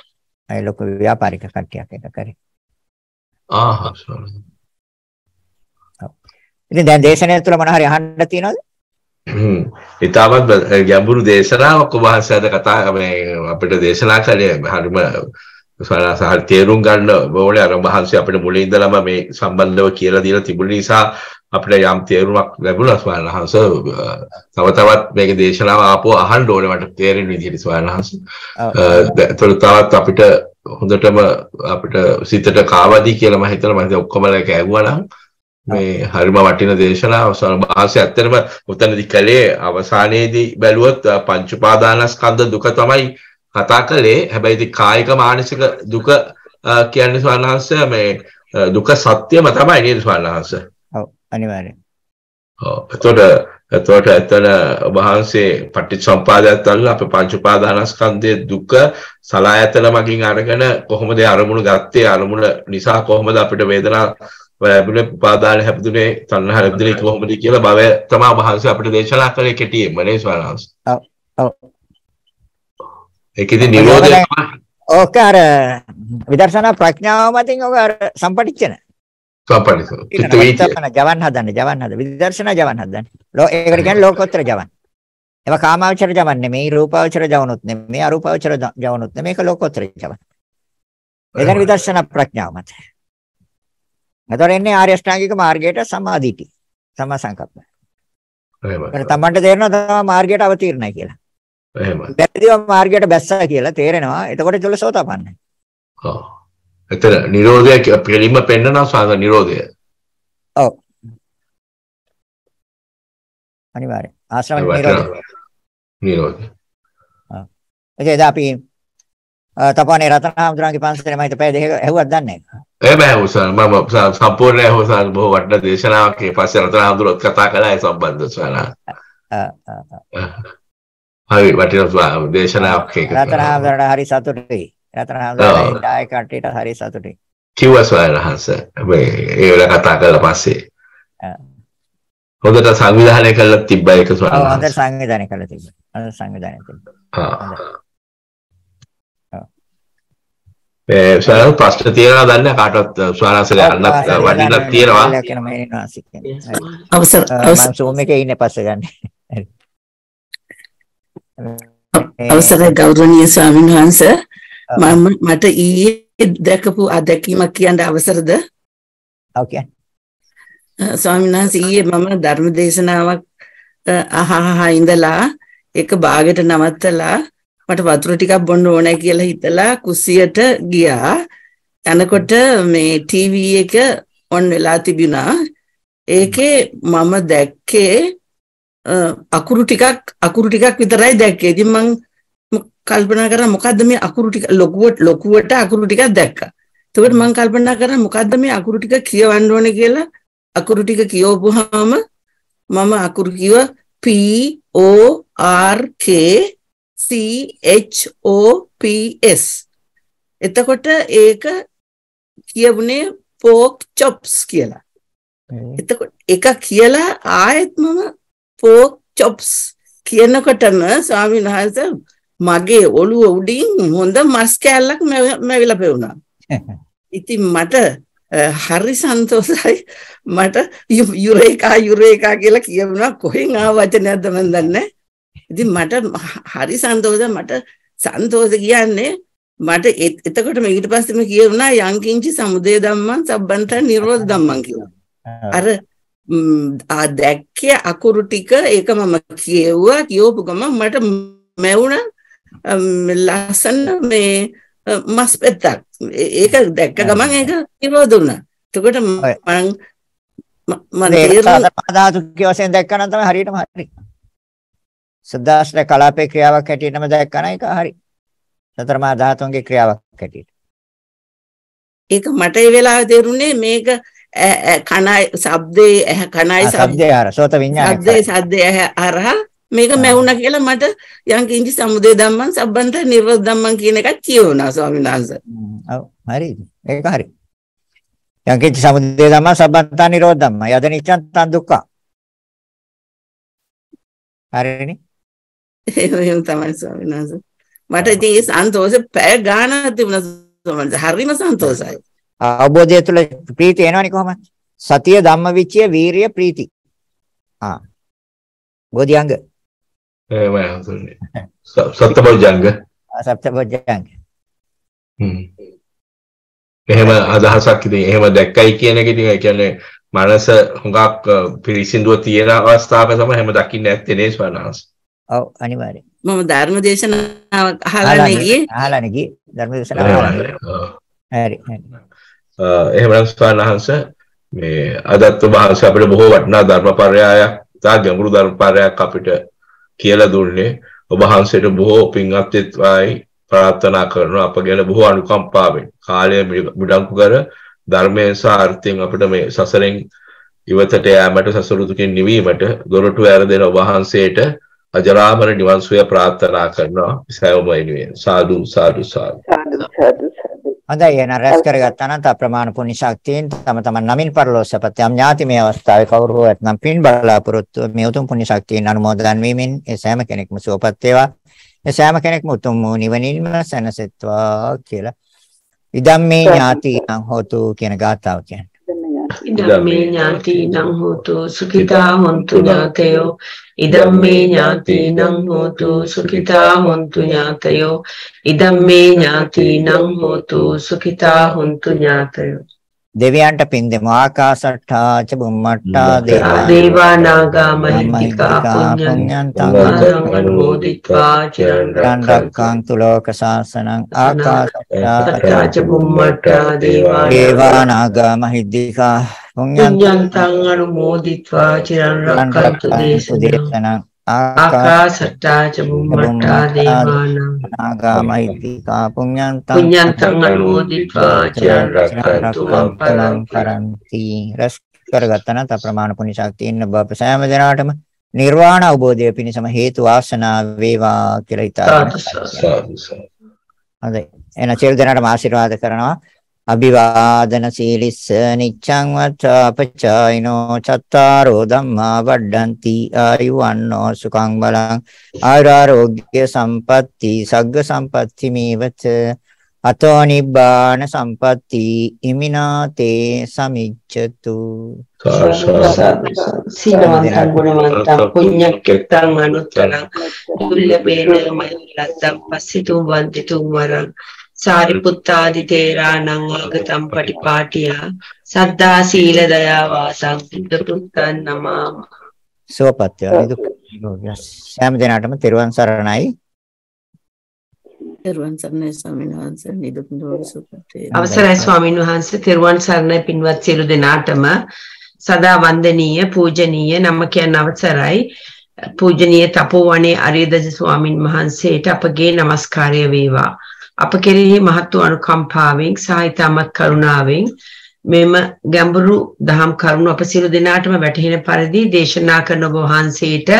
අය ලොකු ව්‍යාපාරික කට්ටියක් එක කරේ ආහා ස්වාමීන් ඉතින් දැන් දේශනය තුළ මොන හරි අහන්න තියෙනවද? හ්ම්. ඊටමත් ගැඹුරු දේශනාවක් ඔබ හසද කතා මේ අපිට දේශනා කළේ හරිම සාහල් තේරුම් ගන්න ඕනේ අර මහන්සිය අපිට මුලින් ඉඳලම මේ සම්බන්ධව කියලා දීලා තිබුණ නිසා අපිට යම් තේරුමක් ලැබුණා ස්වාමීන්වහන්ස. තව තවත් මේක දේශනාව ආපුව අහන්න ඕනේ මට තේරෙන විදිහට ස්වාමීන්වහන්ස. ඒතකොට තවත් අපිට හොඳටම අපිට සිතට කාවදී කියලා මම හිතනවා මම ඔක්කොමලා කෑවුවා නම් මේ හරිම වටින දේශනාව අවසාන භාෂය ඇත්තටම උතනදි කලේ අවසානයේදී බැලුවොත් පංච උපාදානස්කන්ධ දුක තමයි කතා කළේ හැබැයි ඉතින් කායික මානසික දුක කියන්නේ ස්වර්ණහංශ මේ දුක සත්‍යම තමයි නේද ස්වර්ණහංශ ඔව් අනිවාර්යෙන් ඔව් එතකොට එතකොට එතන වහන්සේ පටිච්චසම්පාදයත්වල අපේ පංච උපාදානස්කන්ධයේ දුක සලායතන මගින් අරගෙන කොහොමද අරමුණු ගත්තේ අරමුණ නිසා කොහොමද අපිට වේදනා ලැබුණේ උපාදාන හැපදුනේ තණ්හා ලැබුණේ කොහොමද කියලා භවය තමයි වහන්සේ අපිට දේශනා කළේ කෙටියෙන්ම නේ ස්වාමීන් ඒකෙදි නිරෝධය ඔක අර විදර්ශනා ප්‍රඥාව මතින් ඔක අර සම්පටිච්චන සපලිසෝ චිත්ත වීතිය ජවන් හදන්න ජවන් හද විදර්ශනා ජවන් හදන්න ලෝ ඒකට කියන්නේ ලෝකෝත්තර ජවන් ඒවා කාමාවචර ජවන් නෙමෙයි රූපාවචර ජවනොත් නෙමෙයි අරූපාවචර ජවනොත් නෙමෙයි ඒක ලෝකෝත්තර ජවන් ඒකට විදර්ශනා ප්‍රඥාව මත එතකොට එන්නේ ආර්ය අෂ්ටාංගික මාර්ගයට සමාධිටි සමා සංකප්ප එහෙමයි තමන්ට තේරෙනවා තමා මාර්ගයට අවතීර්ණයි කියලා එහෙමයි වැරදිව මාර්ගයට බැස්සා කියලා තේරෙනවා එතකොට චොලසෝතපන්නයි ඔව් එතන නිරෝධය කෙලින්ම පෙන්නන සාධ නිරෝධය. ඔව්. අනිවාර්යෙන්. ආශ්‍රම නිරෝධය. නිරෝධය. ආ. එතකොට අපි තපනේ රතනාම්දුරන්ගේ පන්සලේ මම හිත පැය දෙක ඇහුවක් දන්නේ නැහැ. ඒ බෑ හොසන් මම සම්පූර්ණ හොසන් බොහෝ වටිනා දේශනාවක් ඒ පස්සේ රතනාම්දුරත් කතා කළා ඒ සම්බන්ධ සනා. හරි වටිනා දේශනාවක් ඒක. රතනාම්දුරට හරි සතුටුයි. රතන හඳුනන ආය කට්ටියට හරි සතුටුයි. කිව්වා සවනහස මේ ඒ වෙලාව කතා කළා පස්සේ. හොඳට සංවිධානය කළා තිබ්බා ඒක සවනහස. හොඳට සංවිධානය කළා තිබ්බා. හොඳ සංවිධානය තිබ්බා. ආ. ඒ සවනහස ප්‍රශ්න තියනවා දන්නේ කාටවත් සවනහස ගන්නත් වඩින්නක් තියනවා. අවසර අවසර සෝම් එකේ ඉන්නේ පස්සේ ගන්න. හරි. අවසරයි ගෞරවනීය ස්වාමීන් වහන්සේ මම මට ඊයේ දැකපු අත්දැකීමක් කියන්න අවසරද? ඔව් කියන්න. ස්වාමීන් වහන්සේ ඊයේ මම ධර්ම දේශනාවක් අහහා ඉඳලා ඒක බාගෙට නවත්තලා මට වතුර ටිකක් බොන්න ඕනේ කියලා හිතලා කුස්සියට ගියා. යනකොට මේ ටීවී එක ඔන් වෙලා තිබුණා. ඒකේ මම දැක්කේ අකුරු ටිකක් අකුරු ටිකක් විතරයි දැක්කේ. ඉතින් මං කල්පනා කරා මොකද්ද මේ අකුරු ටික ලොකුවට ලොකුවට අකුරු ටිකක් දැක්කා. එතකොට මම කල්පනා කරා මොකද්ද මේ අකුරු ටික කියවන්න ඕනේ කියලා අකුරු ටික කියවපුවාම මම අකුරු කිව P O R K C H O P S. එතකොට ඒක කියවුනේ pork chops කියලා. එතකොට එක කියලා ආයෙත් මම pork chops කියනකොටම ස්වාමීන් වහන්සේ මගේ ඔළුව උඩින් හොඳ මස් කෑල්ලක් මැවිලා පෙවුණා. ඉතින් මට හරි සන්තෝසයි මට යුරේකා යුරේකා කියලා කියනවා කොහෙන් ආව වචනයක්ද මන් දන්නේ. ඉතින් මට හරි සන්තෝෂ මට සන්තෝෂ කියන්නේ මට එතකොටම ඊට පස්සේම කියුණා යංකින්චි සමුදය ධම්මං සබ්බන්ත නිරෝධ ධම්මං කියලා. අර ආ දැක්ක අකුරු ටික ඒක මම කියෙව්වා කියවපු ගමන් මට මැවුණ ලස්සන මේ මස් පෙත්තක් ඒක දැක්ක ගමන් ඒක ඉරෝ දුන්නා. එතකොට මං පදාතුකේ වශයෙන් දැක්කනම් තමයි හරියටම හරි. සදාස්න කලාපේ ක්‍රියාවක් හැටියටම දැක්කන එක හරි. සතරමා ධාතුන්ගේ ක්‍රියාවක් හැටියට. ඒක මට ඒ වෙලාවේ තේරුනේ මේක කණයි ශබ්දේ ඇහ කණයි ශබ්දේ අර සෝත විඤ්ඤාණය. ශබ්දේ ශබ්දේ ඇහ අරහ මේක මැවුණා කියලා මට යම් කිංචි සමුදේ ධම්මං සම්බන්ත නිරෝධ ධම්මං කියන එකක් කියවුණා ස්වාමීන් වහන්සේ. ඔව් හරි. ඒක හරි. යම් කිංචි සමුදේ ධම්මං සම්බන්ත නිරෝධ ධම්මං යද නිච්ඡන් තන් දුක්ඛ. හරිනේ. එහෙම තමයි ස්වාමීන් වහන්සේ. මට ඉතින් ඒ සන්තෝෂ පැය ගාණක් තිබුණා ස්වාමීන් වහන්සේ. හරිම සන්තෝෂයි. අවබෝධය තුළ ප්‍රීතිය එනවනේ කොහමද? සතිය ධම්මවිචය වීරිය ප්‍රීති. ආ. බෝධිංග සත්ත බොජ්ජංග සත්ත බොජ්ජංග එහෙම අදහසක් ඉතින් එහෙම දැක්කයි කියන එක ඉතින් ඒ කියන්නේ මනස හුඟක් පිරිසිදුව තියෙන අවස්ථාවක තමයි එහෙම දකින්න ඇත්තේ නේ ස්වාමීන් ඔව් අනිවාර්යෙන් මම ධර්ම දේශනාව අහලානේ ගියේ අහලානේ ගියේ ධර්ම දේශනාව හරි හරි එහෙමනම් ස්වාමීන් වහන්සේ මේ අදත් ඔබ අපිට බොහෝ වටිනා ධර්මපරයයක් ඉතා ගැඹුරු ධර්මපරයක් අපිට කියලා දුන්නේ ඔබ වහන්සේට බොහෝ පින්වත්ත්වයයි ප්‍රාර්ථනා කරනවා අප ගැන බොහෝ අනුකම්පාවෙන් කාලය මුඩංකු කර ධර්මයෙන් සහ අර්ථයෙන් අපිට මේ සසරෙන් ඉවතට යෑමට සසර දුකින් නිවීමට දොරටු ඇරදෙන ඔබ වහන්සේට අජරාමර නිවන් සුවය ප්‍රාර්ථනා කරනවා සයෝමයිනුවේ සාදු සාදු සාදු සාදු සාදු හොඳයි එහෙනම් රැස් කරගත්තා නම් අප්‍රමාණ පුණ්‍ය ශක්තියෙන් තම තමන් නමින් පරලෝසපත යම් ඥාති මේ අවස්ථාවේ කවුරු හෝ නැත්නම් පින් බලාපොරොත්තු මේ උතුම් පුණ්‍ය ශක්තියෙන් අනුමෝදන් වීමෙන් ඒ සෑම කෙනෙක්ම සුවපත් වේවා. ඒ සෑම කෙනෙක්ම උතුම් වූ නිවනින්ම සැනසෙත්වා කියලා. ඉදම් මේ ඥාති නම් හෝතු කියන ගාථාව කියන්නේ idam me nyati nang hotu sukhita hontu nyatayo idam me nyati nang hotu sukhita hontu nyatayo idam me nyati nang hotu sukhita hontu nyatayo දෙවියන්ට පින් දෙමු ආකාශට්ටා ච බුම්මට්ටා දේවා නාග මහිත්‍තිකා පුඤ්ඤන්තං අනුමෝදිත්වා චිරන් රක්ඛන්තු ලෝක සාසනං ආකාශට්ටා ච බුම්මට්ටා දේවා දේවා නාග මහිත්‍තිකා පුඤ්ඤන්තං අනුමෝදිත්වා චිරන් රක්ඛන්තු දේශනං ආකාසට්ටා චුම්මට්ටා දේවානම් නාගාමයිතිකා පුඤ්ඤන්තං පුඤ්ඤන්තං අනුමෝදිත්වා චිරන් රක්ඛන්තු මම්පලං කරන්ති රස කරගත්තන ත ප්‍රමාණ පුණ්‍ය ශක්තිය ඉන්න බව සෑම දිනාටම නිර්වාණ අවබෝධය පිණිසම හේතු ආසනා වේවා කියලා හිතාගෙන අද එන චිර දිනාටම ආශිර්වාද කරනවා අභිවාදන සීලිස්ස නිච්ඡං වත්තා පචායිනෝ චත්තාරෝ ධම්මා වඩ්ඩಂತಿ ආයුවන්නෝ සුඛං බලං ආරෝග්‍ය සම්පatti සග්ග සම්පatti මේවච අතෝ නිබ්බාන සම්පatti ඉමිනාතේ සමිච්ඡතු සීලවන්තං ගුණවන්තං පුඤ්ඤක්ඛතං අනුත්තරං කුල්ලපේන මහිලත්තං පස්සිතුම් වන්තිතුම් වරං සාරිපුත්තාදි තේරාණං ආගතම් පටිපාටියා සද්ධා සීල දයා වාසං බුද්ධ පුත්තන් නමාම සෝපත්‍ය සෑම දිනාටම තෙරුවන් සරණයි තෙරුවන් සරණයි ස්වාමීන් වහන්සේ නිදුක් නිරෝගී සුවපත් අවසරයි ස්වාමීන් වහන්සේ තෙරුවන් සරණයි පින්වත් සියලු දෙනාටම සදා වන්දනීය පූජනීය නම කියන අවසරයි පූජනීය තපෝවනේ අරියදජ ස්වාමින් වහන්සේට අපගේ নমස්කාරය වේවා අප කෙරෙහි මහත් වූ අනුකම්පාවෙන් සාහිත්‍යමත් කරුණාවෙන් මෙම ගැඹුරු දහම් කරුණු අප සියලු දෙනාටම වැටහෙන පරිදි දේශනා කරන ඔබ වහන්සේට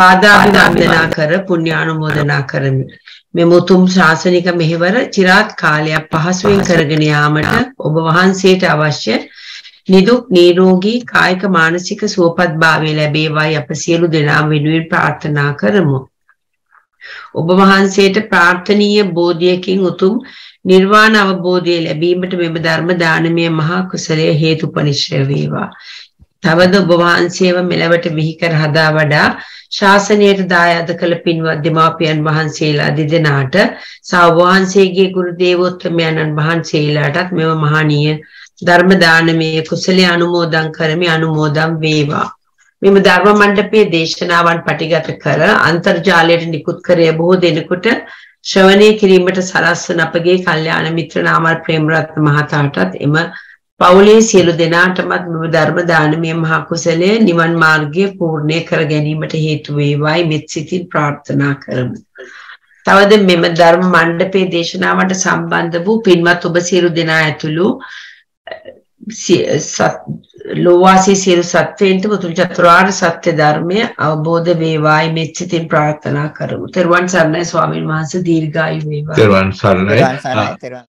පාදාභිවන්දනා කර පුණ්‍යානුමෝදනා කරමි. මේ මුතුම් ශාසනික මෙහෙවර চিරාත් කාලයක් පහසුවෙන් කරගෙන යාමට ඔබ වහන්සේට අවශ්‍ය නිදුක් නිරෝගී කායික මානසික සුවපත් භාවය ලැබේවායි අප සියලු දෙනා වෙනුවෙන් ප්‍රාර්ථනා කරමු. ඔබ වහන්සේට ප්‍රාර්ථනීය බෝධියකින් උතුම් නිර්වාණ අවබෝධය ලැබීමට මෙම ධර්ම දානමය මහා කුසලය හේතුපනිශ්‍රය වේවා. තවද ඔබ වහන්සේව මෙලවට විහි කර හදා වඩා ශාසනයට දායාද කළ පින්වත් දෙමාපියන් වහන්සේලා දෙදෙනාට සවහන්සේගේ ගුරු දේවෝත්තමයන්න් වහන්සේලාටත් මෙම මහානීය ධර්ම දානමය කුසලයේ අනුමෝදන් කරමි අනුමෝදන් වේවා. මෙම ධර්ම මණ්ඩපයේ දේශනාවන් පටිගත කර අන්තර්ජාලයට නිකුත් කරේ බොහෝ දෙනෙකුට ශ්‍රවණය කිරීමට සලස්වන අපගේ කල්යාණ මිත්‍ර නාමල් ප්‍රේමරත්න මහතාටත් එම පවුලේ සියලු දෙනාටමත් මෙම ධර්ම දානමය මහ කුසලයේ නිවන් මාර්ගය පූර්ණේ කර ගැනීමට හේතු වේවායි මෙත් සිතින් ප්‍රාර්ථනා කරමු. තවද මෙම ධර්ම මණ්ඩපයේ දේශනාවට සම්බන්ධ වූ පින්වත් ඔබ සියලු දෙනා ඇතුළු ලෝවාසී සියලු සත්වයන්ට පුතුල් චතුරාර්ය සත්‍ය ධර්මය අවබෝධ වේවායි මෙත් සිතින් ප්‍රාර්ථනා කරමු. තෙරුවන් සරණයි ස්වාමීන් වහන්සේ දීර්ඝායු වේවා. තෙරුවන් සරණයි.